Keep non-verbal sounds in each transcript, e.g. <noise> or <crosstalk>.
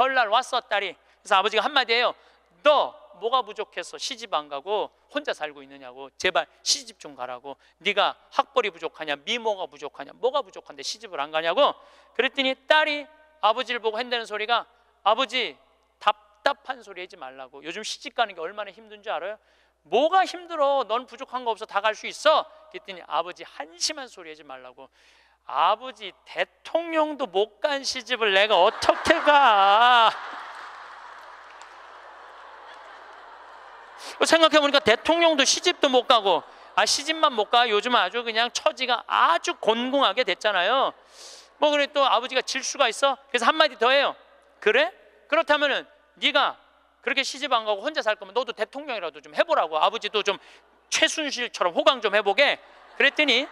설날 왔어 딸이 그래서 아버지가 한마디 해요 너 뭐가 부족해서 시집 안 가고 혼자 살고 있느냐고 제발 시집 좀 가라고 네가 학벌이 부족하냐 미모가 부족하냐 뭐가 부족한데 시집을 안 가냐고 그랬더니 딸이 아버지를 보고 한다는 소리가 아버지 답답한 소리 하지 말라고 요즘 시집 가는 게 얼마나 힘든 줄 알아요? 뭐가 힘들어 넌 부족한 거 없어 다 갈 수 있어 그랬더니 아버지 한심한 소리 하지 말라고 아버지 대통령도 못 간 시집을 내가 어떻게 가? 생각해보니까 대통령도 시집도 못 가고 아 시집만 못 가 요즘 아주 그냥 처지가 아주 곤궁하게 됐잖아요 뭐 그래 또 아버지가 질 수가 있어 그래서 한마디 더 해요 그래? 그렇다면은 네가 그렇게 시집 안 가고 혼자 살 거면 너도 대통령이라도 좀 해보라고 아버지도 좀 최순실처럼 호강 좀 해보게 그랬더니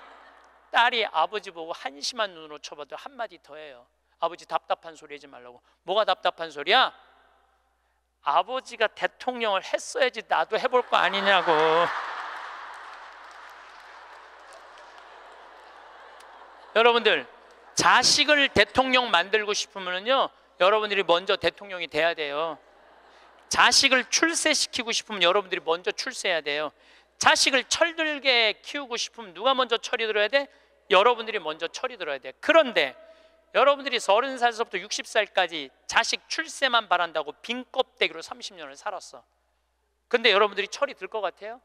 딸이 아버지 보고 한심한 눈으로 쳐봐도 한마디 더 해요. 아버지 답답한 소리 하지 말라고. 뭐가 답답한 소리야? 아버지가 대통령을 했어야지 나도 해볼 거 아니냐고. <laughs> 여러분들 자식을 대통령 만들고 싶으면요 여러분들이 먼저 대통령이 돼야 돼요. 자식을 출세시키고 싶으면 여러분들이 먼저 출세해야 돼요. 자식을 철들게 키우고 싶으면 누가 먼저 철이 들어야 돼? 여러분들이 먼저 철이 들어야 돼. 그런데 여러분들이 서른 살서부터 6 0 살까지 자식 출세만 바란다고 빈 껍데기로 3 0 년을 살았어. 근데 여러분들이 철이 들 것 같아요?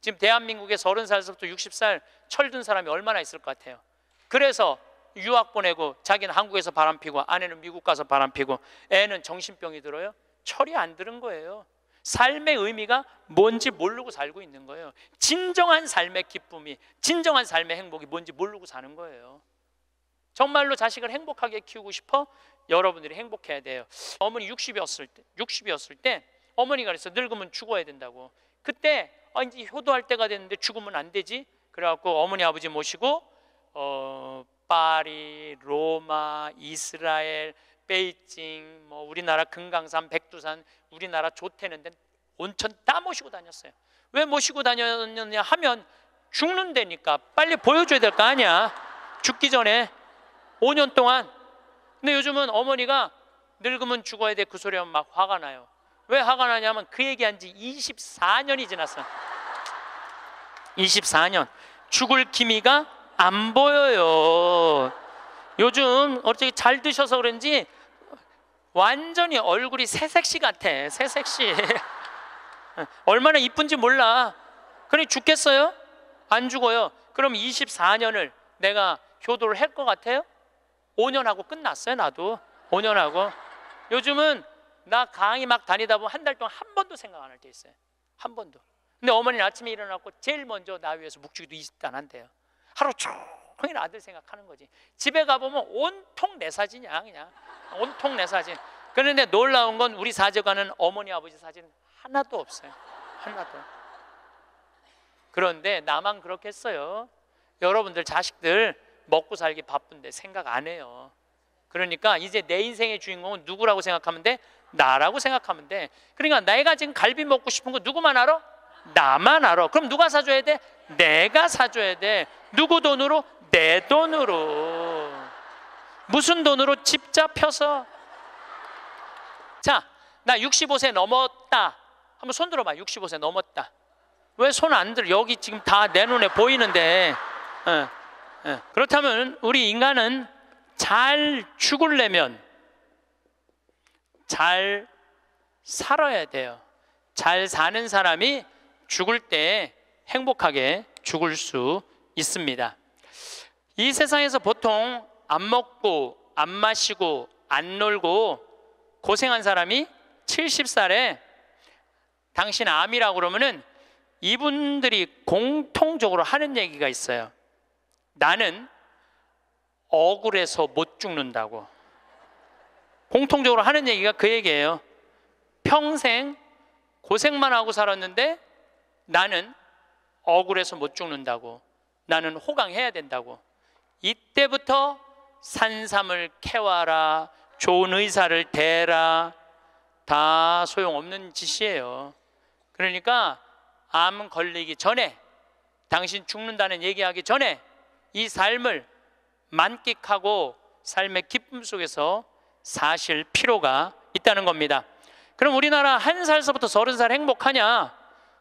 지금 대한민국에 서른 살서부터 6 0살 철든 사람이 얼마나 있을 것 같아요? 그래서 유학 보내고 자기는 한국에서 바람피고 아내는 미국 가서 바람피고 애는 정신병이 들어요? 철이 안 드는 거예요. 삶의 의미가 뭔지 모르고 살고 있는 거예요. 진정한 삶의 기쁨이, 진정한 삶의 행복이 뭔지 모르고 사는 거예요. 정말로 자식을 행복하게 키우고 싶어 여러분들이 행복해야 돼요. 어머니 60이었을 때, 60이었을 때 어머니가 그래서 늙으면 죽어야 된다고. 그때 아, 이제 효도할 때가 됐는데 죽으면 안 되지. 그래갖고 어머니 아버지 모시고 어, 파리, 로마, 이스라엘 베이징, 뭐 우리나라 금강산, 백두산, 우리나라 조태는 데 온천 다 모시고 다녔어요. 왜 모시고 다녔느냐 하면 죽는 데니까 빨리 보여줘야 될 거 아니야. 죽기 전에 5년 동안. 근데 요즘은 어머니가 늙으면 죽어야 돼 그 소리 하면 막 화가 나요. 왜 화가 나냐면 그 얘기한 지 24년이 지났어. 24년. 죽을 기미가 안 보여요. 요즘 어떻게 잘 드셔서 그런지 완전히 얼굴이 새색시 같아. 새색시. <laughs> 얼마나 이쁜지 몰라. 그러니 죽겠어요? 안 죽어요. 그럼 24년을 내가 효도를 할 것 같아요? 5년 하고 끝났어요, 나도. 5년 하고. 요즘은 나 강의 막 다니다 보면 한 달 동안 한 번도 생각 안 할 때 있어요. 한 번도. 근데 어머니는 아침에 일어났고 제일 먼저 나 위에서 묵주기도 20단 한대요. 하루 쭉 당연히 아들 생각하는 거지. 집에 가보면 온통 내 사진이야 그냥. 온통 내 사진. 그런데 놀라운 건 우리 사제관은 어머니 아버지 사진 하나도 없어요. 하나도. 그런데 나만 그렇겠어요. 여러분들 자식들 먹고 살기 바쁜데 생각 안 해요. 그러니까 이제 내 인생의 주인공은 누구라고 생각하면 돼? 나라고 생각하면 돼. 그러니까 내가 지금 갈비 먹고 싶은 거 누구만 알아? 나만 알아. 그럼 누가 사줘야 돼? 내가 사줘야 돼. 누구 돈으로? 내 돈으로 무슨 돈으로 집 잡혀서 자, 나 65세 넘었다. 한번 손 들어봐. 65세 넘었다. 왜 손 안 들어? 여기 지금 다 내 눈에 보이는데. 어, 어. 그렇다면 우리 인간은 잘 죽을려면 잘 살아야 돼요. 잘 사는 사람이 죽을 때 행복하게 죽을 수 있습니다. 이 세상에서 보통 안 먹고 안 마시고 안 놀고 고생한 사람이 70살에 당신 암이라고 그러면은 이분들이 공통적으로 하는 얘기가 있어요. 나는 억울해서 못 죽는다고. 공통적으로 하는 얘기가 그 얘기예요. 평생 고생만 하고 살았는데 나는 억울해서 못 죽는다고. 나는 호강해야 된다고. 이때부터 산삼을 캐와라 좋은 의사를 대라 다 소용없는 짓이에요 그러니까 암 걸리기 전에 당신 죽는다는 얘기하기 전에 이 삶을 만끽하고 삶의 기쁨 속에서 사실 필요가 있다는 겁니다 그럼 우리나라 한 살서부터 서른 살 행복하냐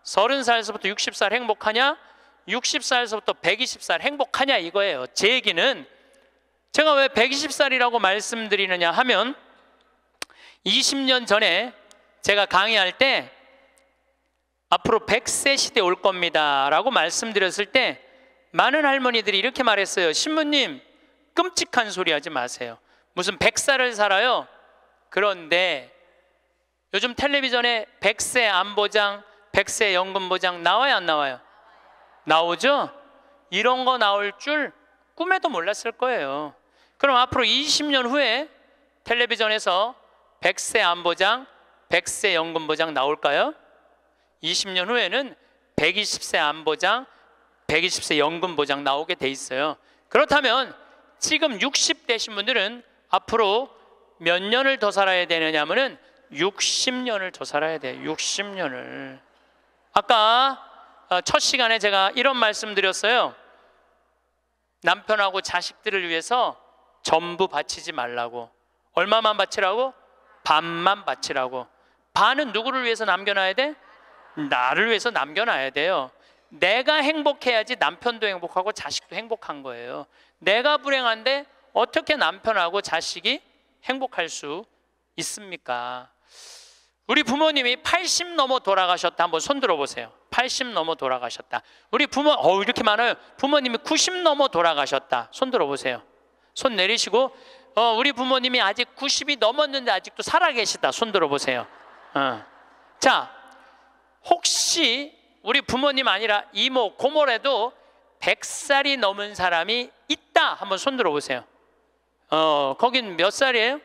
서른 살서부터 육십 살 행복하냐 60살에서부터 120살 행복하냐 이거예요. 제 얘기는 제가 왜 120살이라고 말씀드리느냐 하면 20년 전에 제가 강의할 때 앞으로 100세 시대 올 겁니다 라고 말씀드렸을 때 많은 할머니들이 이렇게 말했어요 신부님 끔찍한 소리 하지 마세요 무슨 100살을 살아요 그런데 요즘 텔레비전에 100세 안보장 100세 연금보장 나와요 안 나와요 나오죠? 이런 거 나올 줄 꿈에도 몰랐을 거예요. 그럼 앞으로 20년 후에 텔레비전에서 100세 안보장, 100세 연금보장 나올까요? 20년 후에는 120세 안보장, 120세 연금보장 나오게 돼 있어요. 그렇다면 지금 60대신 분들은 앞으로 몇 년을 더 살아야 되느냐 하면은 60년을 더 살아야 돼 60년을. 아까 어, 첫 시간에 제가 이런 말씀 드렸어요. 남편하고 자식들을 위해서 전부 바치지 말라고. 얼마만 바치라고? 반만 바치라고. 반은 누구를 위해서 남겨놔야 돼? 나를 위해서 남겨놔야 돼요. 내가 행복해야지 남편도 행복하고 자식도 행복한 거예요. 내가 불행한데 어떻게 남편하고 자식이 행복할 수 있습니까? 우리 부모님이 80 넘어 돌아가셨다 한번 손 들어 보세요. 80 넘어 돌아가셨다. 우리 부모, 어 이렇게 많아요. 부모님이 90 넘어 돌아가셨다. 손 들어보세요. 손 내리시고, 어, 우리 부모님이 아직 90이 넘었는데 아직도 살아계시다. 손 들어보세요. 어. 자, 혹시 우리 부모님 아니라 이모, 고모래도 100살이 넘은 사람이 있다. 한번 손 들어보세요. 어, 거긴 몇 살이에요?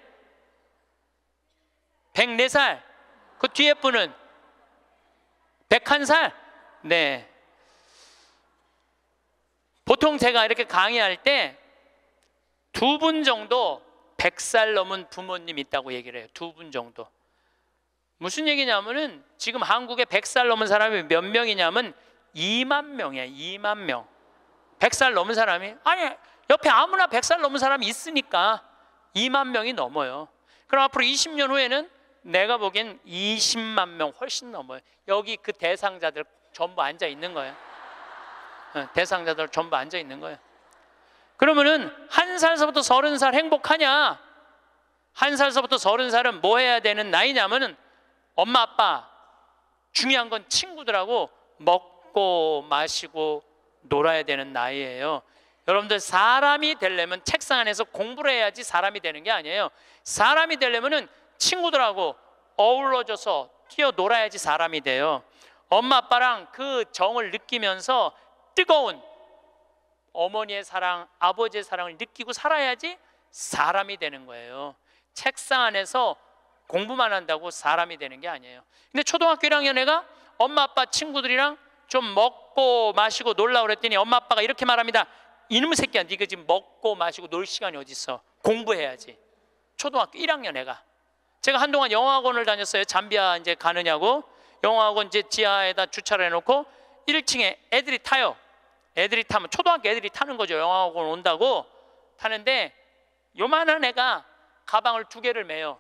104살. 그 뒤에 분은 101살. 네. 보통 제가 이렇게 강의할 때 두 분 정도 100살 넘은 부모님 있다고 얘기를 해요. 두 분 정도. 무슨 얘기냐면은 지금 한국에 100살 넘은 사람이 몇 명이냐면 2만 명이야. 2만 명. 100살 넘은 사람이 아니 옆에 아무나 100살 넘은 사람이 있으니까 2만 명이 넘어요. 그럼 앞으로 20년 후에는 내가 보기엔 20만 명 훨씬 넘어요. 여기 그 대상자들 전부 앉아 있는 거예요. 어, 대상자들 전부 앉아 있는 거예요. 그러면은 한 살서부터 서른 살 행복하냐? 한 살서부터 서른 살은 뭐 해야 되는 나이냐면은 엄마 아빠 중요한 건 친구들하고 먹고 마시고 놀아야 되는 나이예요. 여러분들 사람이 되려면 책상 안에서 공부를 해야지 사람이 되는 게 아니에요. 사람이 되려면은 친구들하고 어우러져서 뛰어 놀아야지 사람이 돼요. 엄마 아빠랑 그 정을 느끼면서 뜨거운 어머니의 사랑, 아버지의 사랑을 느끼고 살아야지 사람이 되는 거예요. 책상 안에서 공부만 한다고 사람이 되는 게 아니에요. 근데 초등학교 1학년 애가 엄마 아빠 친구들이랑 좀 먹고 마시고 놀라 그랬더니 엄마 아빠가 이렇게 말합니다. 이놈 새끼야, 네가 지금 먹고 마시고 놀 시간이 어디 있어? 공부해야지. 초등학교 1학년 애가. 제가 한동안 영어학원을 다녔어요. 잠비아 이제 가느냐고. 영어학원 이제 지하에다 주차를 해놓고 1층에 애들이 타요. 애들이 타면 초등학교 애들이 타는 거죠. 영어학원 온다고 타는데 요만한 애가 가방을 두 개를 메요.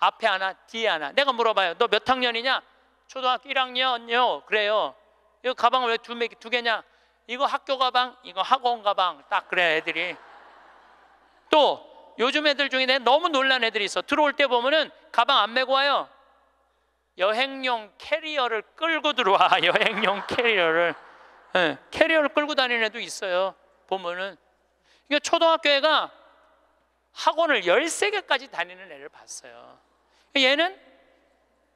앞에 하나, 뒤에 하나. 내가 물어봐요. 너 몇 학년이냐? 초등학교 1학년요. 그래요. 이 가방을 왜두 두 개냐? 이거 학교 가방, 이거 학원 가방. 딱 그래 애들이. 또 요즘 애들 중에 내 너무 놀란 애들이 있어. 들어올 때 보면은 가방 안 메고 와요. 여행용 캐리어를 끌고 들어와 <laughs> 여행용 캐리어를 네, 캐리어를 끌고 다니는 애도 있어요 보면은 그러니까 초등학교애가 학원을 13개까지 다니는 애를 봤어요 얘는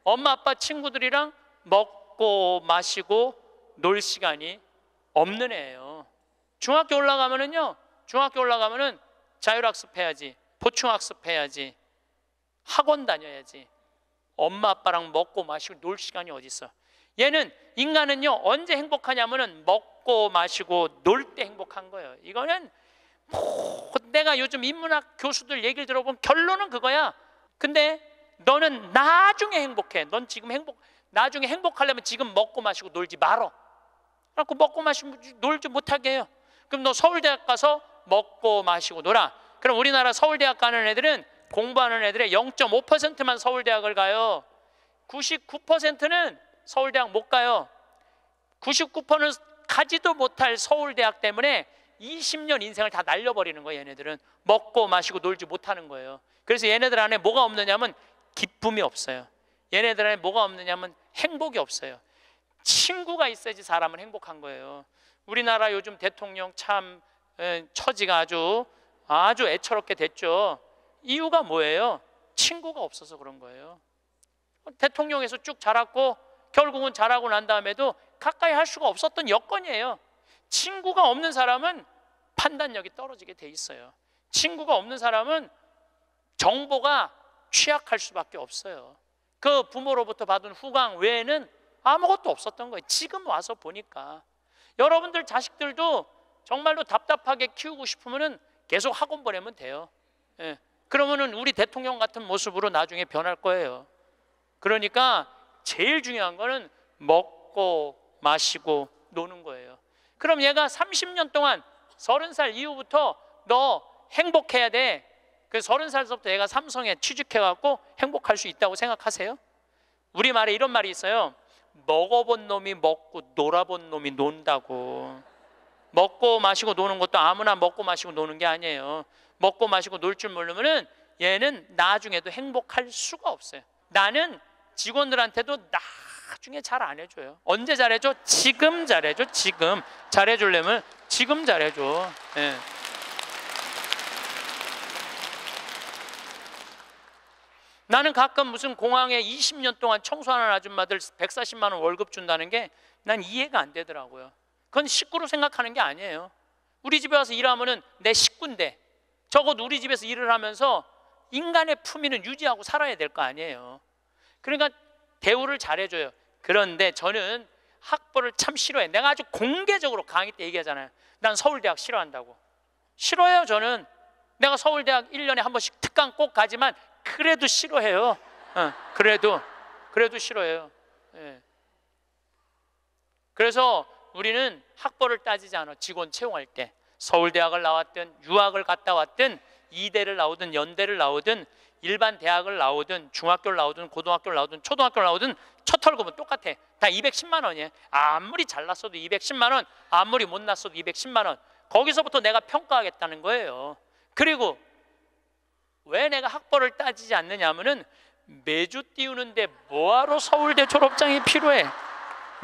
엄마 아빠 친구들이랑 먹고 마시고 놀 시간이 없는 애예요 중학교 올라가면은요 중학교 올라가면은 자율학습해야지 보충학습해야지 학원 다녀야지 엄마 아빠랑 먹고 마시고 놀 시간이 어디 있어? 얘는 인간은요 언제 행복하냐면은 먹고 마시고 놀 때 행복한 거예요. 이거는 뭐, 내가 요즘 인문학 교수들 얘기를 들어보면 결론은 그거야. 근데 너는 나중에 행복해. 넌 지금 행복 나중에 행복하려면 지금 먹고 마시고 놀지 말어. 그래고 갖 먹고 마시고 놀지 못하게 해요. 그럼 너 서울대학 가서 먹고 마시고 놀아. 그럼 우리나라 서울대학 가는 애들은 공부하는 애들의 0.5%만 서울대학을 가요. 99%는 서울대학 못 가요. 99%는 가지도 못할 서울대학 때문에 20년 인생을 다 날려버리는 거예요 얘네들은 먹고 마시고 놀지 못하는 거예요 그래서 얘네들 안에 뭐가 없느냐면 기쁨이 없어요 얘네들 안에 뭐가 없느냐면 행복이 없어요 친구가 있어야지 사람은 행복한 거예요 우리나라 요즘 대통령 참 처지가 아주 아주 애처롭게 됐죠 이유가 뭐예요? 친구가 없어서 그런 거예요. 대통령에서 쭉 자랐고 결국은 자라고 난 다음에도 가까이 할 수가 없었던 여건이에요. 친구가 없는 사람은 판단력이 떨어지게 돼 있어요. 친구가 없는 사람은 정보가 취약할 수밖에 없어요. 그 부모로부터 받은 후광 외에는 아무것도 없었던 거예요. 지금 와서 보니까 여러분들 자식들도 정말로 답답하게 키우고 싶으면 계속 학원 보내면 돼요. 예. 그러면은 우리 대통령 같은 모습으로 나중에 변할 거예요. 그러니까 제일 중요한 거는 먹고 마시고 노는 거예요. 그럼 얘가 30년 동안 30살 이후부터 너 행복해야 돼. 그 30살부터 서 얘가 삼성에 취직해갖고 행복할 수 있다고 생각하세요? 우리말에 이런 말이 있어요. 먹어본 놈이 먹고 놀아본 놈이 논다고. 먹고 마시고 노는 것도 아무나 먹고 마시고 노는 게 아니에요. 먹고 마시고 놀 줄 모르면은 얘는 나중에도 행복할 수가 없어요. 나는 직원들한테도 나중에 잘 안 해줘요. 언제 잘해줘? 지금 잘해줘. 지금 잘해줄려면 지금 잘해줘. 예. 나는 가끔 무슨 공항에 20년 동안 청소하는 아줌마들 140만 원 월급 준다는 게 난 이해가 안 되더라고요. 그건 식구로 생각하는 게 아니에요. 우리 집에 와서 일하면은 내 식구인데 적어도 우리 집에서 일을 하면서 인간의 품위는 유지하고 살아야 될 거 아니에요. 그러니까 대우를 잘해줘요. 그런데 저는 학벌을 참 싫어해. 내가 아주 공개적으로 강의 때 얘기하잖아요. 난 서울대학 싫어한다고. 싫어요, 저는. 내가 서울대학 1년에 한 번씩 특강 꼭 가지만 그래도 싫어해요. 어, 그래도, 그래도 싫어해요. 예. 그래서 우리는 학벌을 따지지 않아. 직원 채용할 때. 서울대학을 나왔든 유학을 갔다 왔든 이대를 나오든 연대를 나오든 일반 대학을 나오든 중학교를 나오든 고등학교를 나오든 초등학교를 나오든 첫털고은 똑같아 다 210만 원이에요 아무리 잘났어도 210만 원 아무리 못났어도 210만 원 거기서부터 내가 평가하겠다는 거예요 그리고 왜 내가 학벌을 따지지 않느냐 하면은 매주 띄우는데 뭐하러 서울대 졸업장이 필요해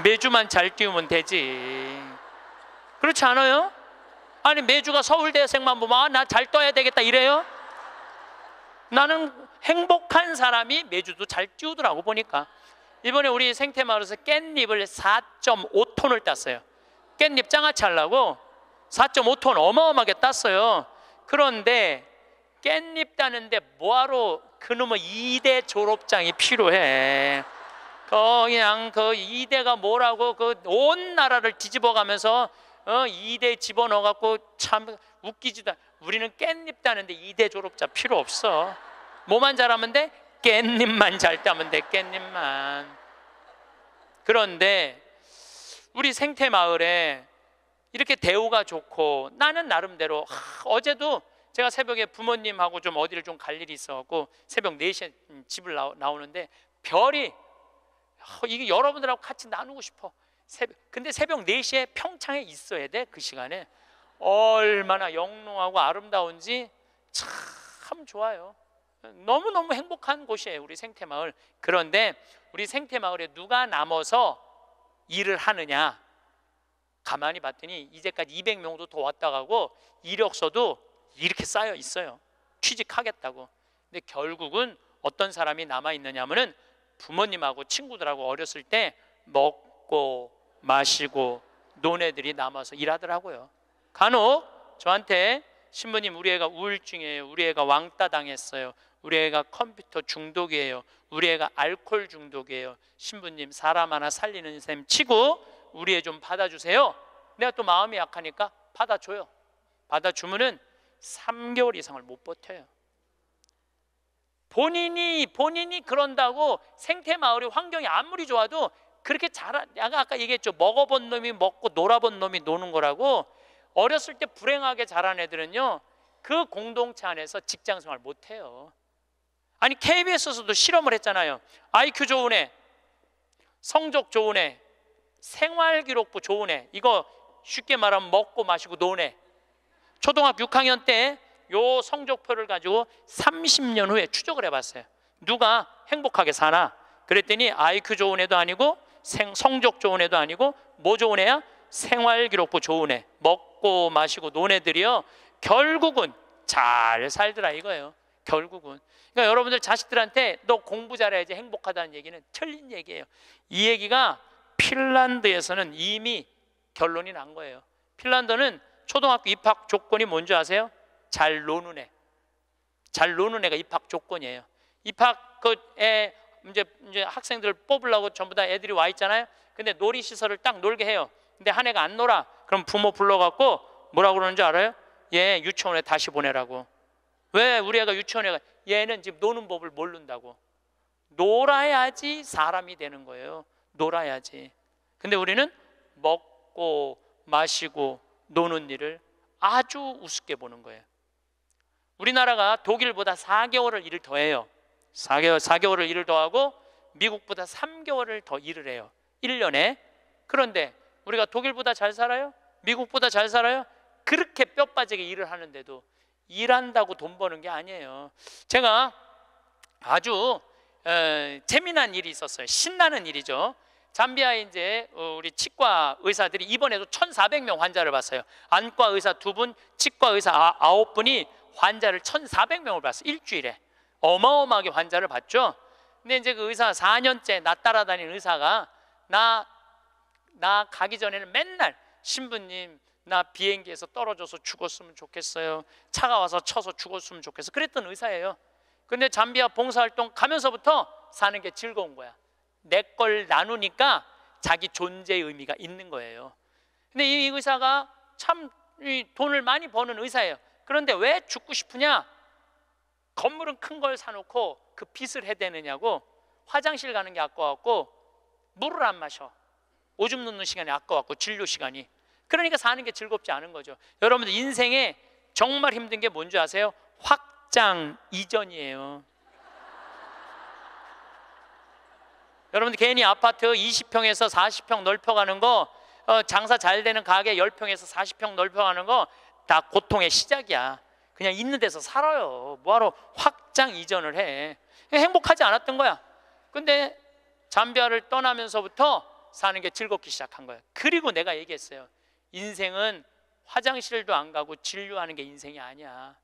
매주만 잘 띄우면 되지 그렇지 않아요? 아니 매주가 서울대생만 보면 아, 나잘 떠야 되겠다 이래요? 나는 행복한 사람이 매주도 잘 띄우더라고 보니까 이번에 우리 생태마을에서 깻잎을 4.5톤을 땄어요 깻잎 장아찌 하려고 4.5톤 어마어마하게 땄어요 그런데 깻잎 따는데 뭐하러 그놈의 2대 졸업장이 필요해 그냥 그 2대가 뭐라고 그 온 나라를 뒤집어가면서 어, 이대 집어넣어갖고 참 웃기지도 않아. 우리는 깻잎 따는데 이대 졸업자 필요 없어 뭐만 잘하면 돼? 깻잎만 잘 따면 돼 깻잎만 그런데 우리 생태 마을에 이렇게 대우가 좋고 나는 나름대로 하, 어제도 제가 새벽에 부모님하고 좀 어디를 좀 갈 일이 있어갖고 새벽 4시에 집을 나오, 나오는데 별이 이게 여러분들하고 같이 나누고 싶어 새벽, 근데 새벽 4시에 평창에 있어야 돼 그 시간에 얼마나 영롱하고 아름다운지 참 좋아요 너무너무 행복한 곳이에요 우리 생태마을 그런데 우리 생태마을에 누가 남아서 일을 하느냐 가만히 봤더니 이제까지 200명도 더 왔다 가고 이력서도 이렇게 쌓여 있어요 취직하겠다고 근데 결국은 어떤 사람이 남아 있느냐 하면은 부모님하고 친구들하고 어렸을 때 먹고 마시고 논애들이 남아서 일하더라고요. 간혹 저한테 신부님 우리 애가 우울증이에요. 우리 애가 왕따 당했어요. 우리 애가 컴퓨터 중독이에요. 우리 애가 알코올 중독이에요. 신부님 사람 하나 살리는 셈 치고 우리 애 좀 받아주세요. 내가 또 마음이 약하니까 받아줘요. 받아주면은 3개월 이상을 못 버텨요. 본인이 본인이 그런다고 생태 마을의 환경이 아무리 좋아도 그렇게 자잘 내가 아까 얘기했죠. 먹어본 놈이 먹고 놀아본 놈이 노는 거라고 어렸을 때 불행하게 자란 애들은요. 그 공동체 안에서 직장 생활 못 해요. 아니 KBS에서도 실험을 했잖아요. IQ 좋은 애, 성적 좋은 애, 생활 기록부 좋은 애. 이거 쉽게 말하면 먹고 마시고 노는 애. 초등학교 6학년 때 요 성적표를 가지고 30년 후에 추적을 해봤어요. 누가 행복하게 사나? 그랬더니 IQ 좋은 애도 아니고 생, 성적 좋은 애도 아니고 뭐 좋은 애야? 생활기록부 좋은 애 먹고 마시고 논 애들이요 결국은 잘 살더라 이거예요 결국은 그러니까 여러분들 자식들한테 너 공부 잘해야지 행복하다는 얘기는 틀린 얘기예요 이 얘기가 핀란드에서는 이미 결론이 난 거예요 핀란드는 초등학교 입학 조건이 뭔지 아세요? 잘 노는 애잘 노는 애가 입학 조건이에요 입학 그에 이제 이제 학생들을 뽑으려고 전부 다 애들이 와 있잖아요. 근데 놀이 시설을 딱 놀게 해요. 근데 한 애가 안 놀아. 그럼 부모 불러갖고 뭐라고 그러는지 알아요? 얘 유치원에 다시 보내라고. 왜 우리 애가 유치원에 가? 얘는 지금 노는 법을 모른다고. 놀아야지 사람이 되는 거예요. 놀아야지. 근데 우리는 먹고 마시고 노는 일을 아주 우습게 보는 거예요. 우리나라가 독일보다 4개월을 일을 더해요. 4개월, 4개월을 일을 더하고 미국보다 3개월을 더 일을 해요. 1년에. 그런데 우리가 독일보다 잘 살아요? 미국보다 잘 살아요? 그렇게 뼈 빠지게 일을 하는데도 일한다고 돈 버는 게 아니에요. 제가 아주 어, 재미난 일이 있었어요. 신나는 일이죠. 잠비아에 이제 어, 우리 치과 의사들이 이번에도 1,400명 환자를 봤어요. 안과 의사 두 분, 치과 의사 아, 아홉 분이 환자를 1,400명을 봤어요. 일주일에. 어마어마하게 환자를 봤죠. 근데 이제 그 의사 4년째 나 따라다니는 의사가 나 나 가기 전에는 맨날 신부님 나 비행기에서 떨어져서 죽었으면 좋겠어요. 차가 와서 쳐서 죽었으면 좋겠어. 그랬던 의사예요. 근데 잠비아 봉사활동 가면서부터 사는 게 즐거운 거야. 내 걸 나누니까 자기 존재의 의미가 있는 거예요. 근데 이 의사가 참 돈을 많이 버는 의사예요. 그런데 왜 죽고 싶으냐? 건물은 큰 걸 사놓고 그 빚을 해대느냐고 화장실 가는 게 아까웠고 물을 안 마셔 오줌 놓는 시간이 아까웠고 진료 시간이 그러니까 사는 게 즐겁지 않은 거죠 여러분들 인생에 정말 힘든 게 뭔지 아세요? 확장 이전이에요 <laughs> 여러분들 괜히 아파트 20평에서 40평 넓혀가는 거 어, 장사 잘 되는 가게 10평에서 40평 넓혀가는 거 다 고통의 시작이야 그냥 있는 데서 살아요. 뭐하러 확장 이전을 해. 행복하지 않았던 거야. 근데 잠비아를 떠나면서부터 사는 게 즐겁기 시작한 거야. 그리고 내가 얘기했어요. 인생은 화장실도 안 가고 진료하는 게 인생이 아니야.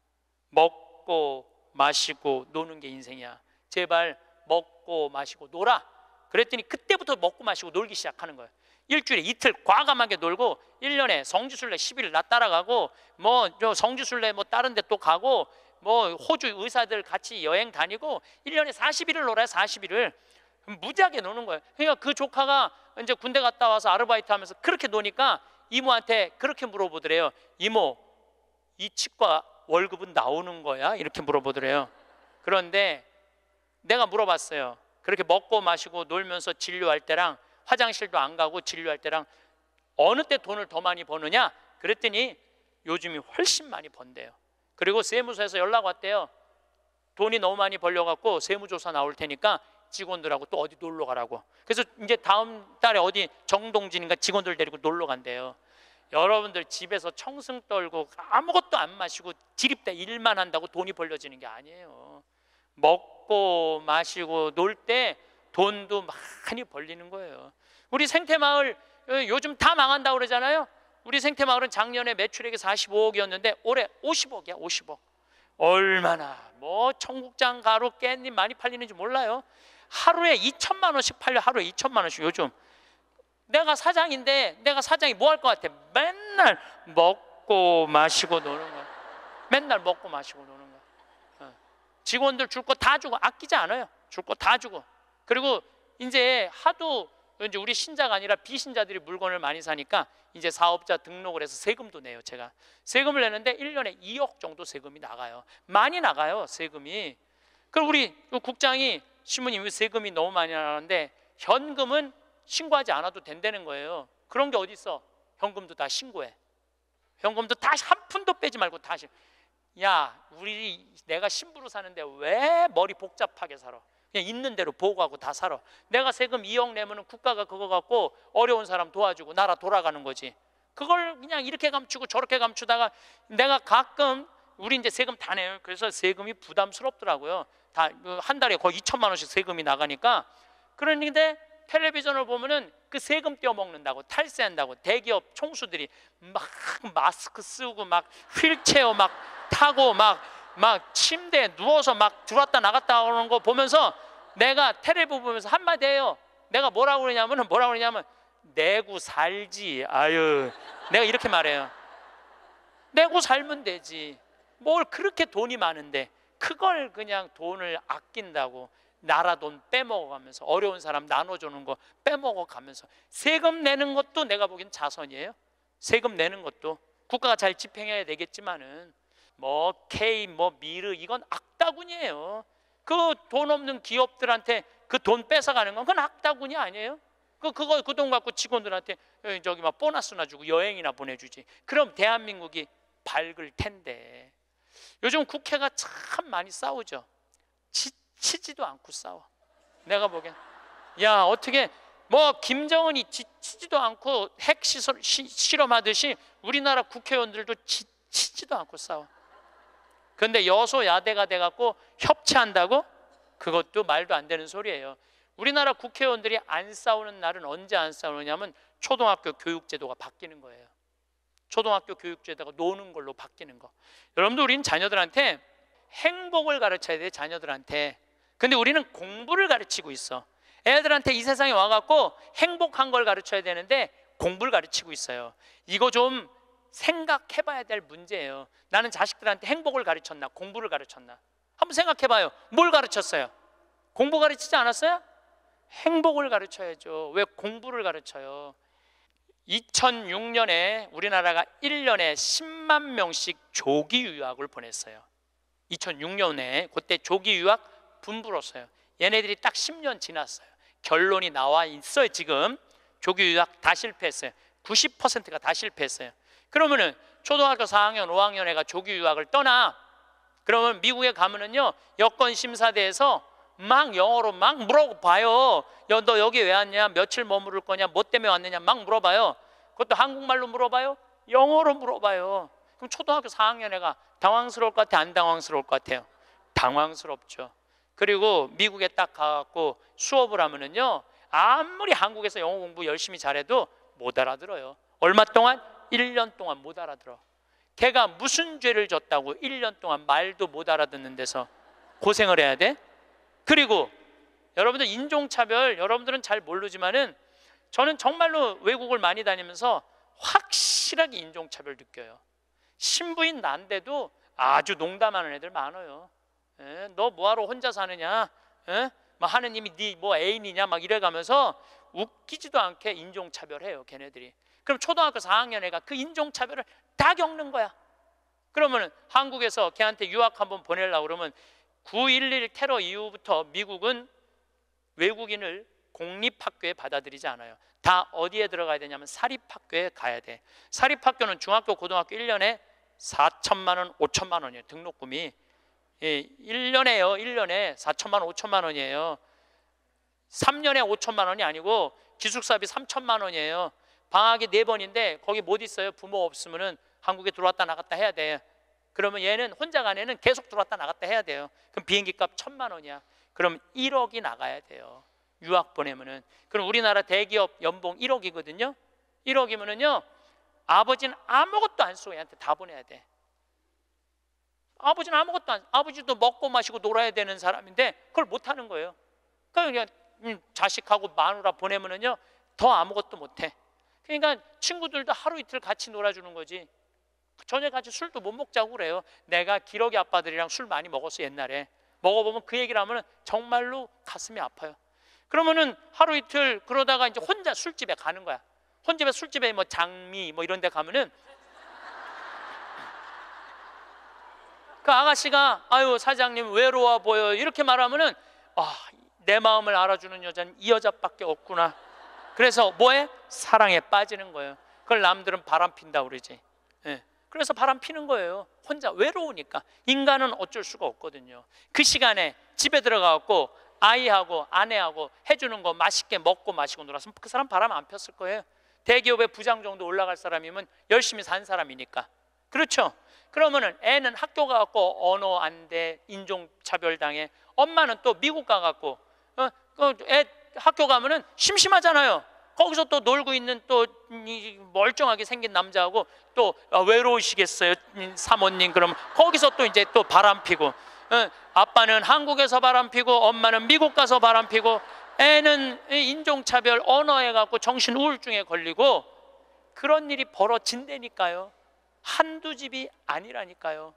먹고 마시고 노는 게 인생이야. 제발 먹고 마시고 놀아. 그랬더니 그때부터 먹고 마시고 놀기 시작하는 거예 일주일에 이틀 과감하게 놀고 1년에 성지순례 10일 나 따라가고 뭐 성지순례 뭐 다른 데 또 가고 뭐 호주 의사들 같이 여행 다니고 1년에 40일을 놀아요 40일을 무지하게 노는 거예요 그러니까 그 조카가 이제 군대 갔다 와서 아르바이트 하면서 그렇게 노니까 이모한테 그렇게 물어보더래요 이모 이 치과 월급은 나오는 거야? 이렇게 물어보더래요 그런데 내가 물어봤어요 그렇게 먹고 마시고 놀면서 진료할 때랑 화장실도 안 가고 진료할 때랑 어느 때 돈을 더 많이 버느냐? 그랬더니 요즘이 훨씬 많이 번대요. 그리고 세무서에서 연락 왔대요. 돈이 너무 많이 벌려갖고 세무조사 나올 테니까 직원들하고 또 어디 놀러 가라고. 그래서 이제 다음 달에 어디 정동진인가 직원들 데리고 놀러 간대요. 여러분들 집에서 청승 떨고 아무것도 안 마시고 지립다 일만 한다고 돈이 벌려지는 게 아니에요. 먹고 마시고 놀때 돈도 많이 벌리는 거예요. 우리 생태마을 어, 요즘 다망한다 그러잖아요. 우리 생태마을은 작년에 매출액이 45억이었는데 올해 50억이야, 50억. 얼마나 뭐 청국장 가루 깻잎 많이 팔리는지 몰라요. 하루에 2천만 원씩 팔려. 하루에 2천만 원씩 요즘. 내가 사장인데 내가 사장이 뭐 할 것 같아? 맨날 먹고 마시고 노는 거야. 맨날 먹고 마시고 노는 거야. 어. 직원들 줄 거 다 주고 아끼지 않아요. 줄 거 다 주고 그리고 이제 하도 이제 우리 신자가 아니라 비신자들이 물건을 많이 사니까 이제 사업자 등록을 해서 세금도 내요 제가 세금을 내는데 1년에 2억 정도 세금이 나가요 많이 나가요 세금이 그럼 우리 국장이 신부님 세금이 너무 많이 나가는데 현금은 신고하지 않아도 된다는 거예요 그런 게 어디 있어 현금도 다 신고해 현금도 다시한 푼도 빼지 말고 다시 야 우리 내가 신부로 사는데 왜 머리 복잡하게 살아 그냥 있는 대로 보고하고 다 살아. 내가 세금 2억 내면은 국가가 그거 갖고 어려운 사람 도와주고 나라 돌아가는 거지. 그걸 그냥 이렇게 감추고 저렇게 감추다가 내가 가끔 우리 이제 세금 다 내요. 그래서 세금이 부담스럽더라고요. 다한 그 달에 거의 2천만 원씩 세금이 나가니까. 그런데 텔레비전을 보면은 그 세금 떼어먹는다고 탈세한다고 대기업 총수들이 막 마스크 쓰고 막 휠체어 막 타고 막막 침대에 누워서 막 들어왔다 나갔다 하는 거 보면서 내가 테레비 보면서 한마디 해요. 내가 뭐라고 그러냐면 뭐라고 그러냐면 내구 살지. 아유. 내가 이렇게 말해요. 내구 살면 되지. 뭘 그렇게 돈이 많은데 그걸 그냥 돈을 아낀다고 나라 돈 빼먹어가면서 어려운 사람 나눠주는 거 빼먹어가면서 세금 내는 것도 내가 보기엔 자선이에요. 세금 내는 것도 국가가 잘 집행해야 되겠지만은 뭐 K, 뭐 미르 이건 악다군이에요. 그 돈 없는 기업들한테 그 돈 뺏어가는 건 그건 악다군이 아니에요. 그 그거 그돈 갖고 직원들한테 어, 저기 막 보너스나 주고 여행이나 보내주지. 그럼 대한민국이 밝을 텐데. 요즘 국회가 참 많이 싸우죠. 지치지도 않고 싸워. 내가 보기엔 야 어떻게 뭐 김정은이 지치지도 않고 핵 시설, 시, 실험하듯이 우리나라 국회의원들도 지치지도 않고 싸워. 그런데 여소야대가 돼갖고 협치한다고? 그것도 말도 안 되는 소리예요. 우리나라 국회의원들이 안 싸우는 날은 언제 안 싸우느냐면 초등학교 교육제도가 바뀌는 거예요. 초등학교 교육제도가 노는 걸로 바뀌는 거. 여러분도 우리는 자녀들한테 행복을 가르쳐야 돼, 자녀들한테. 근데 우리는 공부를 가르치고 있어. 애들한테 이 세상에 와갖고 행복한 걸 가르쳐야 되는데 공부를 가르치고 있어요. 이거 좀 생각해봐야 될 문제예요. 나는 자식들한테 행복을 가르쳤나, 공부를 가르쳤나? 한번 생각해봐요. 뭘 가르쳤어요? 공부 가르치지 않았어요? 행복을 가르쳐야죠. 왜 공부를 가르쳐요? 2006년에 우리나라가 1년에 10만 명씩 조기 유학을 보냈어요. 2006년에 그때 조기 유학 분부로서요. 얘네들이 딱 10년 지났어요. 결론이 나와 있어요. 지금 조기 유학 다 실패했어요. 90%가 다 실패했어요. 그러면은 초등학교 4학년, 5학년 애가 조기 유학을 떠나. 그러면 미국에 가면은요, 여권 심사대에서 막 영어로 막 물어봐요. 야, 너 여기 왜 왔냐? 며칠 머무를 거냐? 뭐 때문에 왔느냐? 막 물어봐요. 그것도 한국말로 물어봐요? 영어로 물어봐요. 그럼 초등학교 4학년 애가 당황스러울 것 같아? 안 당황스러울 것 같아요? 당황스럽죠. 그리고 미국에 딱 가갖고 수업을 하면은요, 아무리 한국에서 영어 공부 열심히 잘해도 못 알아들어요. 얼마 동안? 1년 동안 못 알아들어. 걔가 무슨 죄를 졌다고 1년 동안 말도 못 알아듣는 데서 고생을 해야 돼? 그리고 여러분들 인종차별 여러분들은 잘 모르지만은 저는 정말로 외국을 많이 다니면서 확실하게 인종차별 느껴요. 신부인 난데도 아주 농담하는 애들 많아요. 에? 예, 너 뭐하러 혼자 사느냐? 에? 예? 막 하느님이 네 뭐 애인이냐 막 이래가면서 웃기지도 않게 인종차별해요 걔네들이 그럼 초등학교 4학년 애가 그 인종차별을 다 겪는 거야. 그러면 한국에서 걔한테 유학 한번 보내려고 그러면 9.11 테러 이후부터 미국은 외국인을 공립학교에 받아들이지 않아요. 다 어디에 들어가야 되냐면 사립학교에 가야 돼. 사립학교는 중학교, 고등학교 1년에 4천만 원, 5천만 원이에요. 등록금이. 예, 1년에요. 1년에 4천만 원, 5천만 원이에요. 3년에 5천만 원이 아니고 기숙사비 3천만 원이에요. 방학이 네 번인데 거기 못 있어요. 부모 없으면은 한국에 들어왔다 나갔다 해야 돼. 그러면 얘는 혼자 간 애는 계속 들어왔다 나갔다 해야 돼요. 그럼 비행기 값 천만 원이야. 그럼 1억이 나가야 돼요. 유학 보내면은 그럼 우리나라 대기업 연봉 1억이거든요. 1억이면은요 아버지는 아무것도 안 쓰고 얘한테 다 보내야 돼. 아버지는 아무것도 안 아버지도 먹고 마시고 놀아야 되는 사람인데 그걸 못 하는 거예요. 그러니까 그냥 음, 자식하고 마누라 보내면은요 더 아무것도 못 해. 그러니까 친구들도 하루 이틀 같이 놀아주는 거지. 저녁 같이 술도 못 먹자고 그래요. 내가 기러기 아빠들이랑 술 많이 먹었어 옛날에. 먹어보면 그 얘기를 하면 정말로 가슴이 아파요. 그러면은 하루 이틀 그러다가 이제 혼자 술집에 가는 거야. 혼집에 술집에 뭐 장미 뭐 이런 데 가면은 그 아가씨가 아유 사장님 외로워 보여 이렇게 말하면은 아, 내 마음을 알아주는 여자는 이 여자밖에 없구나. 그래서 뭐에? 사랑에 빠지는 거예요. 그걸 남들은 바람 핀다 그러지. 예. 그래서 바람 피는 거예요. 혼자 외로우니까 인간은 어쩔 수가 없거든요. 그 시간에 집에 들어가고 아이하고 아내하고 해주는 거 맛있게 먹고 마시고 놀았으면 그 사람 바람 안 폈을 거예요. 대기업의 부장 정도 올라갈 사람이면 열심히 산 사람이니까. 그렇죠? 그러면은 애는 학교 가갖고 언어 안 돼, 인종 차별당해. 엄마는 또 미국 가갖고 어, 그 애 학교 가면은 심심하잖아요. 거기서 또 놀고 있는 또 멀쩡하게 생긴 남자하고 또 어, 외로우시겠어요 사모님 그럼 거기서 또 이제 또 바람 피고 어, 아빠는 한국에서 바람 피고 엄마는 미국 가서 바람 피고 애는 인종차별 언어에 갖고 정신 우울증에 걸리고 그런 일이 벌어진다니까요 한두 집이 아니라니까요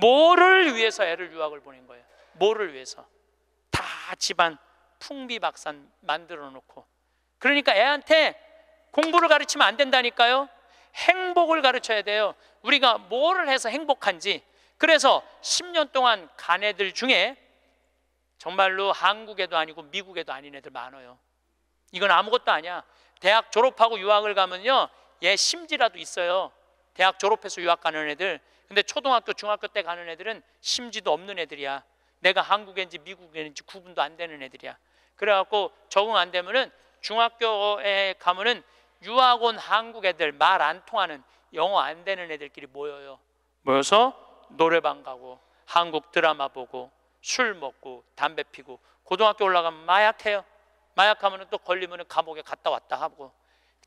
뭐를 위해서 애를 유학을 보낸 거예요 뭐를 위해서 다 집안 풍비박산 만들어 놓고 그러니까 애한테 공부를 가르치면 안 된다니까요 행복을 가르쳐야 돼요 우리가 뭐를 해서 행복한지 그래서 10년 동안 간 애들 중에 정말로 한국에도 아니고 미국에도 아닌 애들 많아요 이건 아무것도 아니야 대학 졸업하고 유학을 가면요 얘 심지라도 있어요 대학 졸업해서 유학 가는 애들 근데 초등학교 중학교 때 가는 애들은 심지도 없는 애들이야 내가 한국인지 미국인지 구분도 안 되는 애들이야 그래갖고 적응 안 되면은 중학교에 가면은 유학원 한국 애들 말 안 통하는 영어 안 되는 애들끼리 모여요. 모여서 노래방 가고 한국 드라마 보고 술 먹고 담배 피고 고등학교 올라가면 마약해요. 마약하면 은또 걸리면 감옥에 갔다 왔다 하고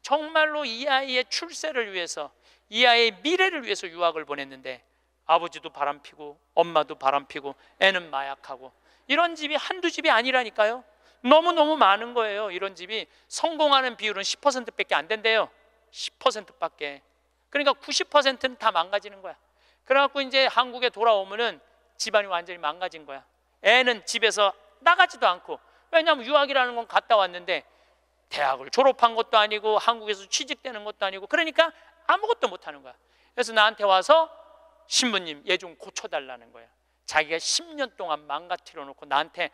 정말로 이 아이의 출세를 위해서 이 아이의 미래를 위해서 유학을 보냈는데 아버지도 바람피고 엄마도 바람피고 애는 마약하고 이런 집이 한두 집이 아니라니까요. 너무너무 많은 거예요. 이런 집이 성공하는 비율은 10%밖에 안 된대요. 10%밖에. 그러니까 90%는 다 망가지는 거야. 그래갖고 이제 한국에 돌아오면은 집안이 완전히 망가진 거야. 애는 집에서 나가지도 않고 왜냐하면 유학이라는 건 갔다 왔는데 대학을 졸업한 것도 아니고 한국에서 취직되는 것도 아니고 그러니까 아무것도 못하는 거야. 그래서 나한테 와서 신부님 얘 좀 고쳐달라는 거야. 자기가 10년 동안 망가뜨려 놓고 나한테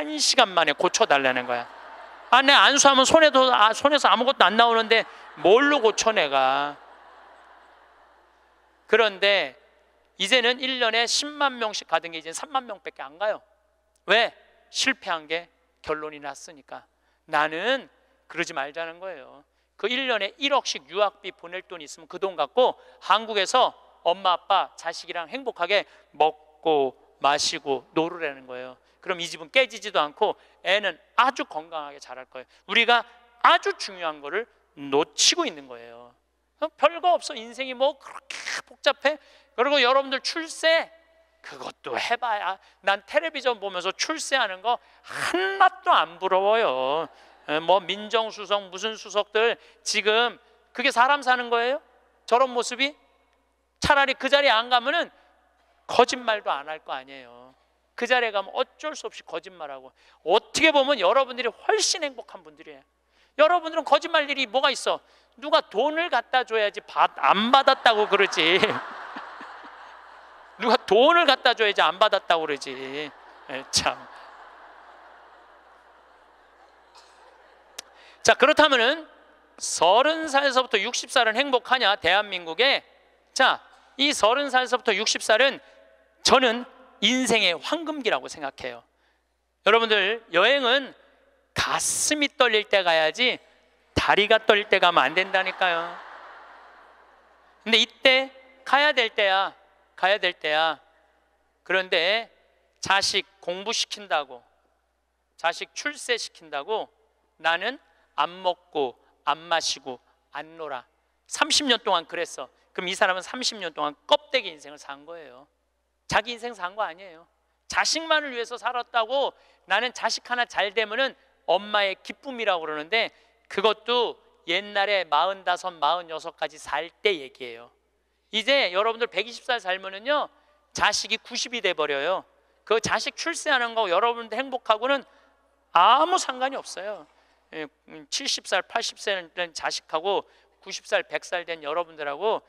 1 시간 만에 고쳐달라는 거야. 아, 내 안수하면 손에도, 아, 손에서 아무것도 안 나오는데 뭘로 고쳐 내가. 그런데 이제는 1년에 10만 명씩 가던 게 이제 3만 명밖에 안 가요. 왜? 실패한 게 결론이 났으니까. 나는 그러지 말자는 거예요. 그 1년에 1억씩 유학비 보낼 그 돈 있으면 그 돈 갖고 한국에서 엄마 아빠 자식이랑 행복하게 먹고 먹고 마시고 노르라는 거예요. 그럼 이 집은 깨지지도 않고 애는 아주 건강하게 자랄 거예요. 우리가 아주 중요한 거를 놓치고 있는 거예요. 어? 별거 없어. 인생이 뭐 그렇게 복잡해. 그리고 여러분들 출세 그것도 해봐야 난 텔레비전 보면서 출세하는 거 한낱도 안 부러워요. 어, 뭐 민정수석 무슨 수석들 지금 그게 사람 사는 거예요? 저런 모습이 차라리 그 자리 에안 가면은 거짓말도 안 할 거 아니에요. 그 자리에 가면 어쩔 수 없이 거짓말하고 어떻게 보면 여러분들이 훨씬 행복한 분들이에요. 여러분들은 거짓말 일이 뭐가 있어? 누가 돈을 갖다 줘야지 받, 안 받았다고 그러지. <laughs> 누가 돈을 갖다 줘야지 안 받았다고 그러지. 에, 예, 참. 자, 그렇다면은 서른 살에서부터 60살은 행복하냐? 대한민국에 자, 이 서른 살에서부터 60살은 저는 인생의 황금기라고 생각해요. 여러분들 여행은 가슴이 떨릴 때 가야지 다리가 떨릴 때 가면 안 된다니까요. 근데 이때 가야 될 때야. 가야 될 때야. 그런데 자식 공부시킨다고 자식 출세시킨다고 나는 안 먹고 안 마시고 안 놀아. 30년 동안 그랬어. 그럼 이 사람은 30년 동안 껍데기 인생을 산 거예요. 자기 인생 산 거 아니에요. 자식만을 위해서 살았다고 나는 자식 하나 잘 되면은 엄마의 기쁨이라고 그러는데 그것도 옛날에 마흔다섯, 마흔여섯까지 살 때 얘기예요. 이제 여러분들 120살 살면은요 자식이 90이 돼 버려요. 그 자식 출세하는 거 여러분들 행복하고는 아무 상관이 없어요. 70살, 예, 음, 80살 된 자식하고 90살, 100살 된 여러분들하고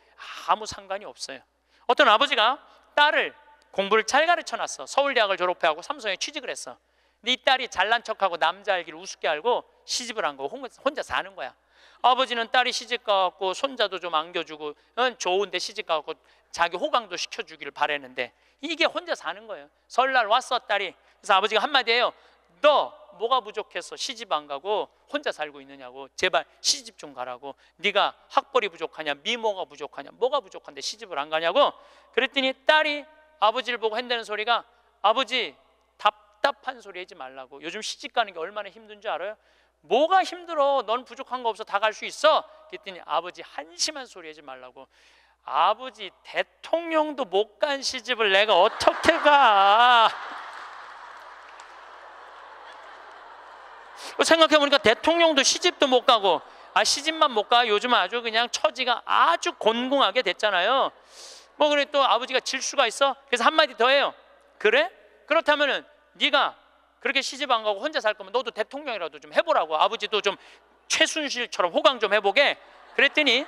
아무 상관이 없어요. 어떤 아버지가 딸을 공부를 잘 가르쳐 놨어. 서울대학을 졸업해하고 삼성에 취직을 했어. 근 딸이 잘난 척하고 남자 알기를 우습게 알고 시집을 한 거, 혼자 사는 거야. 아버지는 딸이 시집 가갖고 손자도 좀 안겨주고 어, 좋은데 시집 가갖고 자기 호강도 시켜주기를 바랬는데 이게 혼자 사는 거예요. 설날 왔어 딸이. 그래서 아버지가 한마디 해요. 너 뭐가 부족해서 시집 안 가고 혼자 살고 있느냐고 제발 시집 좀 가라고 네가 학벌이 부족하냐 미모가 부족하냐 뭐가 부족한데 시집을 안 가냐고 그랬더니 딸이 아버지를 보고 한다는 소리가 아버지 답답한 소리 하지 말라고 요즘 시집 가는 게 얼마나 힘든 줄 알아요? 뭐가 힘들어? 넌 부족한 거 없어 다 갈 수 있어? 그랬더니 아버지 한심한 소리 하지 말라고 아버지 대통령도 못 간 시집을 내가 어떻게 가? 그 생각해보니까 대통령도 시집도 못 가고 아 시집만 못 가 요즘 아주 그냥 처지가 아주 곤궁하게 됐잖아요 뭐 그래 또 아버지가 질 수가 있어? 그래서 한마디 더 해요. 그래? 그렇다면은 네가 그렇게 시집 안 가고 혼자 살 거면 너도 대통령이라도 좀 해보라고 아버지도 좀 최순실처럼 호강 좀 해보게 그랬더니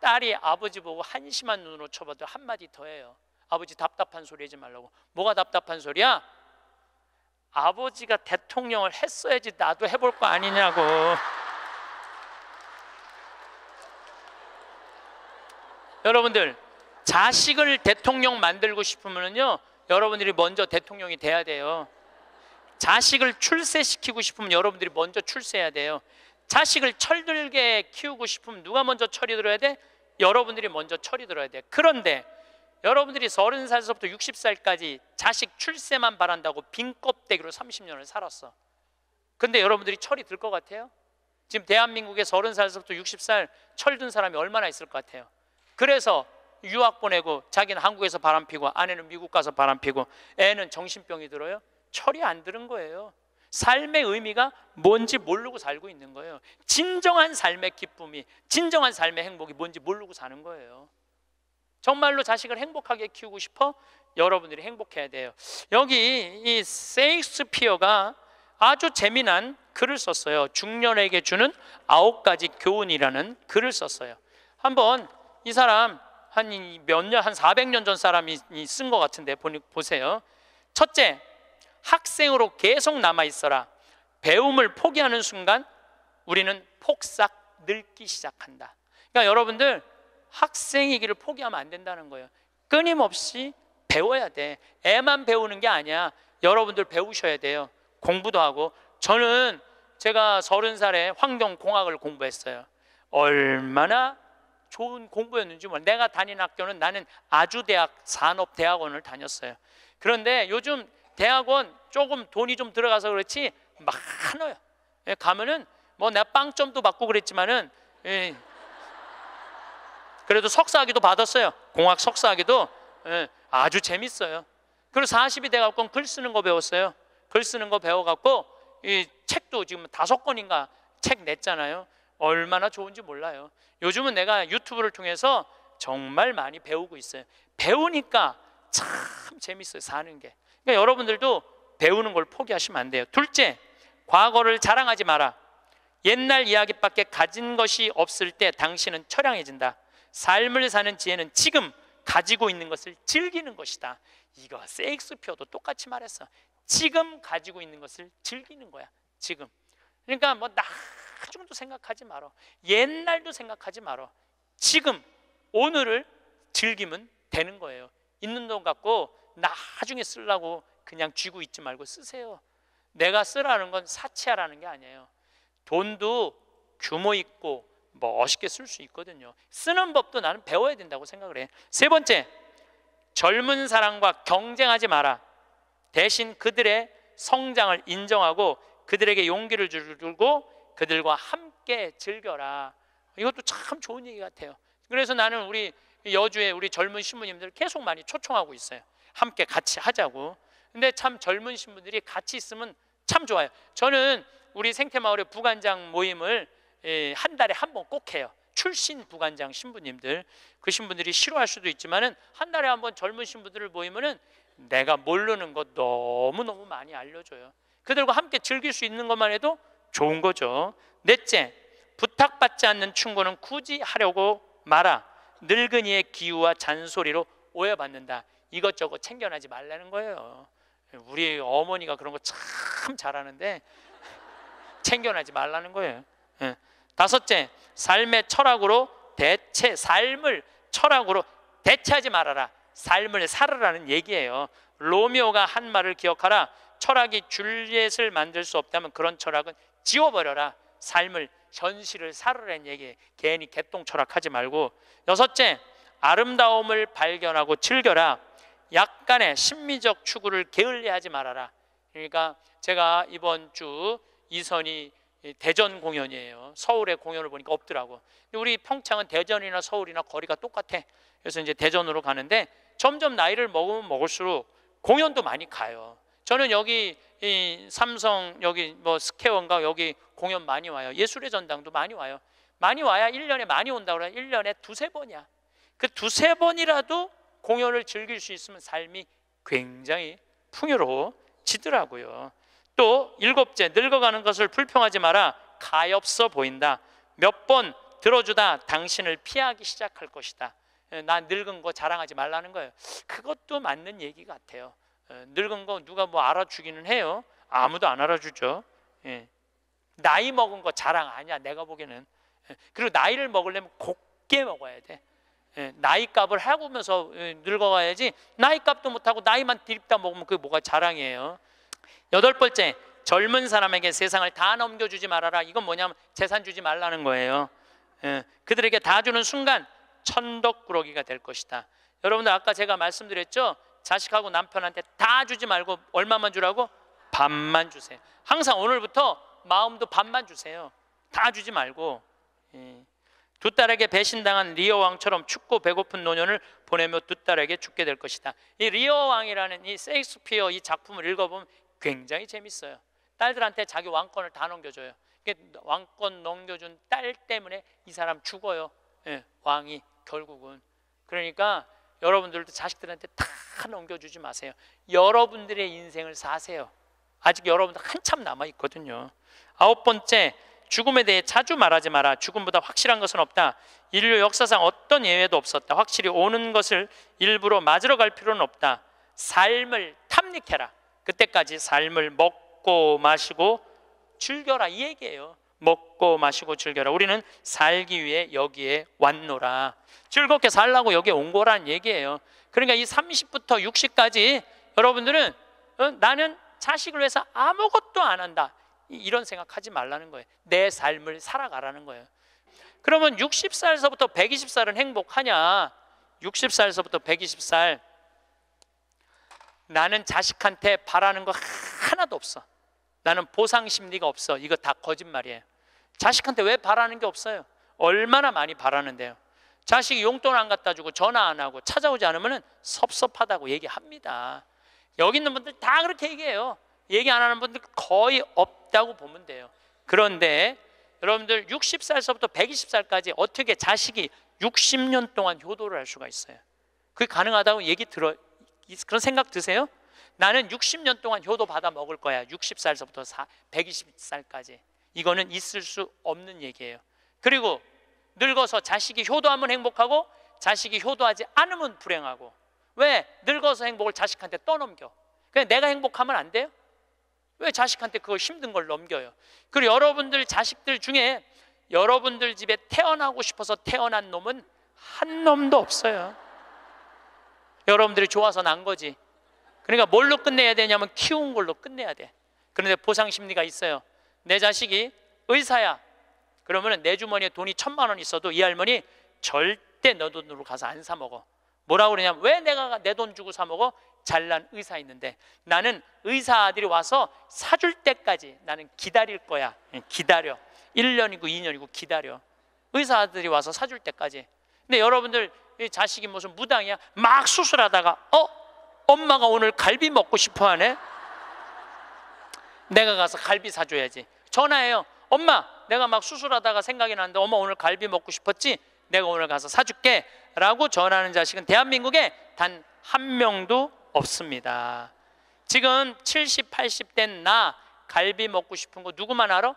딸이 아버지 보고 한심한 눈으로 쳐봐도 한마디 더 해요 아버지 답답한 소리 하지 말라고 뭐가 답답한 소리야? 아버지가 대통령을 했어야지 나도 해볼 거 아니냐고 여러분들 자식을 대통령 만들고 싶으면요 여러분들이 먼저 대통령이 돼야 돼요 자식을 출세시키고 싶으면 여러분들이 먼저 출세해야 돼요 자식을 철들게 키우고 싶으면 누가 먼저 철이 들어야 돼? 여러분들이 먼저 철이 들어야 돼 그런데 여러분들이 30살에서부터 60살까지 자식 출세만 바란다고 빈 껍데기로 30년을 살았어 근데 여러분들이 철이 들 것 같아요? 지금 대한민국에 30살에서부터 60살 철든 사람이 얼마나 있을 것 같아요? 그래서 유학 보내고 자기는 한국에서 바람피고 아내는 미국 가서 바람피고 애는 정신병이 들어요. 철이 안 들은 거예요. 삶의 의미가 뭔지 모르고 살고 있는 거예요. 진정한 삶의 기쁨이, 진정한 삶의 행복이 뭔지 모르고 사는 거예요. 정말로 자식을 행복하게 키우고 싶어 여러분들이 행복해야 돼요. 여기 이 세익스피어가 아주 재미난 글을 썼어요. 중년에게 주는 아홉 가지 교훈이라는 글을 썼어요. 한번 이 사람 한몇 년, 한 400년 전 사람이 쓴 것 같은데 보세요. 첫째, 학생으로 계속 남아 있어라. 배움을 포기하는 순간 우리는 폭삭 늙기 시작한다. 그러니까 여러분들 학생이기를 포기하면 안 된다는 거예요. 끊임없이 배워야 돼. 애만 배우는 게 아니야. 여러분들 배우셔야 돼요. 공부도 하고. 저는 제가 서른 살에 환경공학을 공부했어요. 얼마나 좋은 공부였는지 뭐 내가 다닌 학교는 나는 아주대학 산업대학원을 다녔어요. 그런데 요즘 대학원 조금 돈이 좀 들어가서 그렇지 많아요. 예, 가면은 뭐 내 빵점도 받고 그랬지만은 예, 그래도 석사학위도 받았어요. 공학 석사학위도 예, 아주 재밌어요. 그리고 40이 돼갖고 글 쓰는 거 배웠어요. 글 쓰는 거 배워갖고 이 책도 지금 다섯 권인가 책 냈잖아요. 얼마나 좋은지 몰라요. 요즘은 내가 유튜브를 통해서 정말 많이 배우고 있어요. 배우니까 참 재밌어요. 사는 게. 그러니까 여러분들도 배우는 걸 포기하시면 안 돼요. 둘째, 과거를 자랑하지 마라. 옛날 이야기밖에 가진 것이 없을 때 당신은 처량해진다. 삶을 사는 지혜는 지금 가지고 있는 것을 즐기는 것이다. 이거 세익스피어도 똑같이 말했어. 지금 가지고 있는 것을 즐기는 거야. 지금. 그러니까 뭐나 나중도 생각하지 말어. 옛날도 생각하지 말어. 지금 오늘을 즐기면 되는 거예요. 있는 돈 갖고 나중에 쓰려고 그냥 쥐고 있지 말고 쓰세요. 내가 쓰라는 건 사치하라는 게 아니에요. 돈도 규모 있고 멋있게 쓸 수 있거든요. 쓰는 법도 나는 배워야 된다고 생각을 해. 세 번째, 젊은 사람과 경쟁하지 마라. 대신 그들의 성장을 인정하고 그들에게 용기를 주고 그들과 함께 즐겨라. 이것도 참 좋은 얘기 같아요. 그래서 나는 우리 여주에 우리 젊은 신부님들 계속 많이 초청하고 있어요. 함께 같이 하자고. 근데 참 젊은 신부들이 같이 있으면 참 좋아요. 저는 우리 생태마을의 부관장 모임을 예, 한 달에 한 번 꼭 해요. 출신 부관장 신부님들 그 신부들이 싫어할 수도 있지만은 한 달에 한 번 젊은 신부들을 모이면은 내가 모르는 것 너무 너무 많이 알려줘요. 그들과 함께 즐길 수 있는 것만 해도 좋은 거죠. 넷째, 부탁받지 않는 충고는 굳이 하려고 마라. 늙은이의 기우와 잔소리로 오해받는다. 이것저것 챙겨나지 말라는 거예요. 우리 어머니가 그런 거 참 잘하는데 챙겨나지 말라는 거예요. 예. 다섯째, 삶의 철학으로 대체 삶을 철학으로 대체하지 말아라. 삶을 살으라는 얘기예요. 로미오가 한 말을 기억하라. 철학이 줄리엣을 만들 수 없다면 그런 철학은 지워버려라. 삶을 현실을 살으라는 얘기 괜히 개똥 철학하지 말고 여섯째 아름다움을 발견하고 즐겨라. 약간의 심미적 추구를 게을리하지 말아라. 그러니까 제가 이번 주 이선이 대전 공연이에요. 서울의 공연을 보니까 없더라고. 우리 평창은 대전이나 서울이나 거리가 똑같아. 그래서 이제 대전으로 가는데 점점 나이를 먹으면 먹을수록 공연도 많이 가요. 저는 여기 이 삼성 여기 뭐스케원가 여기 공연 많이 와요. 예술의 전당도 많이 와요. 많이 와야 1년에 많이 온다고 그래. 1년에 두세 번이야. 그 두세 번이라도 공연을 즐길 수 있으면 삶이 굉장히 풍요로워지더라고요. 또 일곱째, 늙어가는 것을 불평하지 마라. 가엾어 보인다. 몇 번 들어주다 당신을 피하기 시작할 것이다. 나 늙은 거 자랑하지 말라는 거예요. 그것도 맞는 얘기 같아요. 어, 늙은 거 누가 뭐 알아주기는 해요. 아무도 안 알아주죠. 예. 나이 먹은 거 자랑 아니야. 내가 보기에는. 예. 그리고 나이를 먹으려면 곱게 먹어야 돼. 예. 나이 값을 하고면서 예, 늙어가야지. 나이 값도 못하고 나이만 드립다 먹으면 그게 뭐가 자랑이에요. 여덟 번째, 젊은 사람에게 세상을 다 넘겨주지 말아라. 이건 뭐냐면 재산 주지 말라는 거예요. 예. 그들에게 다 주는 순간 천덕꾸러기가 될 것이다. 여러분들 아까 제가 말씀드렸죠. 자식하고 남편한테 다 주지 말고 얼마만 주라고? 반만 주세요. 항상 오늘부터 마음도 반만 주세요. 다 주지 말고. 예. 두 딸에게 배신당한 리어 왕처럼 춥고 배고픈 노년을 보내며 두 딸에게 죽게 될 것이다. 이 리어 왕이라는 이세익스피어이 작품을 읽어보면 굉장히 재밌어요. 딸들한테 자기 왕권을 다 넘겨줘요. 왕권 넘겨준 딸 때문에 이 사람 죽어요. 예, 왕이 결국은 그러니까 여러분들도 자식들한테 다 넘겨주지 마세요. 여러분들의 인생을 사세요. 아직 여러분들 한참 남아 있거든요. 아홉 번째, 죽음에 대해 자주 말하지 마라. 죽음보다 확실한 것은 없다. 인류 역사상 어떤 예외도 없었다. 확실히 오는 것을 일부러 맞으러 갈 필요는 없다. 삶을 탐닉해라. 그때까지 삶을 먹고 마시고 즐겨라 이 얘기예요. 먹고 마시고 즐겨라. 우리는 살기 위해 여기에 왔노라. 즐겁게 살라고 여기에 온 거란 얘기예요. 그러니까 이 30부터 60까지 여러분들은 어, 나는 자식을 위해서 아무것도 안 한다. 이런 생각하지 말라는 거예요. 내 삶을 살아가라는 거예요. 그러면 60살에서부터 120살은 행복하냐? 60살에서부터 120살 나는 자식한테 바라는 거 하나도 없어. 나는 보상 심리가 없어. 이거 다 거짓말이에요. 자식한테 왜 바라는 게 없어요? 얼마나 많이 바라는데요. 자식이 용돈 안 갖다 주고 전화 안 하고 찾아오지 않으면 섭섭하다고 얘기합니다. 여기 있는 분들 다 그렇게 얘기해요. 얘기 안 하는 분들 거의 없다고 보면 돼요. 그런데 여러분들 60살서부터 120살까지 어떻게 자식이 60년 동안 효도를 할 수가 있어요? 그게 가능하다고 얘기 들어 그런 생각 드세요? 나는 60년 동안 효도 받아 먹을 거야. 60살서부터 120살까지. 이거는 있을 수 없는 얘기예요. 그리고 늙어서 자식이 효도하면 행복하고 자식이 효도하지 않으면 불행하고 왜 늙어서 행복을 자식한테 떠넘겨? 그냥 내가 행복하면 안 돼요? 왜 자식한테 그거 힘든 걸 넘겨요? 그리고 여러분들 자식들 중에 여러분들 집에 태어나고 싶어서 태어난 놈은 한 놈도 없어요. 여러분들이 좋아서 난 거지. 그러니까 뭘로 끝내야 되냐면 키운 걸로 끝내야 돼. 그런데 보상 심리가 있어요. 내 자식이 의사야. 그러면 내 주머니에 돈이 천만 원 있어도 이 할머니 절대 너 돈으로 가서 안 사 먹어. 뭐라고 그러냐면 왜 내가 내 돈 주고 사 먹어? 잘난 의사 있는데 나는 의사 아들이 와서 사줄 때까지 나는 기다릴 거야. 기다려. 1년이고 2년이고 기다려. 의사 아들이 와서 사줄 때까지. 근데 여러분들 자식이 무슨 무당이야? 막 수술하다가 어? 엄마가 오늘 갈비 먹고 싶어 하네? 내가 가서 갈비 사줘야지. 전화해요. 엄마, 내가 막 수술하다가 생각이 났는데, 엄마 오늘 갈비 먹고 싶었지? 내가 오늘 가서 사줄게. 라고 전하는 자식은 대한민국에 단 한 명도 없습니다. 지금 70, 80된 나 갈비 먹고 싶은 거 누구만 알아?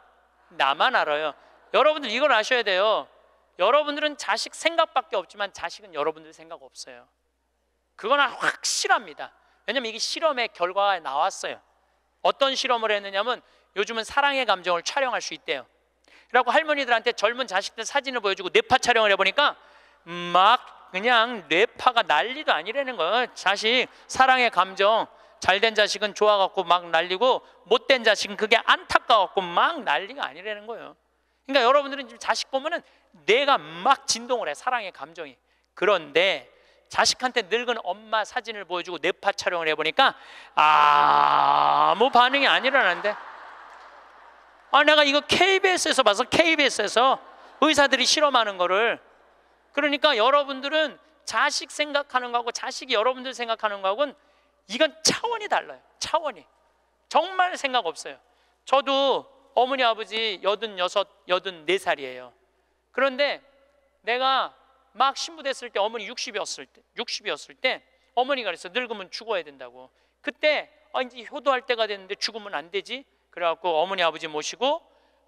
나만 알아요. 여러분들 이걸 아셔야 돼요. 여러분들은 자식 생각밖에 없지만 자식은 여러분들 생각 없어요. 그거는 확실합니다. 왜냐면 이게 실험의 결과가 나왔어요. 어떤 실험을 했느냐면 요즘은 사랑의 감정을 촬영할 수 있대요. 그래고 할머니들한테 젊은 자식들 사진을 보여주고 뇌파 촬영을 해보니까 막 그냥 뇌파가 난리도 아니라는 거예요. 자식 사랑의 감정 잘된 자식은 좋아갖고 막 날리고 못된 자식은 그게 안타까워갖고 막 난리가 아니라는 거예요. 그러니까 여러분들은 지금 자식 보면은 뇌가 막 진동을 해 사랑의 감정이. 그런데 자식한테 늙은 엄마 사진을 보여주고 뇌파 촬영을 해보니까 아무 반응이 안 일어나는데 아 내가 이거 KBS에서 봐서 KBS에서 의사들이 실험하는 거를 그러니까 여러분들은 자식 생각하는 거하고 자식이 여러분들 생각하는 거하고는 이건 차원이 달라요 차원이 정말 생각 없어요 저도 어머니 아버지 86, 8 4 살이에요 그런데 내가 막 신부됐을 때 어머니 60이었을 때 60이었을 때 어머니가 그래서 늙으면 죽어야 된다고. 그때 아, 이제 효도할 때가 됐는데 죽으면 안 되지. 그래갖고 어머니 아버지 모시고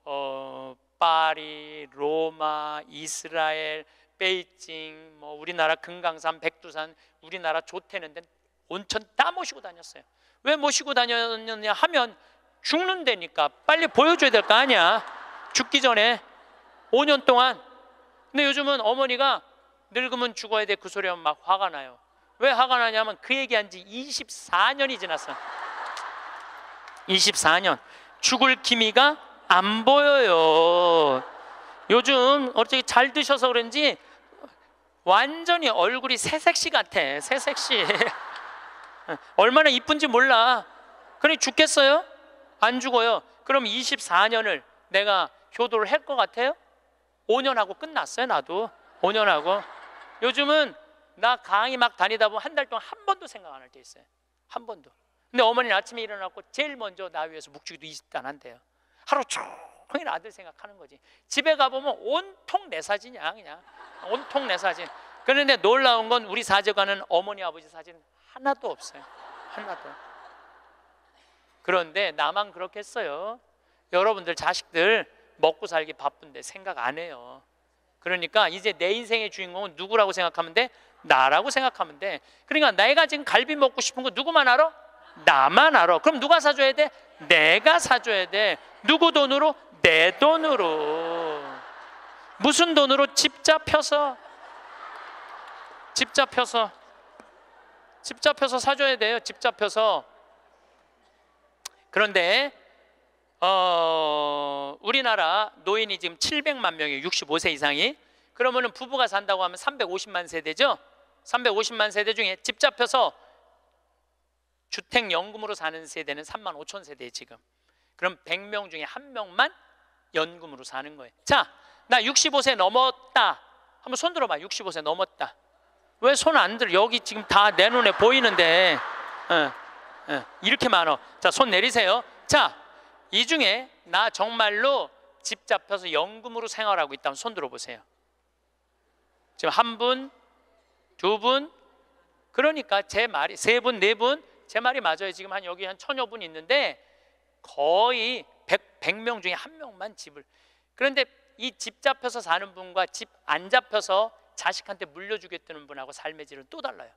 어, 파리, 로마, 이스라엘, 베이징, 뭐 우리나라 금강산, 백두산, 우리나라 조태는 데 온천 다 모시고 다녔어요. 왜 모시고 다녔느냐 하면 죽는 데니까 빨리 보여줘야 될 거 아니야. 죽기 전에 5년 동안. 근데 요즘은 어머니가 늙으면 죽어야 돼그 소리 하면 막 화가 나요. 왜 화가 나냐면 그 얘기한 지 24년이 지났어. 24년. 죽을 기미가 안 보여요. 요즘 어떻게 잘 드셔서 그런지 완전히 얼굴이 새색시 같아. 새색시. <laughs> 얼마나 이쁜지 몰라. 그러니 죽겠어요? 안 죽어요. 그럼 24년을 내가 효도를 할 것 같아요? 5년 하고 끝났어요, 나도. 5년 하고. 요즘은 나 강의 막 다니다 보면 한 달 동안 한 번도 생각 안 할 때 있어요. 한 번도. 근데 어머니는 아침에 일어났고 제일 먼저 나 위해서 묵주기도 20단 한대요. 하루 종일 아들 생각하는 거지. 집에 가보면 온통 내 사진이야 그냥. 온통 내 사진. 그런데 놀라운 건 우리 사제관은 어머니 아버지 사진 하나도 없어요. 하나도. 그런데 나만 그렇겠어요. 여러분들 자식들 먹고 살기 바쁜데 생각 안 해요. 그러니까 이제 내 인생의 주인공은 누구라고 생각하면 돼? 나라고 생각하면 돼. 그러니까 내가 지금 갈비 먹고 싶은 거 누구만 알아? 나만 알아. 그럼 누가 사줘야 돼? 내가 사줘야 돼. 누구 돈으로? 내 돈으로. 무슨 돈으로? 집 잡혀서. 집 잡혀서. 집 잡혀서 사줘야 돼요. 집 잡혀서. 그런데 어, 우리나라 노인이 지금 700만 명이에요. 65세 이상이. 그러면은 부부가 산다고 하면 350만 세대죠. 350만 세대 중에 집 잡혀서 주택 연금으로 사는 세대는 3만 5천 세대예 지금. 그럼 100명 중에 한 명만 연금으로 사는 거예요. 자, 나 65세 넘었다. 한번 손 들어 봐. 65세 넘었다. 왜 손 안 들어? 여기 지금 다 내 눈에 보이는데. 어, 어, 이렇게 많아 자, 손 내리세요. 자, 이 중에 나 정말로 집 잡혀서 연금으로 생활하고 있다면 손 들어보세요. 지금 한 분, 두 분, 그러니까 제 말이 세 분, 네 분, 제 말이 맞아요. 지금 한 여기 한 천여 분 있는데 거의 100, 명 중에 한 명만 집을 그런데 이 집 잡혀서 사는 분과 집 안 잡혀서 자식한테 물려주겠다는 분하고 삶의 질은 또 달라요.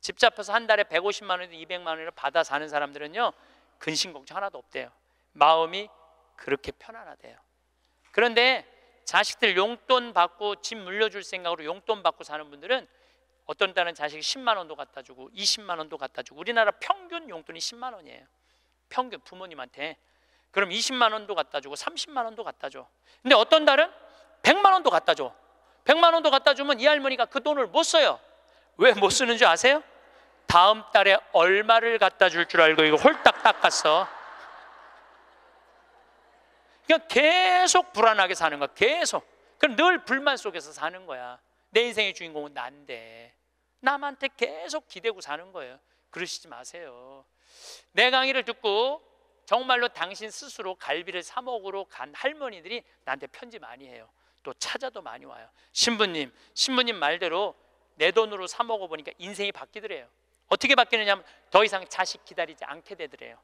집 잡혀서 한 달에 150만 원에서 200만 원을 받아 사는 사람들은요. 근심 걱정 하나도 없대요. 마음이 그렇게 편안하대요. 그런데 자식들 용돈 받고 집 물려줄 생각으로 용돈 받고 사는 분들은 어떤 딸은 자식이 10만 원도 갖다 주고 20만 원도 갖다 주고 우리나라 평균 용돈이 10만 원이에요. 평균 부모님한테. 그럼 20만 원도 갖다 주고 30만 원도 갖다 줘. 근데 어떤 딸은 100만 원도 갖다 줘. 100만 원도 갖다 주면 이 할머니가 그 돈을 못 써요. 왜 못 쓰는 지 아세요? 다음 달에 얼마를 갖다 줄 줄 알고 이거 홀딱 닦았어. 그냥 계속 불안하게 사는 거야. 계속. 그럼 늘 불만 속에서 사는 거야. 내 인생의 주인공은 난데. 남한테 계속 기대고 사는 거예요. 그러시지 마세요. 내 강의를 듣고 정말로 당신 스스로 갈비를 사 먹으러 간 할머니들이 나한테 편지 많이 해요. 또 찾아도 많이 와요. 신부님, 신부님 말대로 내 돈으로 사 먹어 보니까 인생이 바뀌더래요. 어떻게 바뀌느냐면 더 이상 자식 기다리지 않게 되더래요.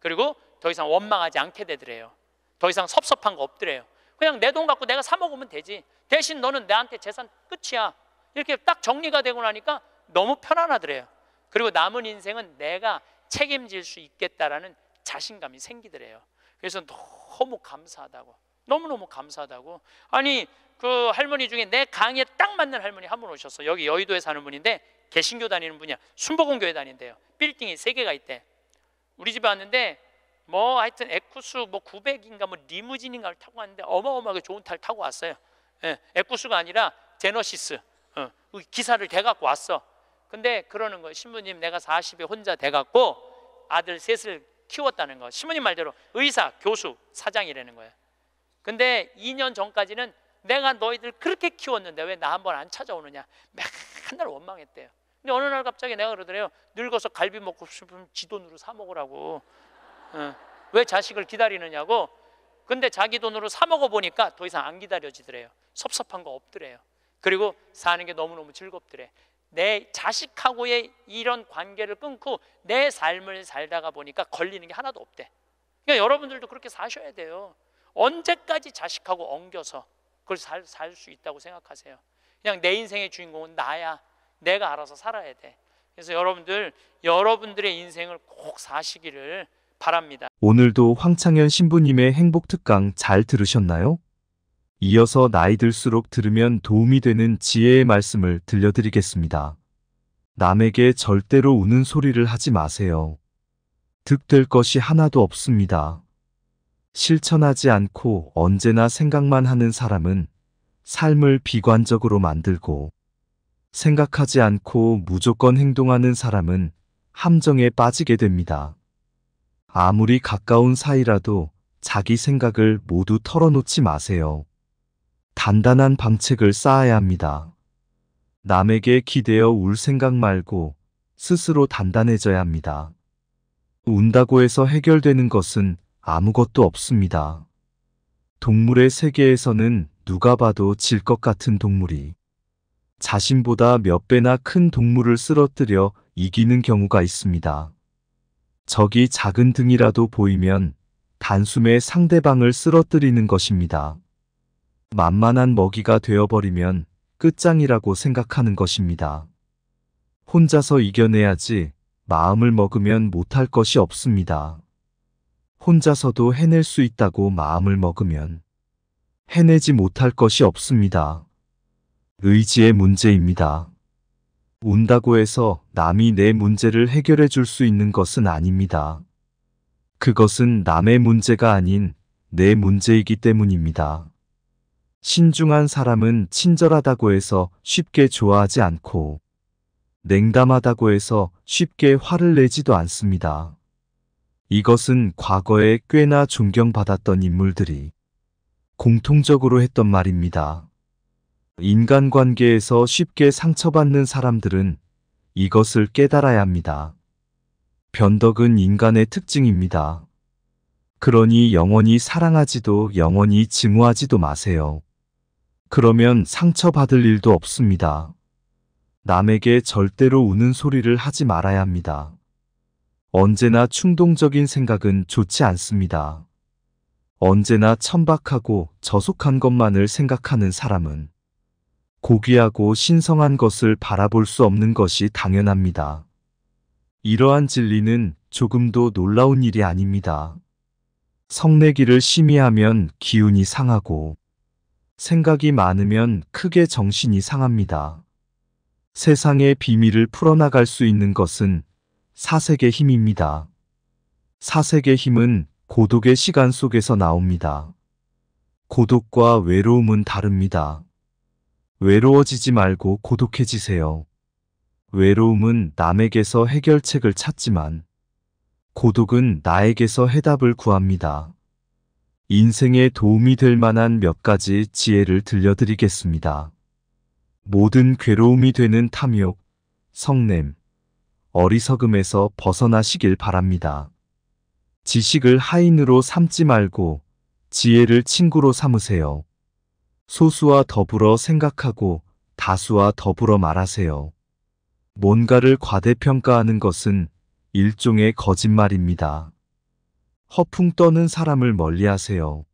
그리고 더 이상 원망하지 않게 되더래요. 더 이상 섭섭한 거 없더래요. 그냥 내 돈 갖고 내가 사 먹으면 되지. 대신 너는 나한테 재산 끝이야. 이렇게 딱 정리가 되고 나니까 너무 편안하더래요. 그리고 남은 인생은 내가 책임질 수 있겠다라는 자신감이 생기더래요. 그래서 너무 감사하다고. 너무너무 감사하다고. 아니, 그 할머니 중에 내 강의에 딱 맞는 할머니 한 분 오셨어. 여기 여의도에 사는 분인데 개신교 다니는 분이야. 순복음교회 다닌대요. 빌딩이 세 개가 있대. 우리 집에 왔는데 뭐 하여튼 에쿠스 뭐 900인가 뭐 리무진인가를 타고 왔는데 어마어마하게 좋은 탈 타고 왔어요. 예, 에쿠스가 아니라 제너시스 어, 그 기사를 대갖고 왔어. 근데 그러는 거예요. 신부님 내가 40에 혼자 대갖고 아들 셋을 키웠다는 거. 신부님 말대로 의사, 교수, 사장이라는 거예요. 근데 2년 전까지는 내가 너희들 그렇게 키웠는데 왜 나 한번 안 찾아오느냐. 맨날 원망했대요. 근데 어느 날 갑자기 내가 그러더래요. 늙어서 갈비 먹고 싶으면 지 돈으로 사 먹으라고. 어. 왜 자식을 기다리느냐고 근데 자기 돈으로 사 먹어보니까 더 이상 안 기다려지더래요 섭섭한 거 없더래요 그리고 사는 게 너무너무 즐겁더래 내 자식하고의 이런 관계를 끊고 내 삶을 살다가 보니까 걸리는 게 하나도 없대 그러니까 여러분들도 그렇게 사셔야 돼요 언제까지 자식하고 엉겨서 그걸 살 수 있다고 생각하세요 그냥 내 인생의 주인공은 나야 내가 알아서 살아야 돼 그래서 여러분들 여러분들의 인생을 꼭 사시기를 바랍니다. 오늘도 황창현 신부님의 행복 특강 잘 들으셨나요? 이어서 나이 들수록 들으면 도움이 되는 지혜의 말씀을 들려드리겠습니다. 남에게 절대로 우는 소리를 하지 마세요. 득될 것이 하나도 없습니다. 실천하지 않고 언제나 생각만 하는 사람은 삶을 비관적으로 만들고 생각하지 않고 무조건 행동하는 사람은 함정에 빠지게 됩니다. 아무리 가까운 사이라도 자기 생각을 모두 털어놓지 마세요. 단단한 방책을 쌓아야 합니다. 남에게 기대어 울 생각 말고 스스로 단단해져야 합니다. 운다고 해서 해결되는 것은 아무것도 없습니다. 동물의 세계에서는 누가 봐도 질 것 같은 동물이 자신보다 몇 배나 큰 동물을 쓰러뜨려 이기는 경우가 있습니다. 적이 작은 등이라도 보이면 단숨에 상대방을 쓰러뜨리는 것입니다. 만만한 먹이가 되어버리면 끝장이라고 생각하는 것입니다. 혼자서 이겨내야지 마음을 먹으면 못할 것이 없습니다. 혼자서도 해낼 수 있다고 마음을 먹으면 해내지 못할 것이 없습니다. 의지의 문제입니다. 온다고 해서 남이 내 문제를 해결해 줄 수 있는 것은 아닙니다. 그것은 남의 문제가 아닌 내 문제이기 때문입니다. 신중한 사람은 친절하다고 해서 쉽게 좋아하지 않고 냉담하다고 해서 쉽게 화를 내지도 않습니다. 이것은 과거에 꽤나 존경받았던 인물들이 공통적으로 했던 말입니다. 인간관계에서 쉽게 상처받는 사람들은 이것을 깨달아야 합니다. 변덕은 인간의 특징입니다. 그러니 영원히 사랑하지도 영원히 증오하지도 마세요. 그러면 상처받을 일도 없습니다. 남에게 절대로 우는 소리를 하지 말아야 합니다. 언제나 충동적인 생각은 좋지 않습니다. 언제나 천박하고 저속한 것만을 생각하는 사람은 고귀하고 신성한 것을 바라볼 수 없는 것이 당연합니다. 이러한 진리는 조금도 놀라운 일이 아닙니다. 성내기를 심히 하면 기운이 상하고 생각이 많으면 크게 정신이 상합니다. 세상의 비밀을 풀어나갈 수 있는 것은 사색의 힘입니다. 사색의 힘은 고독의 시간 속에서 나옵니다. 고독과 외로움은 다릅니다. 외로워지지 말고 고독해지세요. 외로움은 남에게서 해결책을 찾지만 고독은 나에게서 해답을 구합니다. 인생에 도움이 될 만한 몇 가지 지혜를 들려드리겠습니다. 모든 괴로움이 되는 탐욕, 성냄, 어리석음에서 벗어나시길 바랍니다. 지식을 하인으로 삼지 말고 지혜를 친구로 삼으세요. 소수와 더불어 생각하고 다수와 더불어 말하세요. 뭔가를 과대평가하는 것은 일종의 거짓말입니다. 허풍 떠는 사람을 멀리 하세요.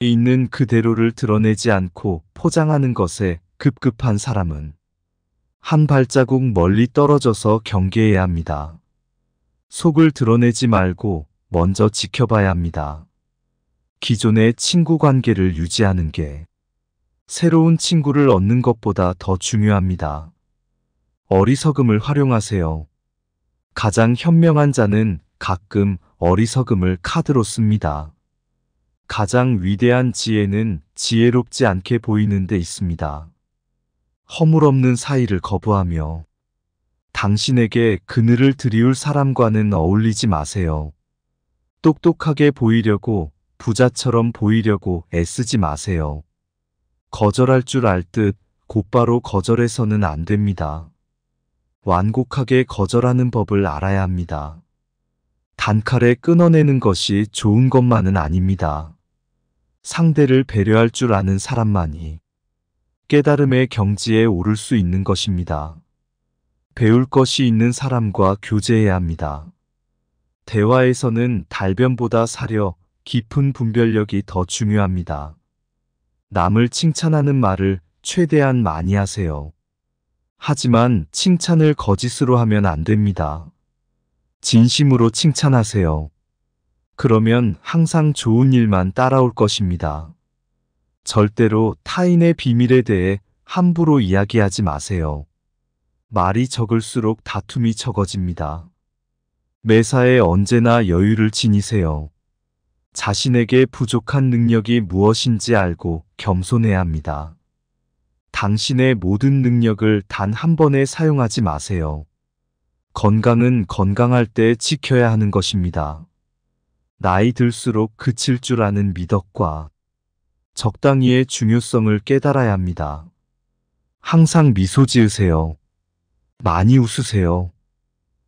있는 그대로를 드러내지 않고 포장하는 것에 급급한 사람은 한 발자국 멀리 떨어져서 경계해야 합니다. 속을 드러내지 말고 먼저 지켜봐야 합니다. 기존의 친구 관계를 유지하는 게 새로운 친구를 얻는 것보다 더 중요합니다. 어리석음을 활용하세요. 가장 현명한 자는 가끔 어리석음을 카드로 씁니다. 가장 위대한 지혜는 지혜롭지 않게 보이는 데 있습니다. 허물없는 사이를 거부하며 당신에게 그늘을 드리울 사람과는 어울리지 마세요. 똑똑하게 보이려고 부자처럼 보이려고 애쓰지 마세요. 거절할 줄 알듯 곧바로 거절해서는 안 됩니다. 완곡하게 거절하는 법을 알아야 합니다. 단칼에 끊어내는 것이 좋은 것만은 아닙니다. 상대를 배려할 줄 아는 사람만이 깨달음의 경지에 오를 수 있는 것입니다. 배울 것이 있는 사람과 교제해야 합니다. 대화에서는 달변보다 사려, 깊은 분별력이 더 중요합니다. 남을 칭찬하는 말을 최대한 많이 하세요. 하지만 칭찬을 거짓으로 하면 안 됩니다. 진심으로 칭찬하세요. 그러면 항상 좋은 일만 따라올 것입니다. 절대로 타인의 비밀에 대해 함부로 이야기하지 마세요. 말이 적을수록 다툼이 적어집니다. 매사에 언제나 여유를 지니세요. 자신에게 부족한 능력이 무엇인지 알고 겸손해야 합니다. 당신의 모든 능력을 단 한 번에 사용하지 마세요. 건강은 건강할 때 지켜야 하는 것입니다. 나이 들수록 그칠 줄 아는 미덕과 적당히의 중요성을 깨달아야 합니다. 항상 미소 지으세요. 많이 웃으세요.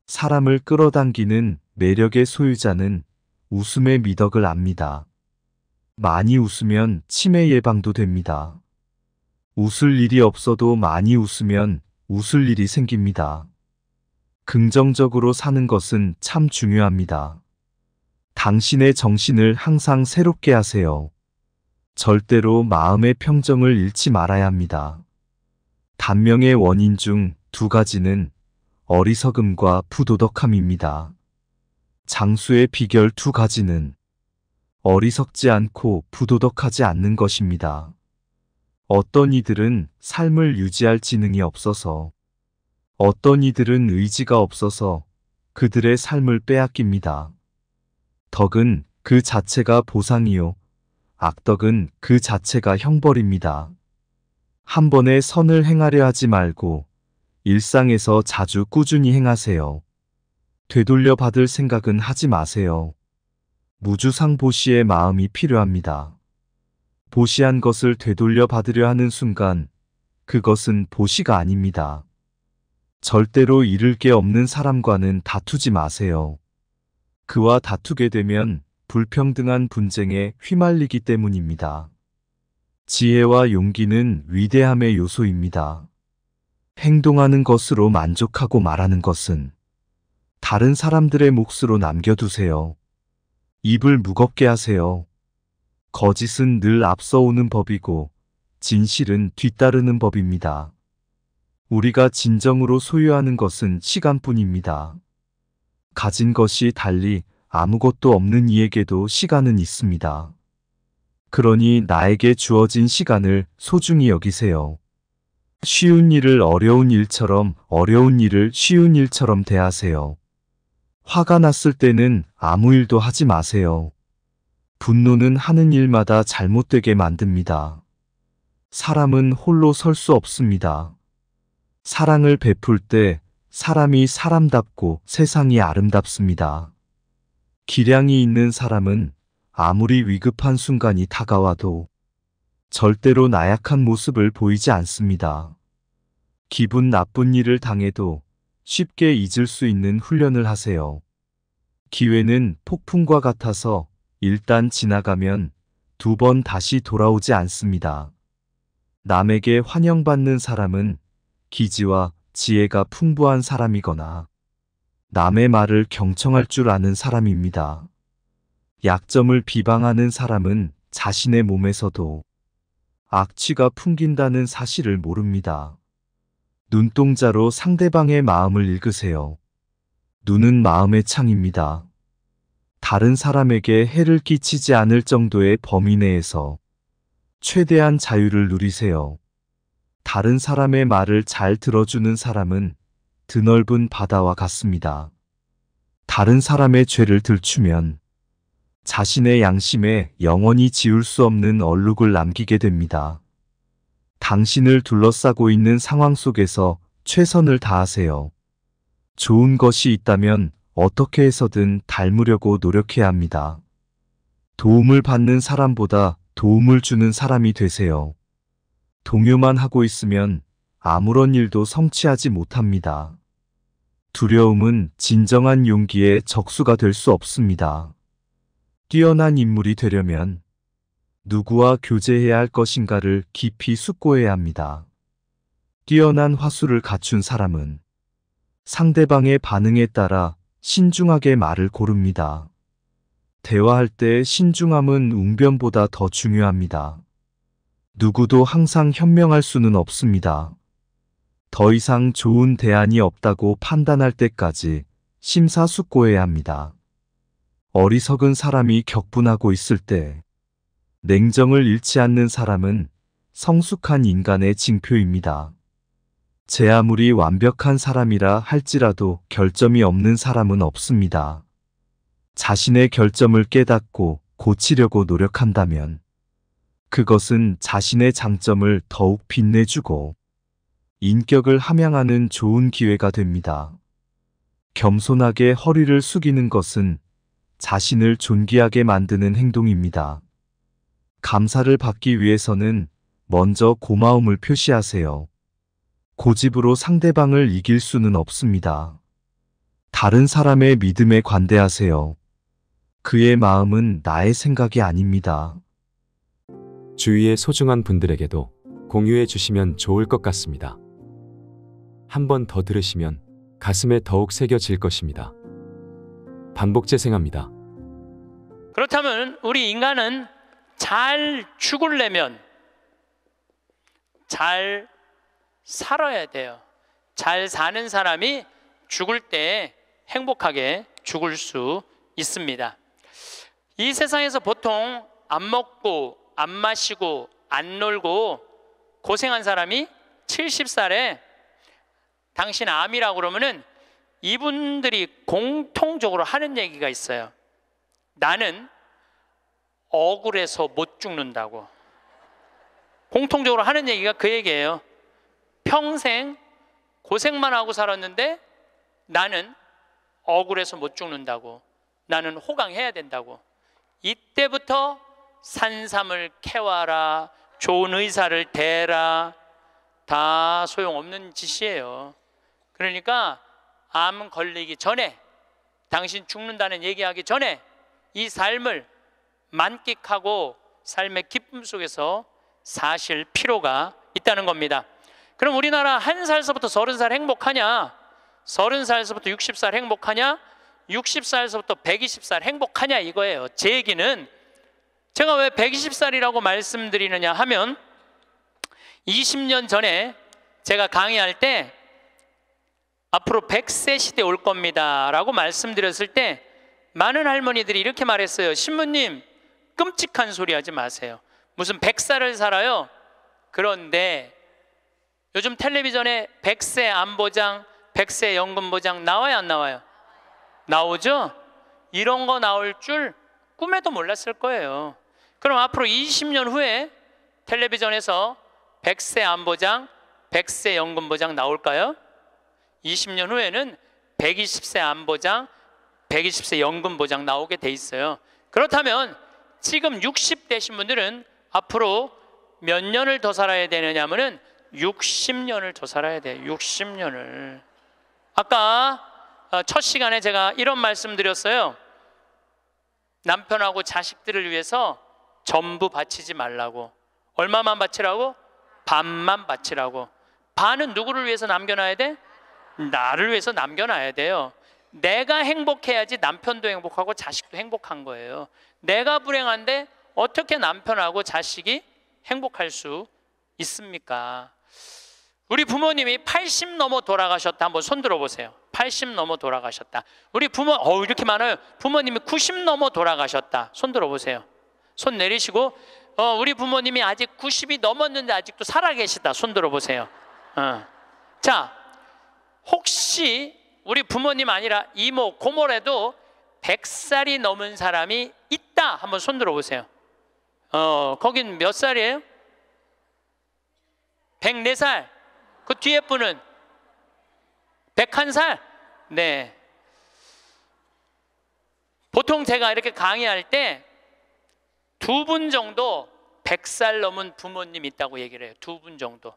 사람을 끌어당기는 매력의 소유자는 웃음의 미덕을 압니다. 많이 웃으면 치매 예방도 됩니다. 웃을 일이 없어도 많이 웃으면 웃을 일이 생깁니다. 긍정적으로 사는 것은 참 중요합니다. 당신의 정신을 항상 새롭게 하세요. 절대로 마음의 평정을 잃지 말아야 합니다. 단명의 원인 중 두 가지는 어리석음과 부도덕함입니다. 장수의 비결 두 가지는 어리석지 않고 부도덕하지 않는 것입니다. 어떤 이들은 삶을 유지할 지능이 없어서 어떤 이들은 의지가 없어서 그들의 삶을 빼앗깁니다. 덕은 그 자체가 보상이요. 악덕은 그 자체가 형벌입니다. 한 번에 선을 행하려 하지 말고 일상에서 자주 꾸준히 행하세요. 되돌려 받을 생각은 하지 마세요. 무주상 보시의 마음이 필요합니다. 보시한 것을 되돌려 받으려 하는 순간 그것은 보시가 아닙니다. 절대로 잃을 게 없는 사람과는 다투지 마세요. 그와 다투게 되면 불평등한 분쟁에 휘말리기 때문입니다. 지혜와 용기는 위대함의 요소입니다. 행동하는 것으로 만족하고 말하는 것은 다른 사람들의 몫으로 남겨두세요. 입을 무겁게 하세요. 거짓은 늘 앞서오는 법이고 진실은 뒤따르는 법입니다. 우리가 진정으로 소유하는 것은 시간뿐입니다. 가진 것이 달리 아무것도 없는 이에게도 시간은 있습니다. 그러니 나에게 주어진 시간을 소중히 여기세요. 쉬운 일을 어려운 일처럼 어려운 일을 쉬운 일처럼 대하세요. 화가 났을 때는 아무 일도 하지 마세요. 분노는 하는 일마다 잘못되게 만듭니다. 사람은 홀로 설 수 없습니다. 사랑을 베풀 때 사람이 사람답고 세상이 아름답습니다. 기량이 있는 사람은 아무리 위급한 순간이 다가와도 절대로 나약한 모습을 보이지 않습니다. 기분 나쁜 일을 당해도 쉽게 잊을 수 있는 훈련을 하세요. 기회는 폭풍과 같아서 일단 지나가면 두 번 다시 돌아오지 않습니다. 남에게 환영받는 사람은 기지와 지혜가 풍부한 사람이거나 남의 말을 경청할 줄 아는 사람입니다. 약점을 비방하는 사람은 자신의 몸에서도 악취가 풍긴다는 사실을 모릅니다. 눈동자로 상대방의 마음을 읽으세요. 눈은 마음의 창입니다. 다른 사람에게 해를 끼치지 않을 정도의 범위 내에서 최대한 자유를 누리세요. 다른 사람의 말을 잘 들어주는 사람은 드넓은 바다와 같습니다. 다른 사람의 죄를 들추면 자신의 양심에 영원히 지울 수 없는 얼룩을 남기게 됩니다. 당신을 둘러싸고 있는 상황 속에서 최선을 다하세요. 좋은 것이 있다면 어떻게 해서든 닮으려고 노력해야 합니다. 도움을 받는 사람보다 도움을 주는 사람이 되세요. 동요만 하고 있으면 아무런 일도 성취하지 못합니다. 두려움은 진정한 용기의 적수가 될 수 없습니다. 뛰어난 인물이 되려면 누구와 교제해야 할 것인가를 깊이 숙고해야 합니다. 뛰어난 화수를 갖춘 사람은 상대방의 반응에 따라 신중하게 말을 고릅니다. 대화할 때 신중함은 웅변보다 더 중요합니다. 누구도 항상 현명할 수는 없습니다. 더 이상 좋은 대안이 없다고 판단할 때까지 심사숙고해야 합니다. 어리석은 사람이 격분하고 있을 때 냉정을 잃지 않는 사람은 성숙한 인간의 징표입니다. 제 아무리 완벽한 사람이라 할지라도 결점이 없는 사람은 없습니다. 자신의 결점을 깨닫고 고치려고 노력한다면 그것은 자신의 장점을 더욱 빛내주고 인격을 함양하는 좋은 기회가 됩니다. 겸손하게 허리를 숙이는 것은 자신을 존귀하게 만드는 행동입니다. 감사를 받기 위해서는 먼저 고마움을 표시하세요. 고집으로 상대방을 이길 수는 없습니다. 다른 사람의 믿음에 관대하세요. 그의 마음은 나의 생각이 아닙니다. 주위의 소중한 분들에게도 공유해 주시면 좋을 것 같습니다. 한 번 더 들으시면 가슴에 더욱 새겨질 것입니다. 반복 재생합니다. 그렇다면 우리 인간은 잘 죽을려면 잘 살아야 돼요. 잘 사는 사람이 죽을 때 행복하게 죽을 수 있습니다. 이 세상에서 보통 안 먹고 안 마시고 안 놀고 고생한 사람이 70살에 당신 암이라고 그러면은 이분들이 공통적으로 하는 얘기가 있어요. 나는 억울해서 못 죽는다고. 공통적으로 하는 얘기가 그 얘기예요. 평생 고생만 하고 살았는데 나는 억울해서 못 죽는다고. 나는 호강해야 된다고. 이때부터 산삼을 캐와라. 좋은 의사를 대라. 다 소용없는 짓이에요. 그러니까 암 걸리기 전에 당신 죽는다는 얘기하기 전에 이 삶을 만끽하고 삶의 기쁨 속에서 사실 필요가 있다는 겁니다. 그럼 우리나라 한 살서부터 서른 살 행복하냐? 서른 살서부터 육십 살 행복하냐? 육십 살서부터 백이십 살 행복하냐 이거예요. 제 얘기는 제가 왜 백이십 살이라고 말씀드리느냐 하면 이십 년 전에 제가 강의할 때 앞으로 백세 시대 올 겁니다 라고 말씀드렸을 때 많은 할머니들이 이렇게 말했어요. 신부님 끔찍한 소리 하지 마세요. 무슨 백살을 살아요? 그런데 요즘 텔레비전에 백세 안보장, 백세 연금보장 나와요, 안 나와요? 나오죠? 이런 거 나올 줄 꿈에도 몰랐을 거예요. 그럼 앞으로 20년 후에 텔레비전에서 백세 안보장, 백세 연금보장 나올까요? 20년 후에는 120세 안보장, 120세 연금보장 나오게 돼 있어요. 그렇다면 지금 60 되신 분들은 앞으로 몇 년을 더 살아야 되느냐 하 면은 60년을 더 살아야 돼. 60년을. 아까 어, 첫 시간에 제가 이런 말씀 드렸어요. 남편하고 자식들을 위해서 전부 바치지 말라고. 얼마만 바치라고? 반만 바치라고. 반은 누구를 위해서 남겨놔야 돼? 나를 위해서 남겨놔야 돼요. 내가 행복해야지 남편도 행복하고 자식도 행복한 거예요. 내가 불행한데 어떻게 남편하고 자식이 행복할 수 있습니까? 우리 부모님이 80 넘어 돌아가셨다. 한번 손 들어보세요. 80 넘어 돌아가셨다. 우리 부모, 어 이렇게 많아요. 부모님이 90 넘어 돌아가셨다. 손 들어보세요. 손 내리시고, 어, 우리 부모님이 아직 90이 넘었는데 아직도 살아계시다. 손 들어보세요. 어. 자, 혹시 우리 부모님 아니라 이모, 고모래도 100살이 넘은 사람이 있다. 한번 손 들어보세요. 어, 거긴 몇 살이에요? 104살. 그 뒤에 분은 101살. 네. 보통 제가 이렇게 강의할 때 두 분 정도 100살 넘은 부모님 있다고 얘기를 해요. 두 분 정도.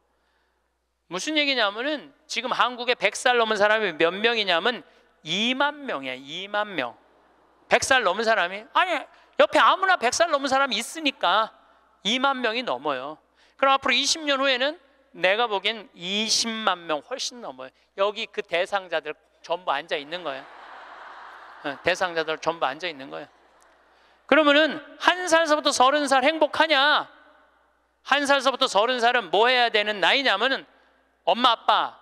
무슨 얘기냐면은 지금 한국에 100살 넘은 사람이 몇 명이냐면 2만 명이야. 2만 명. 100살 넘은 사람이 아니 옆에 아무나 100살 넘은 사람이 있으니까 2만 명이 넘어요. 그럼 앞으로 20년 후에는 내가 보기엔 20만 명 훨씬 넘어요. 여기 그 대상자들 전부 앉아 있는 거예요. 어, 대상자들 전부 앉아 있는 거예요. 그러면은 한 살서부터 서른 살 행복하냐? 한 살서부터 서른 살은 뭐 해야 되는 나이냐면은 엄마 아빠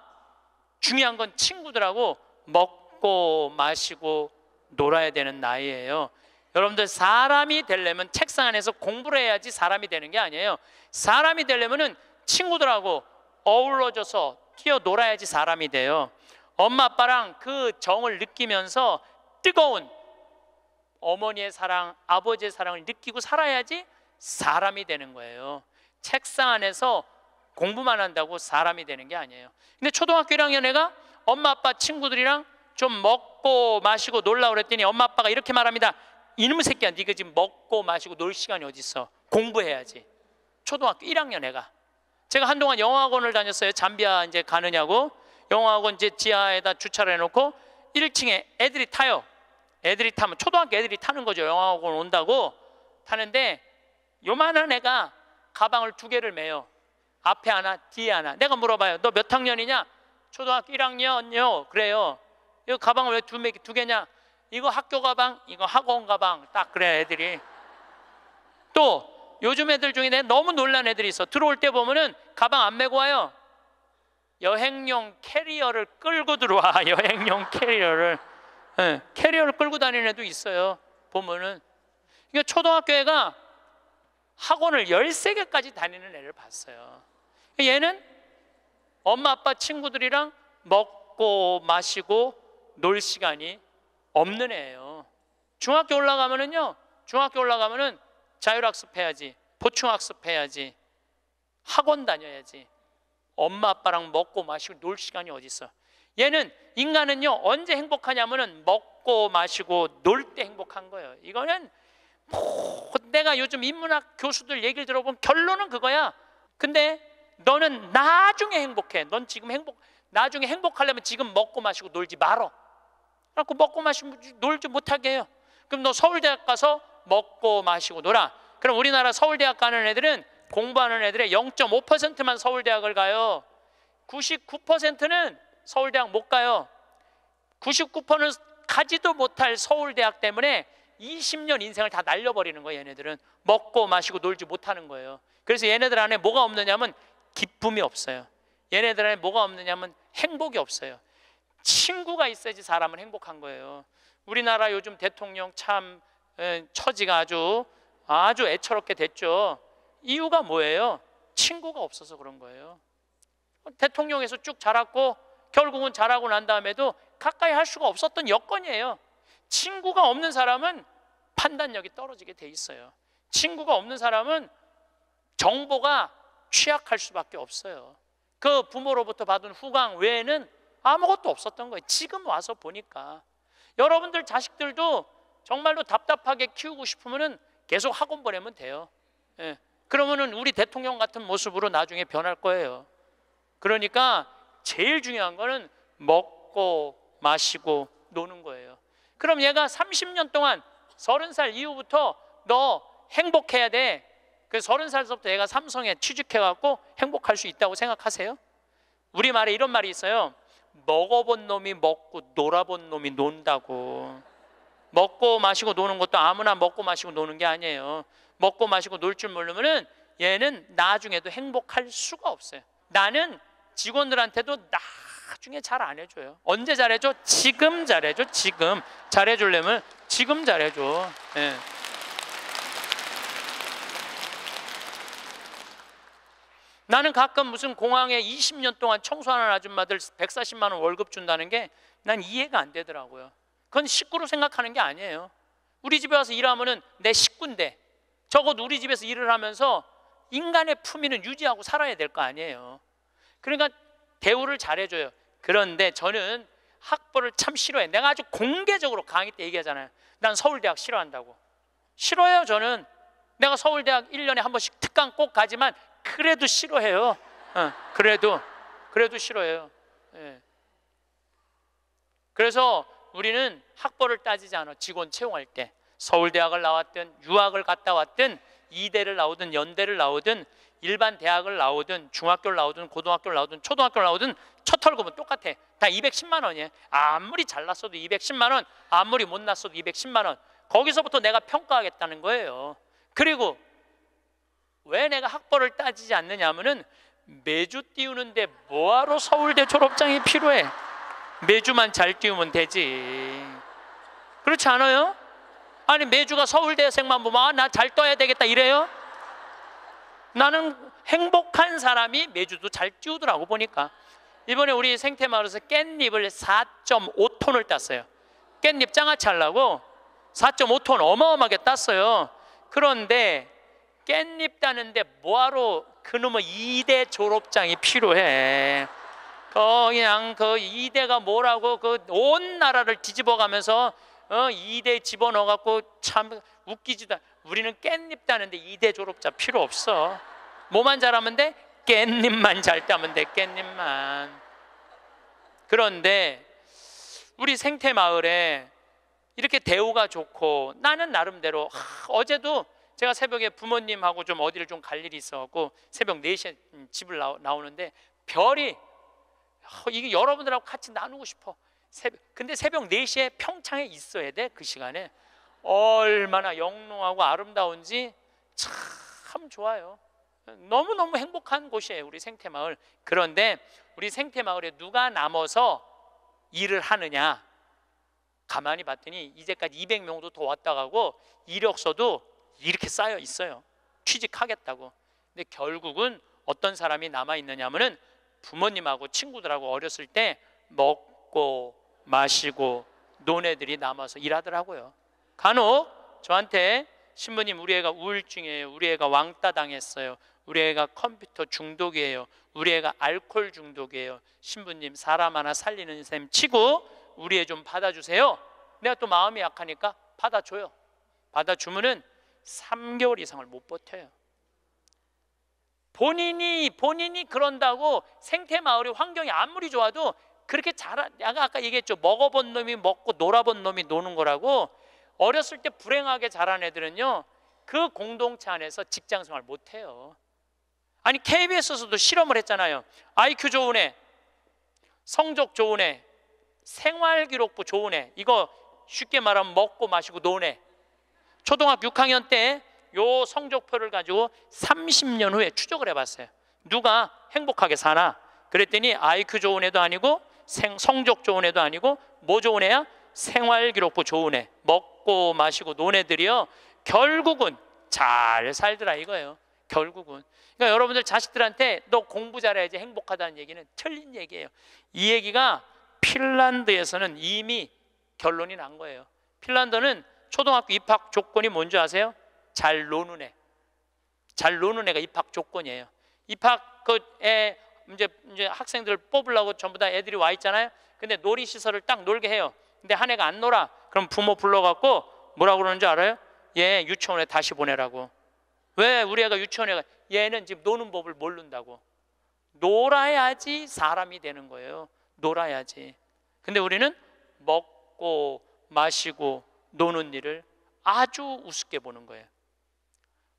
중요한 건 친구들하고 먹고 마시고 놀아야 되는 나이예요. 여러분들 사람이 되려면 책상 안에서 공부를 해야지 사람이 되는 게 아니에요. 사람이 되려면은 친구들하고 어우러져서 뛰어놀아야지 사람이 돼요. 엄마 아빠랑 그 정을 느끼면서 뜨거운 어머니의 사랑, 아버지의 사랑을 느끼고 살아야지 사람이 되는 거예요. 책상 안에서 공부만 한다고 사람이 되는 게 아니에요. 근데 초등학교 1학년 애가 엄마 아빠 친구들이랑 좀 먹고 마시고 놀라 그랬더니 엄마 아빠가 이렇게 말합니다. 이놈 새끼야, 네가 지금 먹고 마시고 놀 시간이 어디 있어? 공부해야지. 초등학교 1학년 애가. 제가 한동안 영어학원을 다녔어요. 잠비아 이제 가느냐고. 영어학원 이제 지하에다 주차를 해놓고 1층에 애들이 타요. 애들이 타면 초등학교 애들이 타는 거죠. 영어학원 온다고 타는데 요만한 애가 가방을 두 개를 메요. 앞에 하나, 뒤에 하나. 내가 물어봐요. 너 몇 학년이냐? 초등학교 1학년요. 그래요. 이거 가방왜두두 개냐? 이거 학교 가방, 이거 학원 가방. 딱 그래 애들이. 또 요즘 애들 중에 내 너무 놀란 애들이 있어. 들어올 때 보면은 가방 안 메고 와요. 여행용 캐리어를 끌고 들어와. <laughs> 여행용 캐리어를 네, 캐리어를 끌고 다니는 애도 있어요. 보면은 그러 초등학교 애가 학원을 13개까지 다니는 애를 봤어요. 얘는 엄마 아빠 친구들이랑 먹고 마시고 놀 시간이 없는 애예요. 중학교 올라가면은요. 중학교 올라가면은 자율학습 해야지. 보충학습 해야지. 학원 다녀야지. 엄마 아빠랑 먹고 마시고 놀 시간이 어디 있어? 얘는 인간은요. 언제 행복하냐면은 먹고 마시고 놀 때 행복한 거예요. 이거는 뭐 내가 요즘 인문학 교수들 얘기를 들어보 결론은 그거야. 근데 너는 나중에 행복해. 넌 지금 행복 나중에 행복하려면 지금 먹고 마시고 놀지 말어. 그래고 갖 먹고 마시고 놀지 못하게 해요. 그럼 너 서울대학 가서 먹고 마시고 놀아. 그럼 우리나라 서울대학 가는 애들은 공부하는 애들의 0.5%만 서울대학을 가요. 99%는 서울대학 못 가요. 99%는 가지도 못할 서울대학 때문에 20년 인생을 다 날려버리는 거예요. 얘네들은 먹고 마시고 놀지 못하는 거예요. 그래서 얘네들 안에 뭐가 없느냐면 기쁨이 없어요. 얘네들 안에 뭐가 없느냐면 행복이 없어요. 친구가 있어야지 사람은 행복한 거예요. 우리나라 요즘 대통령 참 처지가 아주 아주 애처롭게 됐죠. 이유가 뭐예요? 친구가 없어서 그런 거예요. 대통령에서 쭉 자랐고 결국은 자라고 난 다음에도 가까이 할 수가 없었던 여건이에요. 친구가 없는 사람은 판단력이 떨어지게 돼 있어요. 친구가 없는 사람은 정보가 취약할 수밖에 없어요. 그 부모로부터 받은 후광 외에는 아무것도 없었던 거예요. 지금 와서 보니까 여러분들 자식들도 정말로 답답하게 키우고 싶으면은 계속 학원 보내면 돼요. 예. 그러면은 우리 대통령 같은 모습으로 나중에 변할 거예요. 그러니까 제일 중요한 거는 먹고 마시고 노는 거예요. 그럼 얘가 30년 동안 30살 이후부터 너 행복해야 돼. 그 30살부터 서 얘가 삼성에 취직해 갖고 행복할 수 있다고 생각하세요? 우리 말에 이런 말이 있어요. 먹어본 놈이 먹고 놀아본 놈이 논다고. 먹고 마시고 노는 것도 아무나 먹고 마시고 노는 게 아니에요. 먹고 마시고 놀 줄모르면 얘는 나중에도 행복할 수가 없어요. 나는 직원들한테도 나중에 잘 안 해줘요. 언제 잘해줘? 지금 잘해줘. 지금 잘해주려면 지금 잘해줘. 예. 나는 가끔 무슨 공항에 20년 동안 청소하는 아줌마들 140만 원 월급 준다는 게 난 이해가 안 되더라고요. 그건 식구로 생각하는 게 아니에요. 우리 집에 와서 일하면은 내 식구인데 적어도 우리 집에서 일을 하면서 인간의 품위는 유지하고 살아야 될 거 아니에요. 그러니까 대우를 잘해줘요. 그런데 저는 학벌을 참 싫어해. 내가 아주 공개적으로 강의 때 얘기하잖아요. 난 서울대학 싫어한다고. 싫어요, 저는. 내가 서울대학 1년에 한 번씩 특강 꼭 가지만 그래도 싫어해요. 어, 그래도 그래도 싫어해요. 예. 그래서 우리는 학벌을 따지지 않아 직원 채용할 때 서울대학을 나왔든 유학을 갔다 왔든 이대를 나오든 연대를 나오든 일반 대학을 나오든 중학교를 나오든 고등학교를 나오든 초등학교를 나오든 첫 월급은 똑같아 다 210만 원이에요 아무리 잘났어도 210만 원 아무리 못났어도 210만 원 거기서부터 내가 평가하겠다는 거예요 그리고 왜 내가 학벌을 따지지 않느냐 하면은 매주 띄우는데 뭐하러 서울대 졸업장이 필요해? 매주만 잘 띄우면 되지. 그렇지 않아요? 아니 매주가 서울대생만 보면 아, 나잘 떠야 되겠다 이래요? 나는 행복한 사람이 매주도 잘 띄우더라고 보니까. 이번에 우리 생태마을에서 깻잎을 4.5톤을 땄어요. 깻잎 장아찌 하려고 4.5톤 어마어마하게 땄어요. 그런데 깻잎 따는데 뭐하러 그놈의 이대 졸업장이 필요해 그냥 그 2대가 뭐라고 그 온 나라를 뒤집어가면서 어, 2대 집어넣어갖고 참 웃기지도 우리는 깻잎 따는데 2대 졸업자 필요 없어 뭐만 잘하면 돼? 깻잎만 잘 따면 돼 깻잎만 그런데 우리 생태 마을에 이렇게 대우가 좋고 나는 나름대로 하, 어제도 제가 새벽에 부모님하고 좀 어디를 좀 갈 일이 있어갖고 새벽 4시에 집을 나오는데 별이 어, 이게 여러분들하고 같이 나누고 싶어 새벽, 근데 새벽 4시에 평창에 있어야 돼 그 시간에 얼마나 영롱하고 아름다운지 참 좋아요 너무너무 행복한 곳이에요 우리 생태마을 그런데 우리 생태마을에 누가 남아서 일을 하느냐 가만히 봤더니 이제까지 200명도 더 왔다 가고 이력서도 이렇게 쌓여 있어요. 취직하겠다고. 근데 결국은 어떤 사람이 남아 있느냐면은 부모님하고 친구들하고 어렸을 때 먹고 마시고 노네들이 남아서 일하더라고요. 간혹 저한테 신부님 우리 애가 우울증이에요. 우리 애가 왕따 당했어요. 우리 애가 컴퓨터 중독이에요. 우리 애가 알코올 중독이에요. 신부님 사람 하나 살리는 셈 치고 우리 애 좀 받아주세요. 내가 또 마음이 약하니까 받아줘요. 받아주면은 3개월 이상을 못 버텨요. 본인이 본인이 그런다고 생태 마을의 환경이 아무리 좋아도 그렇게 자라 내가 아까 얘기했죠. 먹어본 놈이 먹고 놀아본 놈이 노는 거라고 어렸을 때 불행하게 자란 애들은요. 그 공동체 안에서 직장 생활 못 해요. 아니 KBS에서도 실험을 했잖아요. IQ 좋은 애, 성적 좋은 애, 생활 기록부 좋은 애. 이거 쉽게 말하면 먹고 마시고 노네. 초등학교 6학년 때 요 성적표를 가지고 30년 후에 추적을 해봤어요. 누가 행복하게 사나? 그랬더니 IQ 좋은 애도 아니고 생, 성적 좋은 애도 아니고 뭐 좋은 애야? 생활기록부 좋은 애. 먹고 마시고 논 애들이요. 결국은 잘 살더라 이거예요. 결국은. 그러니까 여러분들 자식들한테 너 공부 잘해야지 행복하다는 얘기는 틀린 얘기예요. 이 얘기가 핀란드에서는 이미 결론이 난 거예요. 핀란드는 초등학교 입학 조건이 뭔지 아세요? 잘 노는 애. 잘 노는 애가 입학 조건이에요. 입학 그에 이제 이제 학생들 뽑으려고 전부 다 애들이 와 있잖아요. 근데 놀이 시설을 딱 놀게 해요. 근데 한 애가 안 놀아. 그럼 부모 불러 갖고 뭐라고 그러는 줄 알아요? 얘 유치원에 다시 보내라고. 왜 우리 애가 유치원에 가? 얘는 지금 노는 법을 모른다고. 놀아야지 사람이 되는 거예요. 놀아야지. 근데 우리는 먹고 마시고 노는 일을 아주 우습게 보는 거예요.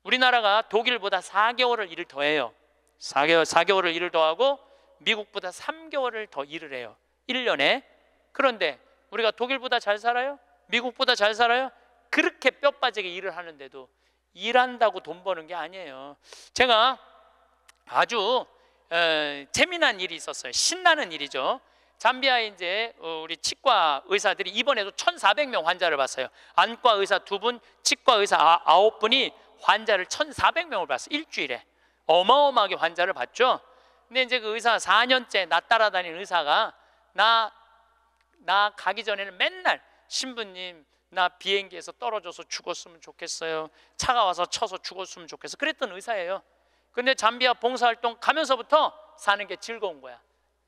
우리나라가 독일보다 4개월을 일을 더해요. 4개월, 4개월을 일을 더하고 미국보다 3개월을 더 일을 해요. 1년에. 그런데 우리가 독일보다 잘 살아요? 미국보다 잘 살아요? 그렇게 뼈 빠지게 일을 하는데도 일한다고 돈 버는 게 아니에요. 제가 아주 어, 재미난 일이 있었어요. 신나는 일이죠. 잠비아에 이제 어, 우리 치과 의사들이 이번에도 1,400명 환자를 봤어요. 안과 의사 두 분, 치과 의사 아, 아홉 분이 환자를 1,400명을 봤어요. 일주일에. 어마어마하게 환자를 봤죠. 근데 이제 그 의사 4년째 나 따라다니는 의사가 나, 나 가기 전에는 맨날 신부님, 나 비행기에서 떨어져서 죽었으면 좋겠어요. 차가 와서 쳐서 죽었으면 좋겠어. 그랬던 의사예요. 근데 잠비아 봉사활동 가면서부터 사는 게 즐거운 거야.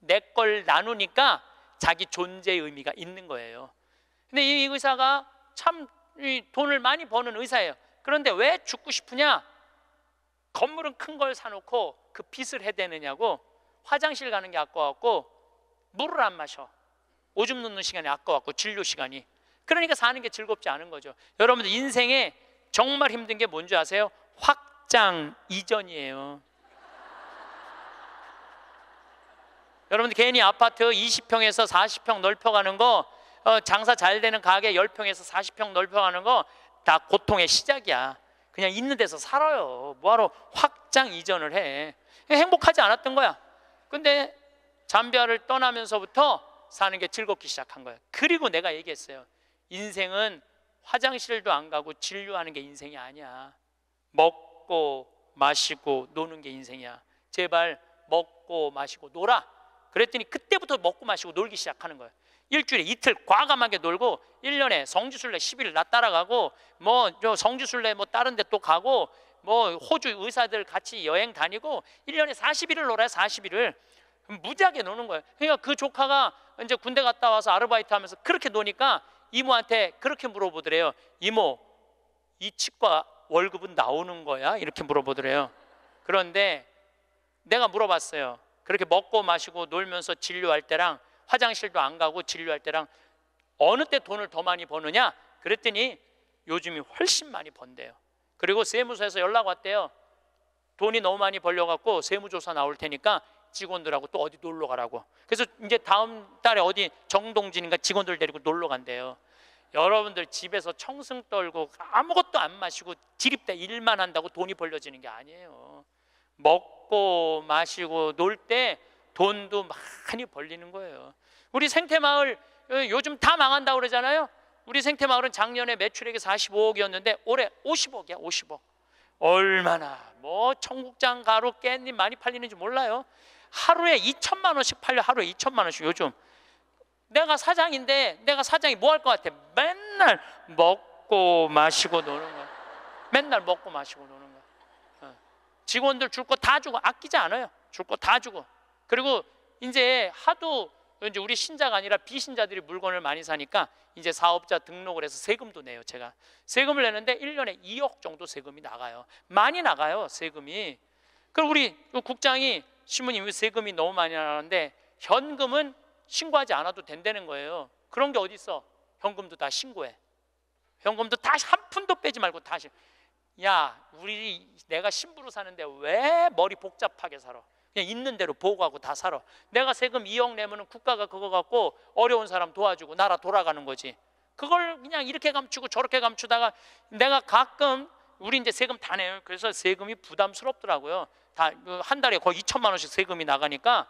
내걸 나누니까 자기 존재의 의미가 있는 거예요. 근데 이 의사가 참 돈을 많이 버는 의사예요. 그런데 왜 죽고 싶으냐? 건물은 큰 걸 사놓고 그 빚을 해대느냐고 화장실 가는 게 아까웠고 물을 안 마셔. 오줌 누는 시간이 아까웠고 진료 시간이. 그러니까 사는 게 즐겁지 않은 거죠. 여러분들 인생에 정말 힘든 게 뭔지 아세요? 확장 이전이에요. 여러분들 괜히 아파트 20평에서 40평 넓혀가는 거 어, 장사 잘 되는 가게 10평에서 40평 넓혀가는 거 다 고통의 시작이야 그냥 있는 데서 살아요 뭐하러 확장 이전을 해 행복하지 않았던 거야 근데 잠비아를 떠나면서부터 사는 게 즐겁기 시작한 거야 그리고 내가 얘기했어요 인생은 화장실도 안 가고 진료하는 게 인생이 아니야 먹고 마시고 노는 게 인생이야 제발 먹고 마시고 놀아 그랬더니 그때부터 먹고 마시고 놀기 시작하는 거예요. 일주일에 이틀 과감하게 놀고 1년에 성지순례 10일 나 따라가고 뭐 성지순례 뭐 다른 데 또 가고 뭐 호주 의사들 같이 여행 다니고 1년에 40일을 놀아요. 40일을. 무지하게 노는 거예요. 그러니까 그 조카가 이제 군대 갔다 와서 아르바이트 하면서 그렇게 노니까 이모한테 그렇게 물어보더래요. 이모, 이 치과 월급은 나오는 거야? 이렇게 물어보더래요. 그런데 내가 물어봤어요. 그렇게 먹고 마시고 놀면서 진료할 때랑 화장실도 안 가고 진료할 때랑 어느 때 돈을 더 많이 버느냐? 그랬더니 요즘이 훨씬 많이 번대요. 그리고 세무서에서 연락 왔대요. 돈이 너무 많이 벌려갖고 세무조사 나올 테니까 직원들하고 또 어디 놀러 가라고. 그래서 이제 다음 달에 어디 정동진인가 직원들 데리고 놀러 간대요. 여러분들 집에서 청승 떨고 아무것도 안 마시고 지립대 일만 한다고 돈이 벌려지는 게 아니에요. 먹고 마시고 놀 때 돈도 많이 벌리는 거예요. 우리 생태마을 어, 요즘 다 망한다고 그러잖아요. 우리 생태마을은 작년에 매출액이 45억이었는데 올해 50억이야, 50억. 얼마나 뭐 청국장 가루 깻잎 많이 팔리는지 몰라요. 하루에 2천만 원씩 팔려. 하루에 2천만 원씩 요즘. 내가 사장인데 내가 사장이 뭐 할 것 같아? 맨날 먹고 마시고 노는 거 맨날 먹고 마시고 노는 거 직원들 줄 거 다 주고 아끼지 않아요. 줄 거 다 주고. 그리고 이제 하도 이제 우리 신자가 아니라 비신자들이 물건을 많이 사니까 이제 사업자 등록을 해서 세금도 내요, 제가. 세금을 내는데 1년에 2억 정도 세금이 나가요. 많이 나가요, 세금이. 그럼 우리 국장이 신부님 세금이 너무 많이 나가는데 현금은 신고하지 않아도 된다는 거예요. 그런 게 어디 있어? 현금도 다 신고해. 현금도 다 한 푼도 빼지 말고 다 신고. 야 우리 내가 신부로 사는데 왜 머리 복잡하게 살아? 그냥 있는 대로 보고하고 다 살아. 내가 세금 2억 내면 국가가 그거 갖고 어려운 사람 도와주고 나라 돌아가는 거지. 그걸 그냥 이렇게 감추고 저렇게 감추다가 내가 가끔 우리 이제 세금 다 내요. 그래서 세금이 부담스럽더라고요. 다한 그 달에 거의 2천만 원씩 세금이 나가니까.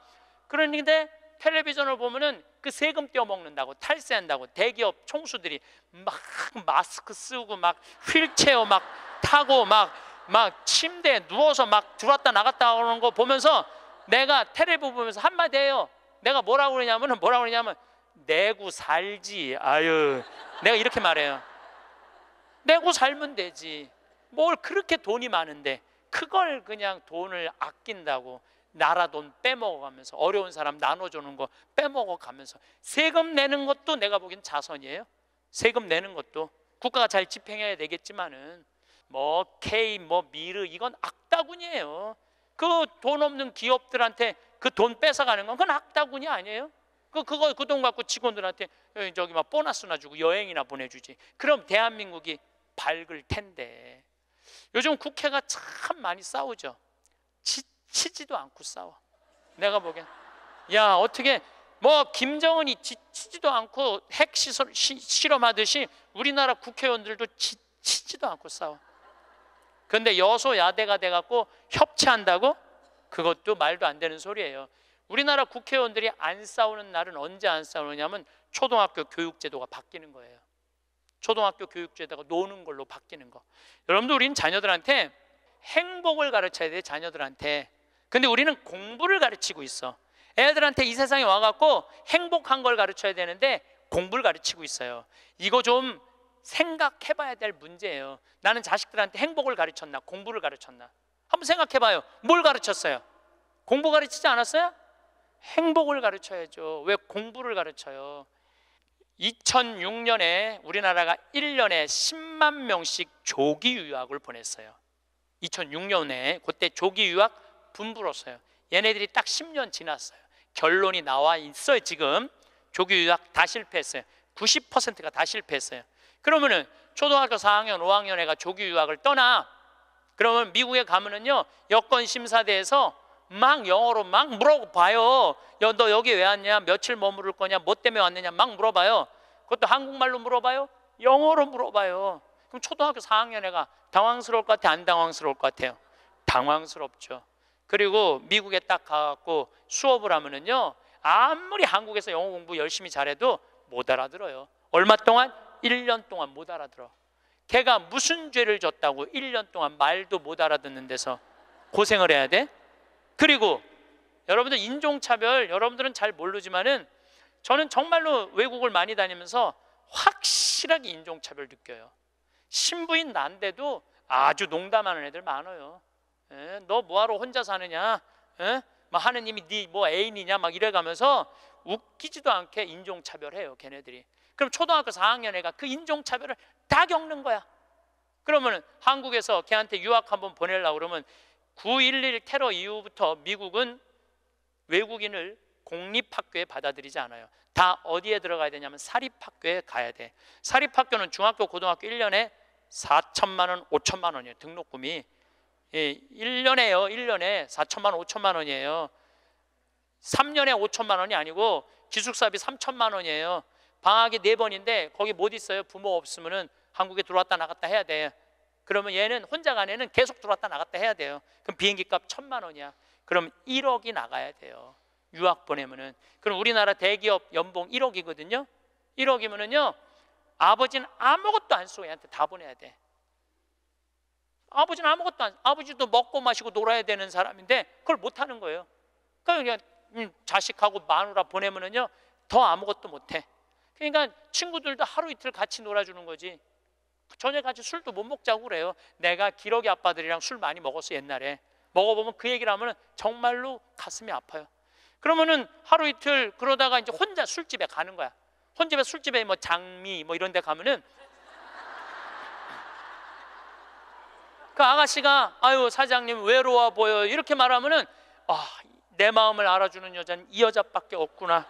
그런데 텔레비전을 보면은 그 세금 떼어먹는다고 탈세한다고 대기업 총수들이 막 마스크 쓰고 막 휠체어 막 타고 막 막 침대에 누워서 막 들어왔다 나갔다 하는 거 보면서 내가 텔레비 보면서 한마디 해요. 내가 뭐라고 그러냐면은 뭐라고 그러냐면 내고 살지. 아유. 내가 이렇게 말해요. 내고 살면 되지. 뭘 그렇게 돈이 많은데 그걸 그냥 돈을 아낀다고 나라 돈 빼먹어가면서 어려운 사람 나눠주는 거 빼먹어가면서 세금 내는 것도 내가 보기엔 자선이에요. 세금 내는 것도 국가가 잘 집행해야 되겠지만은 뭐 K 뭐 미르 이건 악다군이에요. 그 돈 없는 기업들한테 그 돈 뺏어가는 건 그건 악다군이 아니에요. 그 그거 그 돈 갖고 직원들한테 어, 저기 막 보너스나 주고 여행이나 보내주지. 그럼 대한민국이 밝을 텐데. 요즘 국회가 참 많이 싸우죠. 지, 치지도 않고 싸워. 내가 보기엔 야 어떻게 뭐 김정은이 지, 치지도 않고 핵 시설, 실험하듯이 우리나라 국회의원들도 지, 치지도 않고 싸워. 근데 여소야대가 돼갖고 협치한다고? 그것도 말도 안 되는 소리예요. 우리나라 국회의원들이 안 싸우는 날은 언제 안 싸우느냐면 초등학교 교육제도가 바뀌는 거예요. 초등학교 교육제도가 노는 걸로 바뀌는 거. 여러분들 우린 자녀들한테 행복을 가르쳐야 돼 자녀들한테. 근데 우리는 공부를 가르치고 있어. 애들한테 이 세상에 와갖고 행복한 걸 가르쳐야 되는데 공부를 가르치고 있어요. 이거 좀 생각해봐야 될 문제예요. 나는 자식들한테 행복을 가르쳤나, 공부를 가르쳤나? 한번 생각해봐요. 뭘 가르쳤어요? 공부 가르치지 않았어요? 행복을 가르쳐야죠. 왜 공부를 가르쳐요? 2006년에 우리나라가 1년에 10만 명씩 조기 유학을 보냈어요. 2006년에 그때 조기 유학 분부었어요 얘네들이 딱 10년 지났어요. 결론이 나와 있어요. 지금 조교 유학 다 실패했어요. 90%가 다 실패했어요. 그러면은 초등학교 4학년, 5학년 애가 조교 유학을 떠나. 그러면 미국에 가면은요 여권 심사대에서 막 영어로 막 물어봐요. 야, 너 여기 왜 왔냐? 며칠 머무를 거냐? 뭐 때문에 왔느냐? 막 물어봐요. 그것도 한국말로 물어봐요? 영어로 물어봐요. 그럼 초등학교 4학년 애가 당황스러울 것 같아? 안 당황스러울 것 같아요? 당황스럽죠. 그리고 미국에 딱 가갖고 수업을 하면은요 아무리 한국에서 영어 공부 열심히 잘해도 못 알아들어요 얼마 동안? 1년 동안 못 알아들어 걔가 무슨 죄를 졌다고 1년 동안 말도 못 알아듣는 데서 고생을 해야 돼? 그리고 여러분들 인종차별 여러분들은 잘 모르지만은 저는 정말로 외국을 많이 다니면서 확실하게 인종차별 느껴요 신부인 난데도 아주 농담하는 애들 많아요 너 뭐하러 혼자 사느냐? 에? 하느님이 네 뭐 애인이냐? 막 이래가면서 웃기지도 않게 인종차별해요 걔네들이 그럼 초등학교 4학년 애가 그 인종차별을 다 겪는 거야 그러면 한국에서 걔한테 유학 한번 보내려고 그러면 9.11 테러 이후부터 미국은 외국인을 공립학교에 받아들이지 않아요 다 어디에 들어가야 되냐면 사립학교에 가야 돼 사립학교는 중학교 고등학교 1년에 4천만 원, 5천만 원이에요 등록금이 1년에요. 예, 1년에 4천만 원, 5천만 원이에요. 3년에 5천만 원이 아니고 기숙사비 3천만 원이에요. 방학이 4 번인데 거기 못 있어요. 부모 없으면은 한국에 들어왔다 나갔다 해야 돼. 그러면 얘는 혼자 간에는 계속 들어왔다 나갔다 해야 돼요. 그럼 비행기 값 천만 원이야. 그럼 1억이 나가야 돼요. 유학 보내면은 그럼 우리나라 대기업 연봉 1억이거든요. 1억이면은요 아버지는 아무것도 안 쓰고 얘한테 다 보내야 돼. 아버지는 아무것도 안, 아버지도 먹고 마시고 놀아야 되는 사람인데 그걸 못하는 거예요. 그러니까 그냥 음, 자식하고 마누라 보내면은요 더 아무것도 못해. 그러니까 친구들도 하루 이틀 같이 놀아주는 거지. 전혀 같이 술도 못 먹자고 그래요. 내가 기러기 아빠들이랑 술 많이 먹었어 옛날에. 먹어보면 그 얘기를 하면 정말로 가슴이 아파요. 그러면은 하루 이틀 그러다가 이제 혼자 술집에 가는 거야. 혼집 술집에 뭐 장미 뭐 이런 데 가면은 그 아가씨가 아유 사장님 외로워 보여 이렇게 말하면은 아, 내 마음을 알아주는 여자는 이 여자밖에 없구나.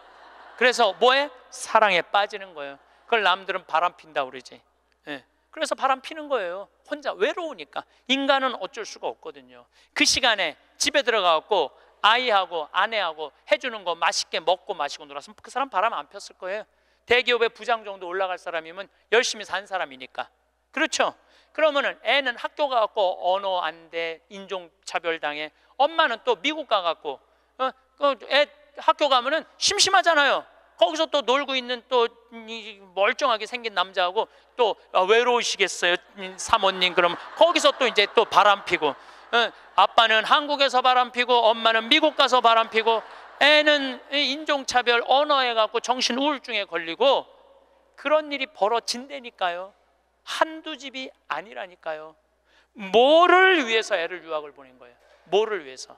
그래서 뭐에 사랑에 빠지는 거예요. 그걸 남들은 바람 핀다 그러지. 예. 그래서 바람 피는 거예요. 혼자 외로우니까 인간은 어쩔 수가 없거든요. 그 시간에 집에 들어가고 아이하고 아내하고 해주는 거 맛있게 먹고 마시고 놀았으면 그 사람 바람 안 폈을 거예요. 대기업의 부장 정도 올라갈 사람이면 열심히 산 사람이니까. 그렇죠? 그러면은 애는 학교 가갖고 언어 안 돼, 인종 차별당해. 엄마는 또 미국 가갖고 어, 그애 학교 가면은 심심하잖아요. 거기서 또 놀고 있는 또 멀쩡하게 생긴 남자하고 또 아, 외로우시겠어요 사모님 그럼 거기서 또 이제 또 바람 피고 어, 아빠는 한국에서 바람 피고 엄마는 미국 가서 바람 피고 애는 인종차별 언어에 갖고 정신 우울증에 걸리고 그런 일이 벌어진다니까요 한두 집이 아니라니까요. 뭐를 위해서 애를 유학을 보낸 거예요? 뭐를 위해서?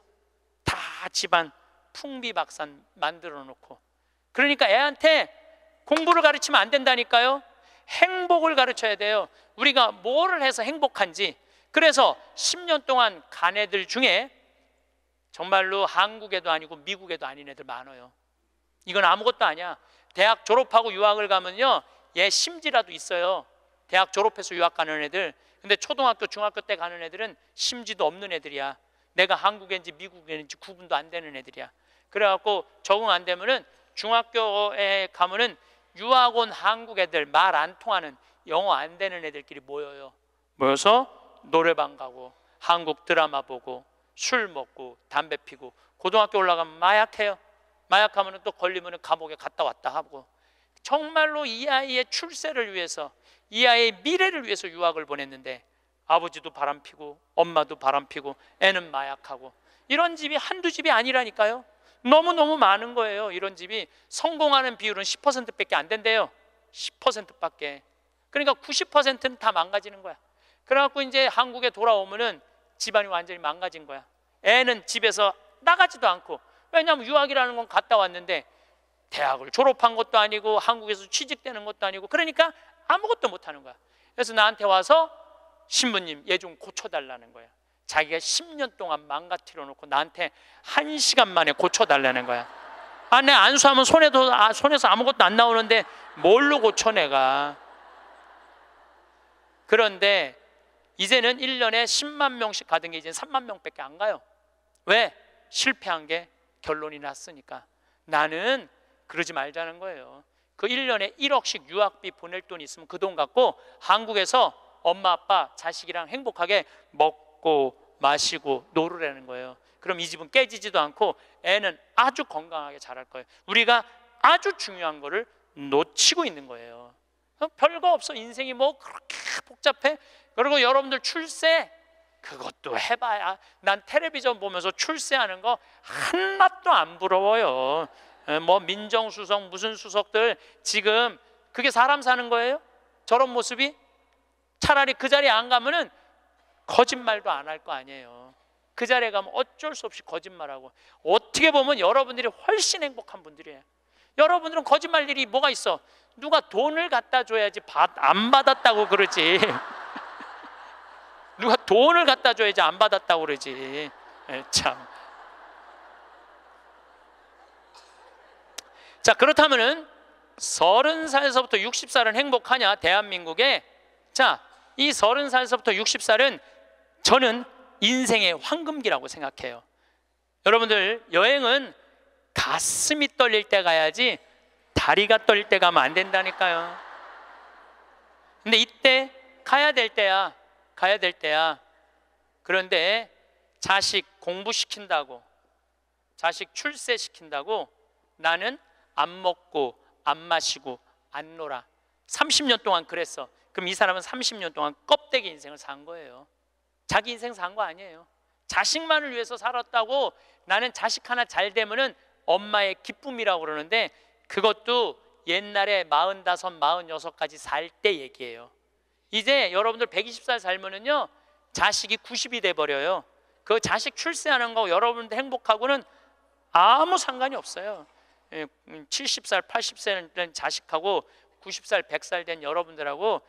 다 집안 풍비박산 만들어 놓고. 그러니까 애한테 공부를 가르치면 안 된다니까요. 행복을 가르쳐야 돼요. 우리가 뭐를 해서 행복한지. 그래서 10년 동안 간 애들 중에 정말로 한국에도 아니고 미국에도 아닌 애들 많아요. 이건 아무것도 아니야. 대학 졸업하고 유학을 가면요. 얘 심지라도 있어요. 대학 졸업해서 유학 가는 애들 근데 초등학교 중학교 때 가는 애들은 심지도 없는 애들이야 내가 한국인지 미국인지 구분도 안 되는 애들이야 그래갖고 적응 안 되면은 중학교에 가면은 유학 온 한국 애들 말 안 통하는 영어 안 되는 애들끼리 모여요 모여서 노래방 가고 한국 드라마 보고 술 먹고 담배 피고 고등학교 올라가면 마약해요 마약하면 또 걸리면 감옥에 갔다 왔다 하고 정말로 이 아이의 출세를 위해서 이 아이의 미래를 위해서 유학을 보냈는데 아버지도 바람피고 엄마도 바람피고 애는 마약하고 이런 집이 한두 집이 아니라니까요. 너무너무 많은 거예요. 이런 집이 성공하는 비율은 10%밖에 안 된대요. 10%밖에. 그러니까 90%는 다 망가지는 거야. 그래갖고 이제 한국에 돌아오면은 집안이 완전히 망가진 거야. 애는 집에서 나가지도 않고 왜냐하면 유학이라는 건 갔다 왔는데 대학을 졸업한 것도 아니고 한국에서 취직되는 것도 아니고 그러니까 아무것도 못하는 거야. 그래서 나한테 와서 신부님 얘 좀 고쳐달라는 거야. 자기가 10년 동안 망가뜨려 놓고 나한테 한시간 만에 고쳐달라는 거야. 아, 내 안수하면 손에도, 아, 손에서 아무것도 안 나오는데 뭘로 고쳐 내가. 그런데 이제는 1년에 10만 명씩 가던 게 이제 3만 명밖에 안 가요. 왜? 실패한 게 결론이 났으니까. 나는 그러지 말자는 거예요. 그 1년에 1억씩 유학비 보낼 그 돈 있으면 그 돈 갖고 한국에서 엄마 아빠 자식이랑 행복하게 먹고 마시고 놀으라는 거예요. 그럼 이 집은 깨지지도 않고 애는 아주 건강하게 자랄 거예요. 우리가 아주 중요한 거를 놓치고 있는 거예요. 어? 별거 없어. 인생이 뭐 그렇게 복잡해. 그리고 여러분들 출세 그것도 해봐야 난 텔레비전 보면서 출세하는 거 한맛도안 부러워요. 뭐 민정수석 무슨 수석들 지금 그게 사람 사는 거예요? 저런 모습이 차라리 그 자리에 안 가면은 거짓말도 안 할 거 아니에요. 그 자리에 가면 어쩔 수 없이 거짓말하고 어떻게 보면 여러분들이 훨씬 행복한 분들이에요. 여러분들은 거짓말 일이 뭐가 있어? 누가 돈을 갖다 줘야지 받, 안 받았다고 그러지. <laughs> 누가 돈을 갖다 줘야지 안 받았다고 그러지. 참. 자 그렇다면은 서른 살서부터 육십 살은 행복하냐 대한민국에 자이 서른 살서부터 에 육십 살은 저는 인생의 황금기라고 생각해요 여러분들 여행은 가슴이 떨릴 때 가야지 다리가 떨릴 때 가면 안 된다니까요 근데 이때 가야 될 때야 가야 될 때야 그런데 자식 공부시킨다고 자식 출세시킨다고 나는 안 먹고 안 마시고 안 놀아 30년 동안 그랬어 그럼 이 사람은 30년 동안 껍데기 인생을 산 거예요 자기 인생 산 거 아니에요 자식만을 위해서 살았다고 나는 자식 하나 잘 되면은 엄마의 기쁨이라고 그러는데 그것도 옛날에 마흔다섯, 마흔여섯까지 살 때 얘기예요 이제 여러분들 120살 살면은요 자식이 90이 돼버려요 그 자식 출세하는 거 여러분들 행복하고는 아무 상관이 없어요 70살, 80세 된 자식하고 90살, 100살 된 여러분들하고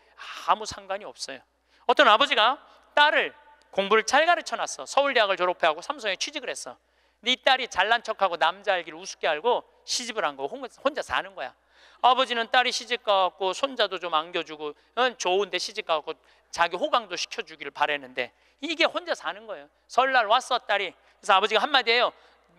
아무 상관이 없어요. 어떤 아버지가 딸을 공부를 잘 가르쳐 놨어. 서울대학을 졸업하고 삼성에 취직을 했어. 네 딸이 잘난 척하고 남자 알기를 우습게 알고 시집을 한 거, 혼자 사는 거야. 아버지는 딸이 시집 가고 손자도 좀 안겨주고 좋은데 시집 가고 자기 호강도 시켜주기를 바랬는데 이게 혼자 사는 거예요. 설날 왔어 딸이. 그래서 아버지가 한마디 해요.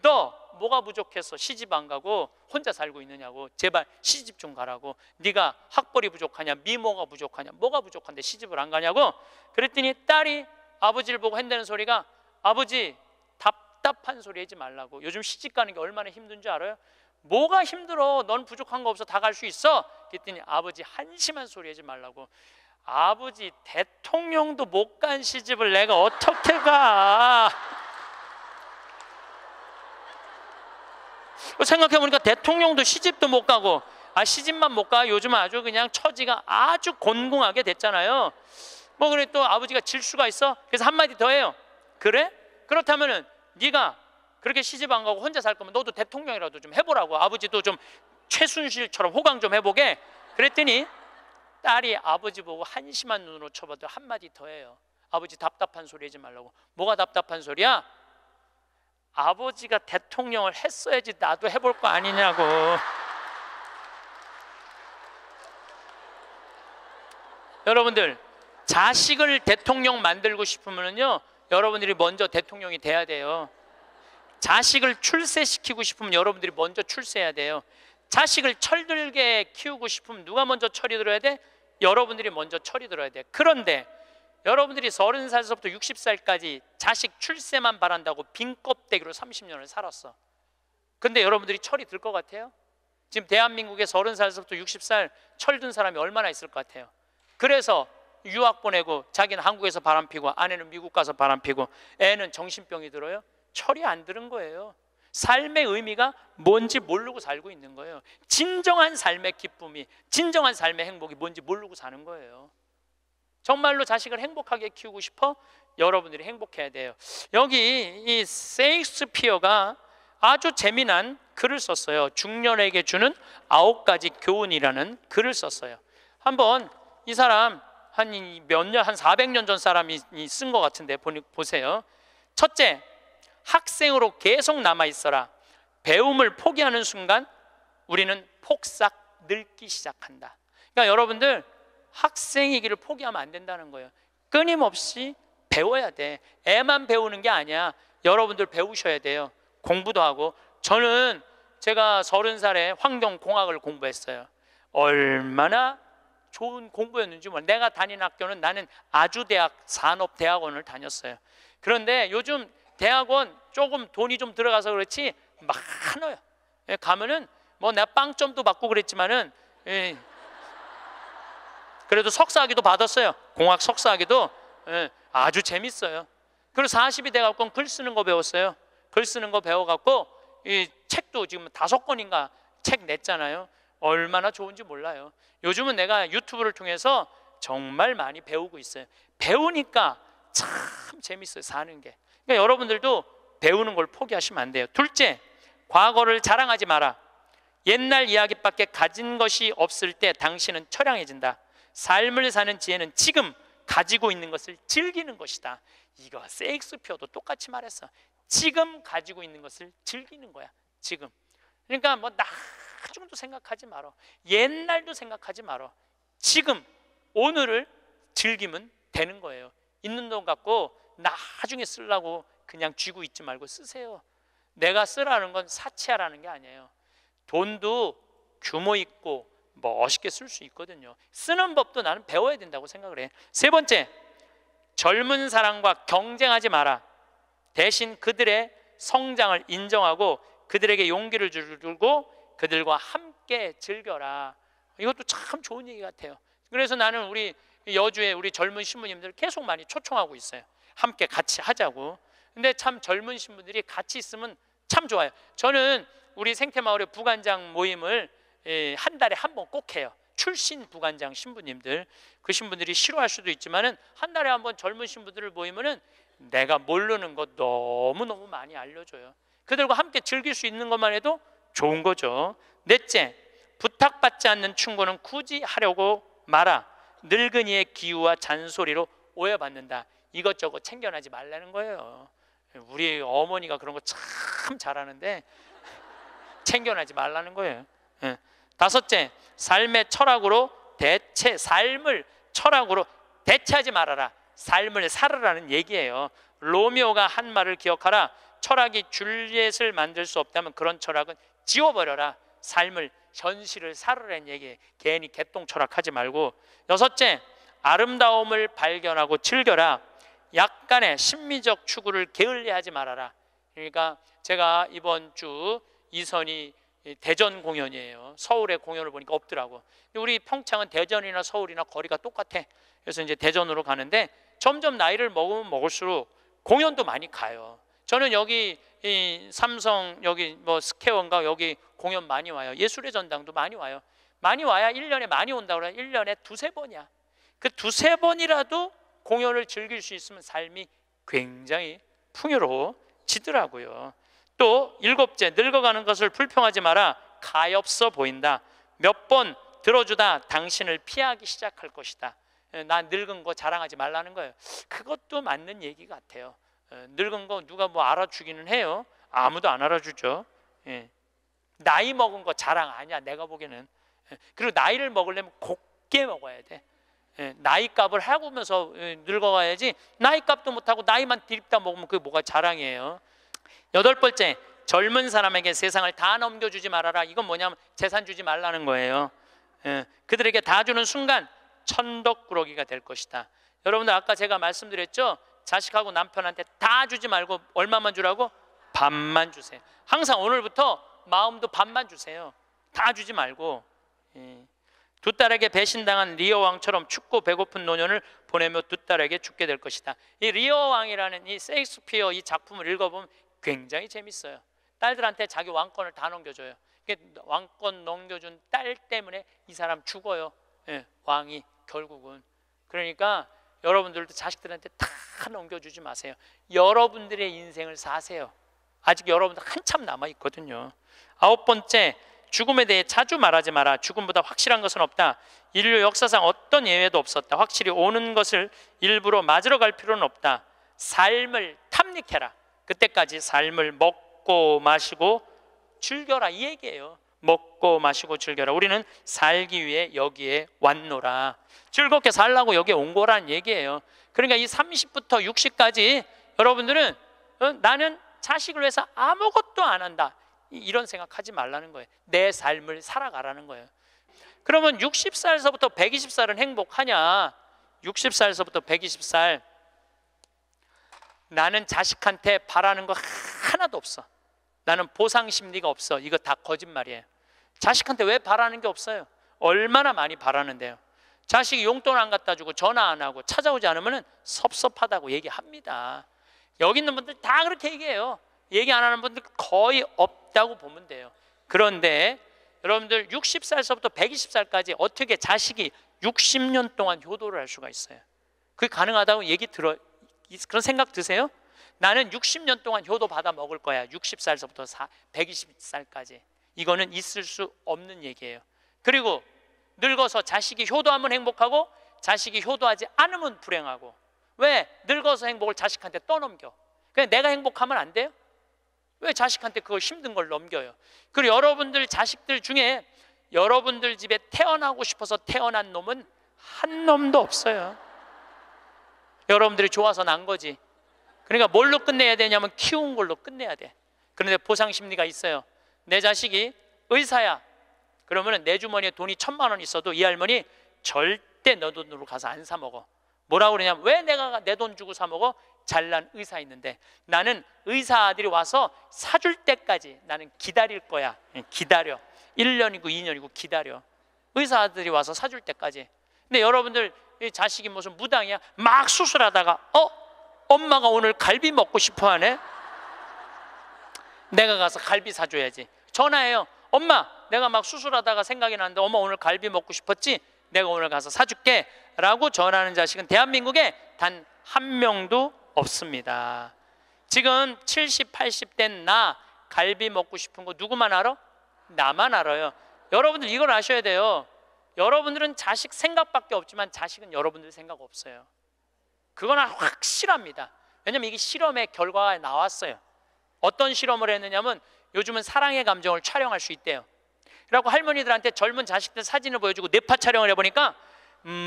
너 뭐가 부족해서 시집 안 가고 혼자 살고 있느냐고 제발 시집 좀 가라고 네가 학벌이 부족하냐 미모가 부족하냐 뭐가 부족한데 시집을 안 가냐고 그랬더니 딸이 아버지를 보고 한다는 소리가 아버지 답답한 소리 하지 말라고 요즘 시집 가는 게 얼마나 힘든 줄 알아요? 뭐가 힘들어 넌 부족한 거 없어 다 갈 수 있어 그랬더니 아버지 한심한 소리 하지 말라고 아버지 대통령도 못 간 시집을 내가 어떻게 가뭐 생각해보니까 대통령도 시집도 못 가고 아 시집만 못 가 요즘 아주 그냥 처지가 아주 곤궁하게 됐잖아요. 뭐 그래 또 아버지가 질 수가 있어? 그래서 한마디 더 해요. 그래? 그렇다면은 네가 그렇게 시집 안 가고 혼자 살 거면 너도 대통령이라도 좀 해보라고 아버지도 좀 최순실처럼 호강 좀 해보게 그랬더니 딸이 아버지 보고 한심한 눈으로 쳐봐도 한마디 더 해요 아버지 답답한 소리 하지 말라고 뭐가 답답한 소리야? 아버지가 대통령을 했어야지 나도 해볼 거 아니냐고. <laughs> 여러분들 자식을 대통령 만들고 싶으면요 여러분들이 먼저 대통령이 돼야 돼요. 자식을 출세시키고 싶으면 여러분들이 먼저 출세해야 돼요. 자식을 철들게 키우고 싶으면 누가 먼저 철이 들어야 돼? 여러분들이 먼저 철이 들어야 돼. 그런데 여러분들이 서른 살서부터 육십 살까지 자식 출세만 바란다고 빈 껍데기로 삼십 년을 살았어. 근데 여러분들이 철이 들 것 같아요? 지금 대한민국에 서른 살서부터 육십 살 철든 사람이 얼마나 있을 것 같아요? 그래서 유학 보내고 자기는 한국에서 바람 피고 아내는 미국 가서 바람 피고 애는 정신병이 들어요. 철이 안 들은 거예요. 삶의 의미가 뭔지 모르고 살고 있는 거예요. 진정한 삶의 기쁨이 진정한 삶의 행복이 뭔지 모르고 사는 거예요. 정말로 자식을 행복하게 키우고 싶어 여러분들이 행복해야 돼요. 여기 이 세익스피어가 아주 재미난 글을 썼어요. 중년에게 주는 아홉 가지 교훈이라는 글을 썼어요. 한번 이 사람 한 몇 년, 한 400년 전 사람이 쓴 것 같은데 보세요. 첫째, 학생으로 계속 남아 있어라. 배움을 포기하는 순간 우리는 폭삭 늙기 시작한다. 그러니까 여러분들 학생이기를 포기하면 안 된다는 거예요. 끊임없이 배워야 돼. 애만 배우는 게 아니야. 여러분들 배우셔야 돼요. 공부도 하고. 저는 제가 서른 살에 환경공학을 공부했어요. 얼마나 좋은 공부였는지 몰라. 내가 다닌 학교는 나는 아주대학 산업대학원을 다녔어요. 그런데 요즘 대학원 조금 돈이 좀 들어가서 그렇지 많아요. 예, 가면은 뭐 내가 빵점도 받고 그랬지만은 예, 그래도 석사학위도 받았어요. 공학 석사학위도 예, 아주 재밌어요. 그리고 40이 돼갖고 글 쓰는 거 배웠어요. 글 쓰는 거 배워갖고 이 책도 지금 다섯 권인가 책 냈잖아요. 얼마나 좋은지 몰라요. 요즘은 내가 유튜브를 통해서 정말 많이 배우고 있어요. 배우니까 참 재밌어요. 사는 게. 그러니까 여러분들도 배우는 걸 포기하시면 안 돼요. 둘째, 과거를 자랑하지 마라. 옛날 이야기밖에 가진 것이 없을 때 당신은 처량해진다. 삶을 사는 지혜는 지금 가지고 있는 것을 즐기는 것이다. 이거 세익스피어도 똑같이 말했어. 지금 가지고 있는 것을 즐기는 거야. 지금. 그러니까 뭐 나중도 생각하지 말어. 옛날도 생각하지 말어. 지금 오늘을 즐기면 되는 거예요. 있는 돈 갖고 나중에 쓰려고 그냥 쥐고 있지 말고 쓰세요. 내가 쓰라는 건 사치하라는 게 아니에요. 돈도 규모 있고 멋있게 뭐 쓸수 있거든요. 쓰는 법도 나는 배워야 된다고 생각을 해. 세 번째, 젊은 사람과 경쟁하지 마라. 대신 그들의 성장을 인정하고 그들에게 용기를 주고 그들과 함께 즐겨라. 이것도 참 좋은 얘기 같아요. 그래서 나는 우리 여주에 우리 젊은 신부님들 계속 많이 초청하고 있어요. 함께 같이 하자고. 근데 참 젊은 신부들이 같이 있으면 참 좋아요. 저는 우리 생태마을의 부관장 모임을 예, 한 달에 한 번 꼭 해요. 출신 부관장 신부님들 그 신부들이 싫어할 수도 있지만은 한 달에 한 번 젊은 신부들을 모이면은 내가 모르는 것 너무 너무 많이 알려줘요. 그들과 함께 즐길 수 있는 것만 해도 좋은 거죠. 넷째, 부탁받지 않는 충고는 굳이 하려고 말아 늙은이의 기우와 잔소리로 오해받는다. 이것저것 챙겨나지 말라는 거예요. 우리 어머니가 그런 거 참 잘하는데 <laughs> 챙겨나지 말라는 거예요. 예. 다섯째, 삶의 철학으로 대체 삶을 철학으로 대체하지 말아라. 삶을 살아라는 얘기예요. 로미오가 한 말을 기억하라. 철학이 줄리엣을 만들 수 없다면 그런 철학은 지워버려라. 삶을 현실을 살으라는 얘기에 괜히 개똥 철학하지 말고 여섯째 아름다움을 발견하고 즐겨라. 약간의 심미적 추구를 게을리하지 말아라. 그러니까 제가 이번 주 이선희 대전 공연이에요. 서울의 공연을 보니까 없더라고. 우리 평창은 대전이나 서울이나 거리가 똑같아. 그래서 이제 대전으로 가는데 점점 나이를 먹으면 먹을수록 공연도 많이 가요. 저는 여기 이 삼성 여기 뭐 스케원과 여기 공연 많이 와요. 예술의 전당도 많이 와요. 많이 와야 1년에 많이 온다고 그래. 1년에 두세 번이야. 그 두세 번이라도 공연을 즐길 수 있으면 삶이 굉장히 풍요로워지더라고요. 또 일곱째 늙어가는 것을 불평하지 마라 가엾어 보인다 몇 번 들어주다 당신을 피하기 시작할 것이다 나 늙은 거 자랑하지 말라는 거예요 그것도 맞는 얘기 같아요 늙은 거 누가 뭐 알아주기는 해요 아무도 안 알아주죠 예. 나이 먹은 거 자랑 아니야 내가 보기에는 그리고 나이를 먹으려면 곱게 먹어야 돼 나이 값을 하고면서 늙어가야지 나이 값도 못하고 나이만 디립다 먹으면 그게 뭐가 자랑이에요 여덟 번째, 젊은 사람에게 세상을 다 넘겨주지 말아라. 이건 뭐냐면 재산 주지 말라는 거예요. 예, 그들에게 다 주는 순간 천덕꾸러기가 될 것이다. 여러분들 아까 제가 말씀드렸죠? 자식하고 남편한테 다 주지 말고 얼마만 주라고? 반만 주세요. 항상 오늘부터 마음도 반만 주세요. 다 주지 말고. 예. 두 딸에게 배신당한 리어 왕처럼 춥고 배고픈 노년을 보내며 두 딸에게 죽게 될 것이다. 이 리어 왕이라는 이세익스피어이 작품을 읽어보면 굉장히 재밌어요. 딸들한테 자기 왕권을 다 넘겨줘요. 왕권 넘겨준 딸 때문에 이 사람 죽어요. 예, 왕이 결국은 그러니까 여러분들도 자식들한테 다 넘겨주지 마세요. 여러분들의 인생을 사세요. 아직 여러분들 한참 남아 있거든요. 아홉 번째 죽음에 대해 자주 말하지 마라. 죽음보다 확실한 것은 없다. 인류 역사상 어떤 예외도 없었다. 확실히 오는 것을 일부러 맞으러 갈 필요는 없다. 삶을 탐닉해라. 그때까지 삶을 먹고 마시고 즐겨라 이 얘기예요. 먹고 마시고 즐겨라. 우리는 살기 위해 여기에 왔노라. 즐겁게 살라고 여기에 온 거란 얘기예요. 그러니까 이 30부터 60까지 여러분들은 어, 나는 자식을 위해서 아무것도 안 한다. 이런 생각하지 말라는 거예요. 내 삶을 살아가라는 거예요. 그러면 60살서부터 120살은 행복하냐? 60살서부터 120살 나는 자식한테 바라는 거 하나도 없어. 나는 보상 심리가 없어. 이거 다 거짓말이에요. 자식한테 왜 바라는 게 없어요? 얼마나 많이 바라는데요. 자식이 용돈 안 갖다 주고 전화 안 하고 찾아오지 않으면 섭섭하다고 얘기합니다. 여기 있는 분들 다 그렇게 얘기해요. 얘기 안 하는 분들 거의 없다고 보면 돼요. 그런데 여러분들 60살서부터 120살까지 어떻게 자식이 60년 동안 효도를 할 수가 있어요? 그게 가능하다고 얘기 들어 그런 생각 드세요? 나는 60년 동안 효도 받아 먹을 거야. 60살서부터 120살까지. 이거는 있을 수 없는 얘기예요. 그리고 늙어서 자식이 효도하면 행복하고 자식이 효도하지 않으면 불행하고 왜 늙어서 행복을 자식한테 떠넘겨? 그냥 내가 행복하면 안 돼요? 왜 자식한테 그거 힘든 걸 넘겨요? 그리고 여러분들 자식들 중에 여러분들 집에 태어나고 싶어서 태어난 놈은 한 놈도 없어요. 여러분들이 좋아서 난 거지. 그러니까 뭘로 끝내야 되냐면 키운 걸로 끝내야 돼. 그런데 보상 심리가 있어요. 내 자식이 의사야. 그러면 내 주머니에 돈이 천만 원 있어도 이 할머니 절대 너 돈으로 가서 안 사 먹어. 뭐라고 그러냐면 왜 내가 내 돈 주고 사 먹어? 잘난 의사 있는데 나는 의사 아들이 와서 사줄 때까지 나는 기다릴 거야. 기다려. 1년이고 2년이고 기다려. 의사 아들이 와서 사줄 때까지. 근데 여러분들 이 자식이 무슨 무당이야? 막 수술하다가 어? 엄마가 오늘 갈비 먹고 싶어 하네? 내가 가서 갈비 사줘야지. 전화해요. 엄마, 내가 막 수술하다가 생각이 났는데 엄마 오늘 갈비 먹고 싶었지? 내가 오늘 가서 사줄게. 라고 전하는 자식은 대한민국에 단 한 명도 없습니다. 지금 70, 80된 나 갈비 먹고 싶은 거 누구만 알아? 나만 알아요. 여러분들 이걸 아셔야 돼요. 여러분들은 자식 생각밖에 없지만 자식은 여러분들 생각 없어요. 그거는 확실합니다. 왜냐면 이게 실험의 결과가 나왔어요. 어떤 실험을 했느냐면 요즘은 사랑의 감정을 촬영할 수 있대요. 그래고 할머니들한테 젊은 자식들 사진을 보여주고 뇌파 촬영을 해보니까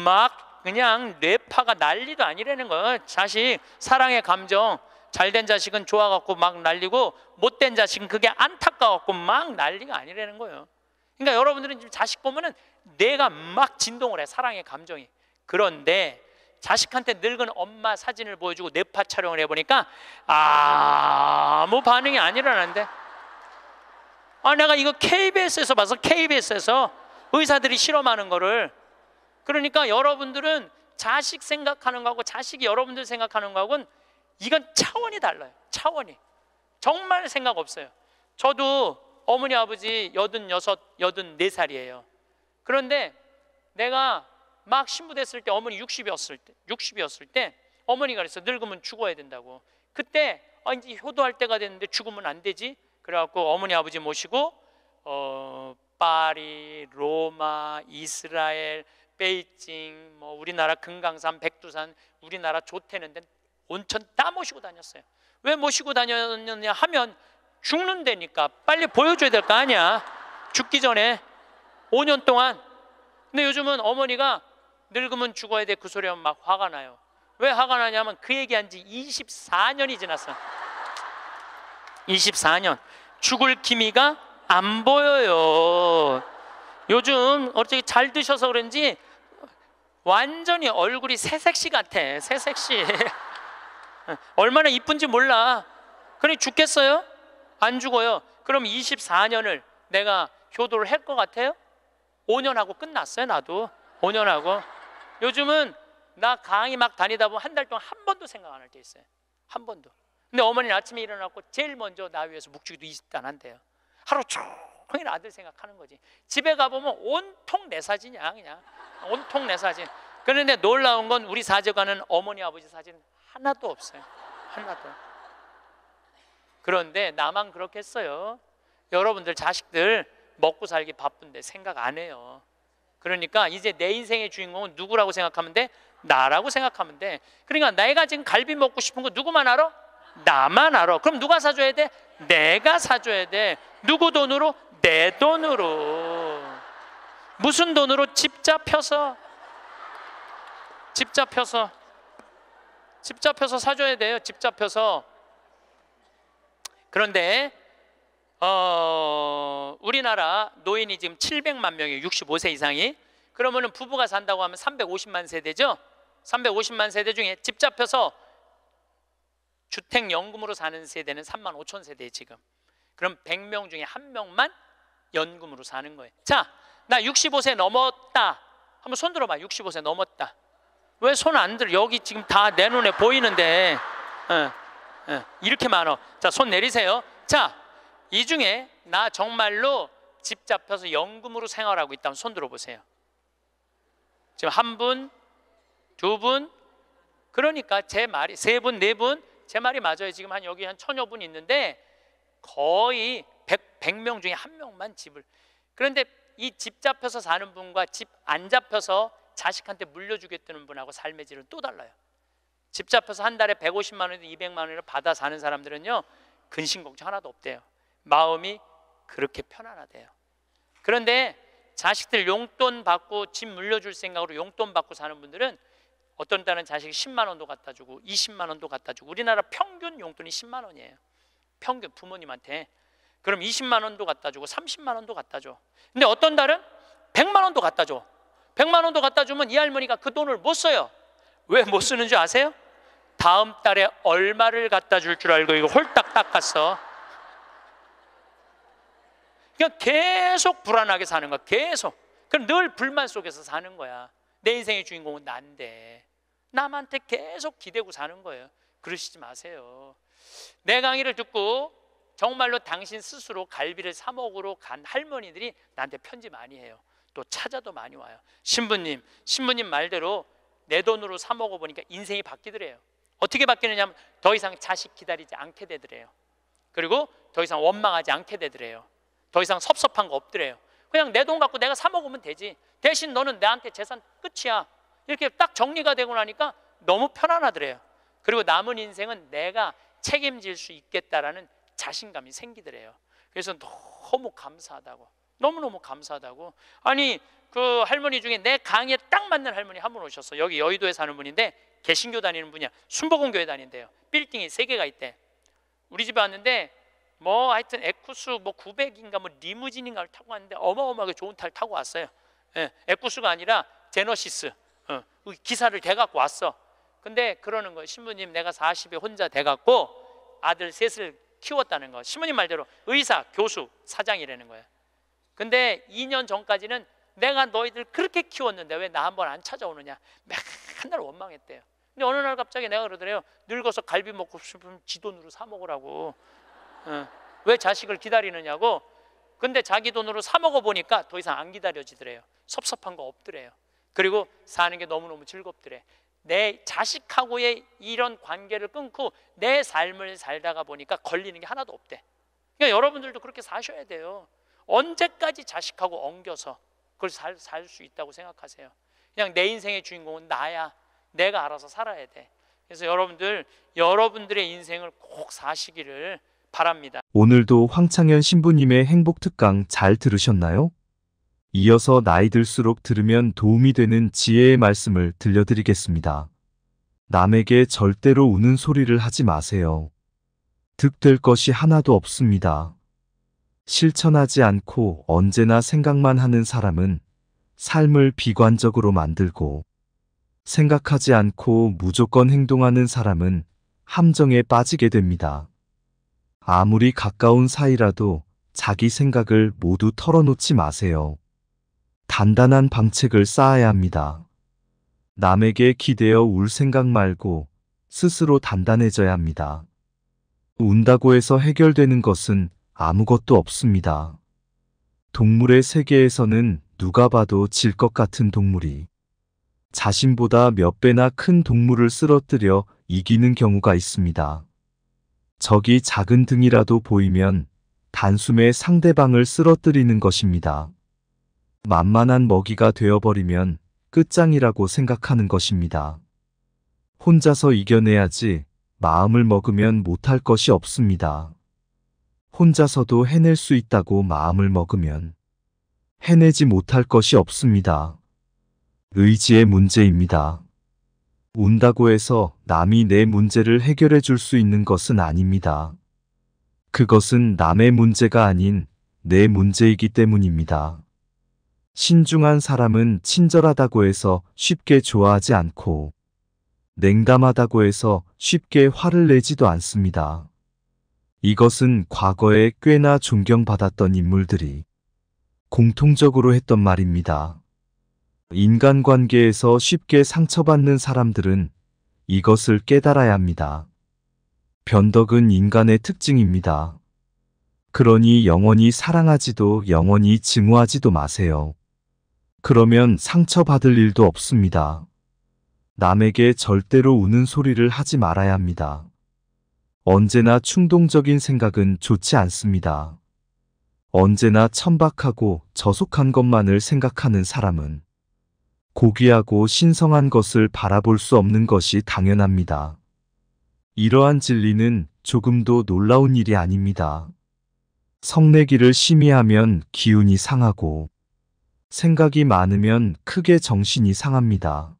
막 그냥 뇌파가 난리도 아니라는 거예요. 자식 사랑의 감정 잘 된 자식은 좋아갖고 막 날리고 못 된 자식은 그게 안타까웠고막 난리가 아니라는 거예요. 그러니까 여러분들은 지금 자식 보면은 내가막 진동을 해 사랑의 감정이 그런데 자식한테 늙은 엄마 사진을 보여주고 뇌파 촬영을 해보니까 아무 반응이 안 일어나는데 아 내가 이거 KBS에서 봐서 KBS에서 의사들이 실험하는 거를 그러니까 여러분들은 자식 생각하는 거하고 자식이 여러분들 생각하는 거하고는 이건 차원이 달라요 차원이 정말 생각 없어요 저도 어머니 아버지 86, 8 4 살이에요 그런데 내가 막 신부 됐을 때 어머니 60이었을 때 60이었을 때 어머니가 그래서 늙으면 죽어야 된다고 그때 아, 이제 효도할 때가 됐는데 죽으면 안 되지 그래갖고 어머니 아버지 모시고 어, 파리, 로마, 이스라엘, 베이징, 뭐 우리나라 금강산, 백두산, 우리나라 조태는 데 온천 다 모시고 다녔어요. 왜 모시고 다녔느냐 하면 죽는 데니까 빨리 보여줘야 될 거 아니야. 죽기 전에 5년 동안. 근데 요즘은 어머니가 늙으면 죽어야 돼 그 소리 하면 막 화가 나요. 왜 화가 나냐면 그 얘기한 지 24년이 지났어. 24년. 죽을 기미가 안 보여요. 요즘 어떻게 잘 드셔서 그런지 완전히 얼굴이 새색시 같아. 새색시. <laughs> 얼마나 이쁜지 몰라. 그래 죽겠어요? 안 죽어요. 그럼 24년을 내가 효도를 할 것 같아요? 5년 하고 끝났어요, 나도. 5년 하고. 요즘은 나 강의 막 다니다 보면 한 달 동안 한 번도 생각 안 할 때 있어요. 한 번도. 근데 어머니는 아침에 일어났고 제일 먼저 나 위에서 묵주기도 2단 한대요. 하루 종일 아들 생각하는 거지. 집에 가보면 온통 내 사진이야, 그냥. 온통 내 사진. 그런데 놀라운 건 우리 사제관은 어머니 아버지 사진 하나도 없어요. 하나도. 그런데 나만 그렇겠어요. 여러분들 자식들 먹고 살기 바쁜데 생각 안 해요. 그러니까 이제 내 인생의 주인공은 누구라고 생각하면 돼? 나라고 생각하면 돼. 그러니까 내가 지금 갈비 먹고 싶은 거 누구만 알아? 나만 알아. 그럼 누가 사줘야 돼? 내가 사줘야 돼. 누구 돈으로? 내 돈으로. 무슨 돈으로? 집 잡혀서. 집 잡혀서. 집 잡혀서 사줘야 돼요. 집 잡혀서. 그런데 어, 우리나라 노인이 지금 700만 명이 에요 65세 이상이 그러면은 부부가 산다고 하면 350만 세대죠. 350만 세대 중에 집 잡혀서 주택 연금으로 사는 세대는 3만 5천 세대 지금. 그럼 100명 중에 한 명만 연금으로 사는 거예요. 자, 나 65세 넘었다. 한번 손 들어봐. 65세 넘었다. 왜 손 안 들어? 여기 지금 다 내 눈에 보이는데. 어, 어, 이렇게 많어. 자, 손 내리세요. 자, 이 중에 나 정말로 집 잡혀서 연금으로 생활하고 있다면 손 들어보세요. 지금 한 분, 두 분, 그러니까 제 말이 세 분, 네 분, 제 말이 맞아요. 지금 한 여기 한 천여 분 있는데 거의 백, 백명 중에 한 명만 집을 그런데 이 집 잡혀서 사는 분과 집 안 잡혀서 자식한테 물려주겠다는 분하고 삶의 질은 또 달라요. 집 잡혀서 한 달에 150만 원에서 200만 원을 받아 사는 사람들은요. 근심 걱정 하나도 없대요. 마음이 그렇게 편안하대요. 그런데 자식들 용돈 받고 집 물려줄 생각으로 용돈 받고 사는 분들은 어떤 때는 자식이 10만 원도 갖다 주고 20만 원도 갖다 주고 우리나라 평균 용돈이 10만 원이에요. 평균 부모님한테. 그럼 20만 원도 갖다 주고 30만 원도 갖다 줘. 근데 어떤 달은 100만 원도 갖다 줘. 100만 원도 갖다 주면 이 할머니가 그 돈을 못 써요. 왜 못 쓰는 줄 아세요? 다음 달에 얼마를 갖다 줄 줄 알고 이거 홀딱 닦았어. 그러니까 계속 불안하게 사는 거야. 계속. 그럼 늘 불만 속에서 사는 거야. 내 인생의 주인공은 난데. 남한테 계속 기대고 사는 거예요. 그러시지 마세요. 내 강의를 듣고 정말로 당신 스스로 갈비를 사 먹으러 간 할머니들이 나한테 편지 많이 해요. 또 찾아도 많이 와요. 신부님, 신부님 말대로 내 돈으로 사 먹어 보니까 인생이 바뀌더래요. 어떻게 바뀌느냐면 더 이상 자식 기다리지 않게 되더래요. 그리고 더 이상 원망하지 않게 되더래요. 더 이상 섭섭한 거 없더래요. 그냥 내 돈 갖고 내가 사 먹으면 되지. 대신 너는 나한테 재산 끝이야. 이렇게 딱 정리가 되고 나니까 너무 편안하더래요. 그리고 남은 인생은 내가 책임질 수 있겠다라는 자신감이 생기더래요. 그래서 너무 감사하다고. 너무너무 감사하다고. 아니, 그 할머니 중에 내 강의에 딱 맞는 할머니 한 분 오셨어. 여기 여의도에 사는 분인데 개신교 다니는 분이야. 순복음교회 다닌대요. 빌딩이 세 개가 있대. 우리 집에 왔는데 뭐 하여튼 에쿠스 뭐 900인가 뭐 리무진인가를 타고 왔는데 어마어마하게 좋은 탈 타고 왔어요. 예, 에쿠스가 아니라 제너시스 어, 그 기사를 대갖고 왔어. 근데 그러는 거예요. 신부님 내가 40에 혼자 돼갖고 아들 셋을 키웠다는 거. 신부님 말대로 의사, 교수, 사장이라는 거예요. 근데 2년 전까지는 내가 너희들 그렇게 키웠는데 왜 나 한번 안 찾아오느냐. 맨날 원망했대요. 근데 어느 날 갑자기 내가 그러더래요. 늙어서 갈비 먹고 싶으면 지 돈으로 사 먹으라고. 어. 왜 자식을 기다리느냐고 근데 자기 돈으로 사 먹어 보니까 더 이상 안 기다려지더래요. 섭섭한 거 없더래요. 그리고 사는 게 너무너무 즐겁더래. 내 자식하고의 이런 관계를 끊고 내 삶을 살다가 보니까 걸리는 게 하나도 없대. 그러니까 여러분들도 그렇게 사셔야 돼요. 언제까지 자식하고 엉겨서 그걸 살 수 있다고 생각하세요. 그냥 내 인생의 주인공은 나야. 내가 알아서 살아야 돼. 그래서 여러분들 여러분들의 인생을 꼭 사시기를 바랍니다. 오늘도 황창현 신부님의 행복 특강 잘 들으셨나요? 이어서 나이 들수록 들으면 도움이 되는 지혜의 말씀을 들려드리겠습니다. 남에게 절대로 우는 소리를 하지 마세요. 득될 것이 하나도 없습니다. 실천하지 않고 언제나 생각만 하는 사람은 삶을 비관적으로 만들고 생각하지 않고 무조건 행동하는 사람은 함정에 빠지게 됩니다. 아무리 가까운 사이라도 자기 생각을 모두 털어놓지 마세요. 단단한 방책을 쌓아야 합니다. 남에게 기대어 울 생각 말고 스스로 단단해져야 합니다. 운다고 해서 해결되는 것은 아무것도 없습니다. 동물의 세계에서는 누가 봐도 질 것 같은 동물이 자신보다 몇 배나 큰 동물을 쓰러뜨려 이기는 경우가 있습니다. 적이 작은 등이라도 보이면 단숨에 상대방을 쓰러뜨리는 것입니다. 만만한 먹이가 되어버리면 끝장이라고 생각하는 것입니다. 혼자서 이겨내야지 마음을 먹으면 못할 것이 없습니다. 혼자서도 해낼 수 있다고 마음을 먹으면 해내지 못할 것이 없습니다. 의지의 문제입니다. 운다고 해서 남이 내 문제를 해결해 줄 수 있는 것은 아닙니다. 그것은 남의 문제가 아닌 내 문제이기 때문입니다. 신중한 사람은 친절하다고 해서 쉽게 좋아하지 않고 냉담하다고 해서 쉽게 화를 내지도 않습니다. 이것은 과거에 꽤나 존경받았던 인물들이 공통적으로 했던 말입니다. 인간관계에서 쉽게 상처받는 사람들은 이것을 깨달아야 합니다. 변덕은 인간의 특징입니다. 그러니 영원히 사랑하지도 영원히 증오하지도 마세요. 그러면 상처받을 일도 없습니다. 남에게 절대로 우는 소리를 하지 말아야 합니다. 언제나 충동적인 생각은 좋지 않습니다. 언제나 천박하고 저속한 것만을 생각하는 사람은 고귀하고 신성한 것을 바라볼 수 없는 것이 당연합니다. 이러한 진리는 조금도 놀라운 일이 아닙니다. 성내기를 심히 하면 기운이 상하고 생각이 많으면 크게 정신이 상합니다.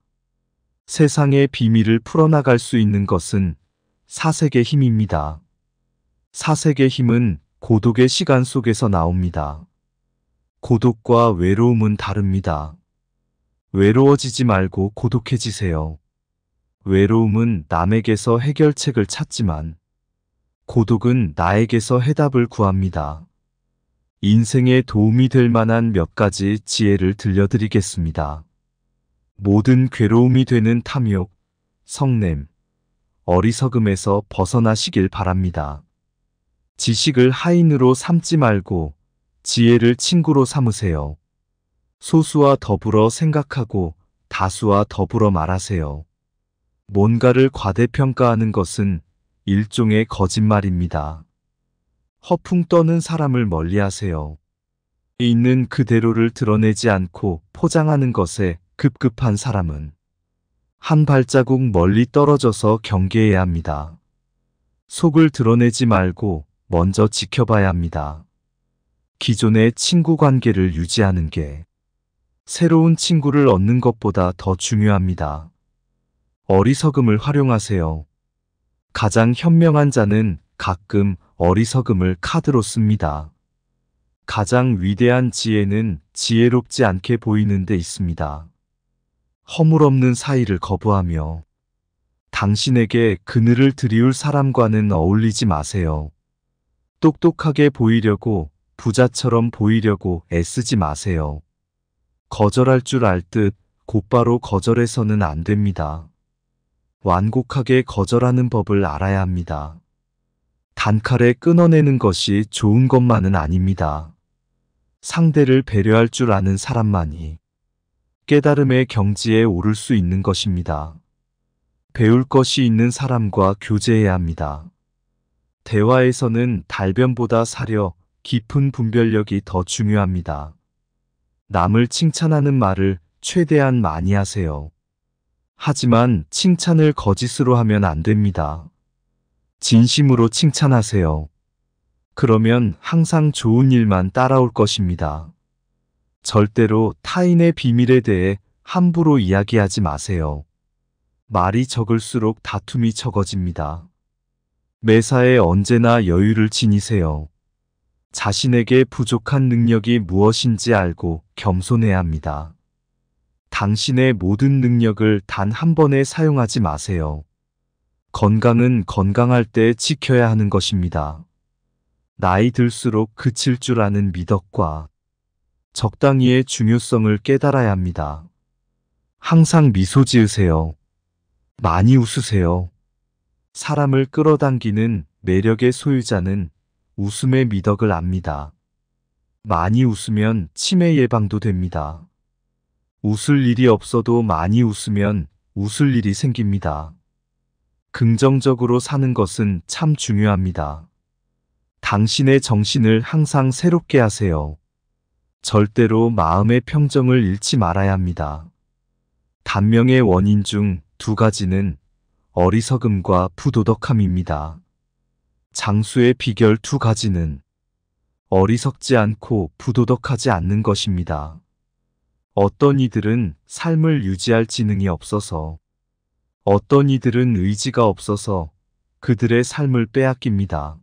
세상의 비밀을 풀어나갈 수 있는 것은 사색의 힘입니다. 사색의 힘은 고독의 시간 속에서 나옵니다. 고독과 외로움은 다릅니다. 외로워지지 말고 고독해지세요. 외로움은 남에게서 해결책을 찾지만 고독은 나에게서 해답을 구합니다. 인생에 도움이 될 만한 몇 가지 지혜를 들려드리겠습니다. 모든 괴로움이 되는 탐욕, 성냄, 어리석음에서 벗어나시길 바랍니다. 지식을 하인으로 삼지 말고 지혜를 친구로 삼으세요. 소수와 더불어 생각하고 다수와 더불어 말하세요. 뭔가를 과대평가하는 것은 일종의 거짓말입니다. 허풍 떠는 사람을 멀리 하세요. 있는 그대로를 드러내지 않고 포장하는 것에 급급한 사람은 한 발자국 멀리 떨어져서 경계해야 합니다. 속을 드러내지 말고 먼저 지켜봐야 합니다. 기존의 친구 관계를 유지하는 게 새로운 친구를 얻는 것보다 더 중요합니다. 어리석음을 활용하세요. 가장 현명한 자는 가끔 어리석음을 카드로 씁니다. 가장 위대한 지혜는 지혜롭지 않게 보이는 데 있습니다. 허물없는 사이를 거부하며 당신에게 그늘을 드리울 사람과는 어울리지 마세요. 똑똑하게 보이려고 부자처럼 보이려고 애쓰지 마세요. 거절할 줄 알듯 곧바로 거절해서는 안 됩니다. 완곡하게 거절하는 법을 알아야 합니다. 단칼에 끊어내는 것이 좋은 것만은 아닙니다. 상대를 배려할 줄 아는 사람만이 깨달음의 경지에 오를 수 있는 것입니다. 배울 것이 있는 사람과 교제해야 합니다. 대화에서는 달변보다 사려, 깊은 분별력이 더 중요합니다. 남을 칭찬하는 말을 최대한 많이 하세요. 하지만 칭찬을 거짓으로 하면 안 됩니다. 진심으로 칭찬하세요. 그러면 항상 좋은 일만 따라올 것입니다. 절대로 타인의 비밀에 대해 함부로 이야기하지 마세요. 말이 적을수록 다툼이 적어집니다. 매사에 언제나 여유를 지니세요. 자신에게 부족한 능력이 무엇인지 알고 겸손해야 합니다. 당신의 모든 능력을 단 한 번에 사용하지 마세요. 건강은 건강할 때 지켜야 하는 것입니다. 나이 들수록 그칠 줄 아는 미덕과 적당히의 중요성을 깨달아야 합니다. 항상 미소 지으세요. 많이 웃으세요. 사람을 끌어당기는 매력의 소유자는 웃음의 미덕을 압니다. 많이 웃으면 치매 예방도 됩니다. 웃을 일이 없어도 많이 웃으면 웃을 일이 생깁니다. 긍정적으로 사는 것은 참 중요합니다. 당신의 정신을 항상 새롭게 하세요. 절대로 마음의 평정을 잃지 말아야 합니다. 단명의 원인 중 두 가지는 어리석음과 부도덕함입니다. 장수의 비결 두 가지는 어리석지 않고 부도덕하지 않는 것입니다. 어떤 이들은 삶을 유지할 지능이 없어서 어떤 이들은 의지가 없어서 그들의 삶을 빼앗깁니다.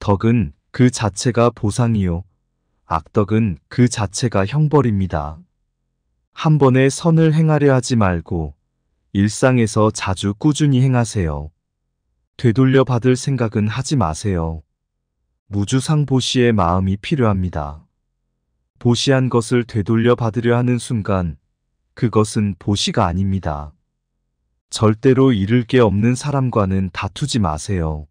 덕은 그 자체가 보상이요. 악덕은 그 자체가 형벌입니다. 한 번에 선을 행하려 하지 말고 일상에서 자주 꾸준히 행하세요. 되돌려 받을 생각은 하지 마세요. 무주상 보시의 마음이 필요합니다. 보시한 것을 되돌려 받으려 하는 순간 그것은 보시가 아닙니다. 절대로 잃을 게 없는 사람과는 다투지 마세요.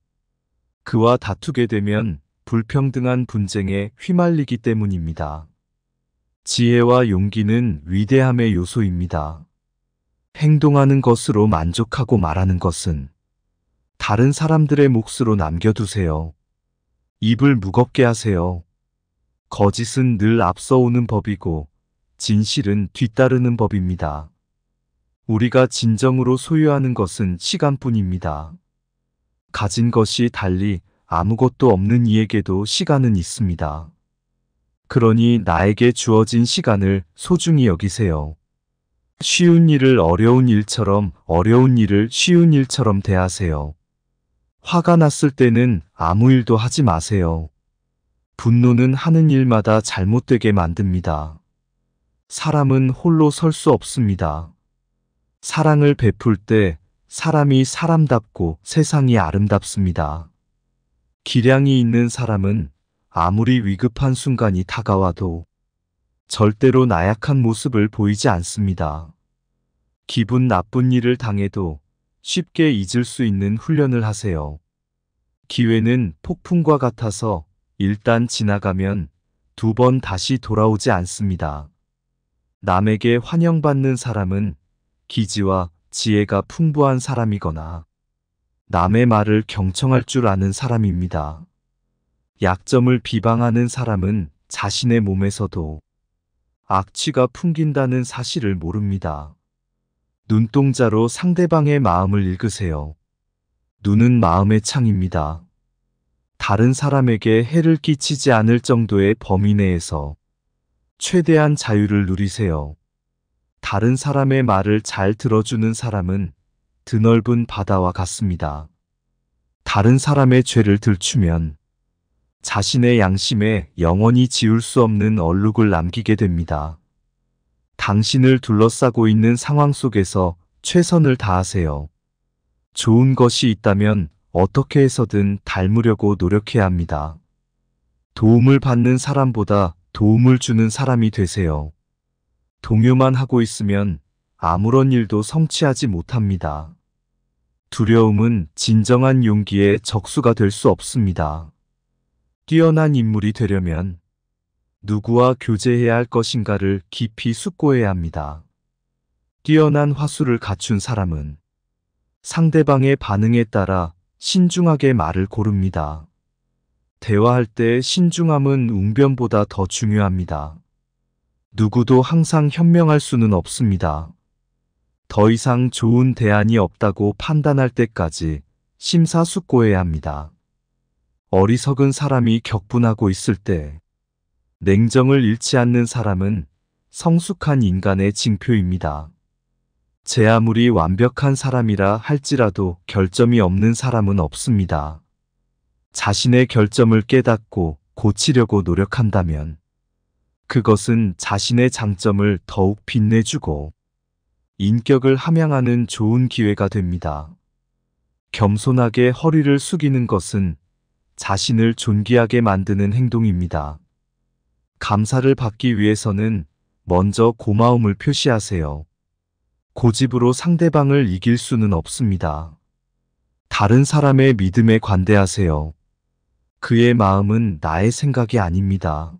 그와 다투게 되면 불평등한 분쟁에 휘말리기 때문입니다. 지혜와 용기는 위대함의 요소입니다. 행동하는 것으로 만족하고 말하는 것은 다른 사람들의 몫으로 남겨두세요. 입을 무겁게 하세요. 거짓은 늘 앞서오는 법이고 진실은 뒤따르는 법입니다. 우리가 진정으로 소유하는 것은 시간뿐입니다. 가진 것이 달리 아무것도 없는 이에게도 시간은 있습니다. 그러니 나에게 주어진 시간을 소중히 여기세요. 쉬운 일을 어려운 일처럼 어려운 일을 쉬운 일처럼 대하세요. 화가 났을 때는 아무 일도 하지 마세요. 분노는 하는 일마다 잘못되게 만듭니다. 사람은 홀로 설 수 없습니다. 사랑을 베풀 때 사람이 사람답고 세상이 아름답습니다. 기량이 있는 사람은 아무리 위급한 순간이 다가와도 절대로 나약한 모습을 보이지 않습니다. 기분 나쁜 일을 당해도 쉽게 잊을 수 있는 훈련을 하세요. 기회는 폭풍과 같아서 일단 지나가면 두 번 다시 돌아오지 않습니다. 남에게 환영받는 사람은 기지와 지혜가 풍부한 사람이거나 남의 말을 경청할 줄 아는 사람입니다. 약점을 비방하는 사람은 자신의 몸에서도 악취가 풍긴다는 사실을 모릅니다. 눈동자로 상대방의 마음을 읽으세요. 눈은 마음의 창입니다. 다른 사람에게 해를 끼치지 않을 정도의 범위 내에서 최대한 자유를 누리세요. 다른 사람의 말을 잘 들어주는 사람은 드넓은 바다와 같습니다. 다른 사람의 죄를 들추면 자신의 양심에 영원히 지울 수 없는 얼룩을 남기게 됩니다. 당신을 둘러싸고 있는 상황 속에서 최선을 다하세요. 좋은 것이 있다면 어떻게 해서든 닮으려고 노력해야 합니다. 도움을 받는 사람보다 도움을 주는 사람이 되세요. 동요만 하고 있으면 아무런 일도 성취하지 못합니다. 두려움은 진정한 용기의 적수가 될 수 없습니다. 뛰어난 인물이 되려면 누구와 교제해야 할 것인가를 깊이 숙고해야 합니다. 뛰어난 화술을 갖춘 사람은 상대방의 반응에 따라 신중하게 말을 고릅니다. 대화할 때 신중함은 웅변보다 더 중요합니다. 누구도 항상 현명할 수는 없습니다. 더 이상 좋은 대안이 없다고 판단할 때까지 심사숙고해야 합니다. 어리석은 사람이 격분하고 있을 때 냉정을 잃지 않는 사람은 성숙한 인간의 징표입니다. 제 아무리 완벽한 사람이라 할지라도 결점이 없는 사람은 없습니다. 자신의 결점을 깨닫고 고치려고 노력한다면 그것은 자신의 장점을 더욱 빛내주고 인격을 함양하는 좋은 기회가 됩니다. 겸손하게 허리를 숙이는 것은 자신을 존귀하게 만드는 행동입니다. 감사를 받기 위해서는 먼저 고마움을 표시하세요. 고집으로 상대방을 이길 수는 없습니다. 다른 사람의 믿음에 관대하세요. 그의 마음은 나의 생각이 아닙니다.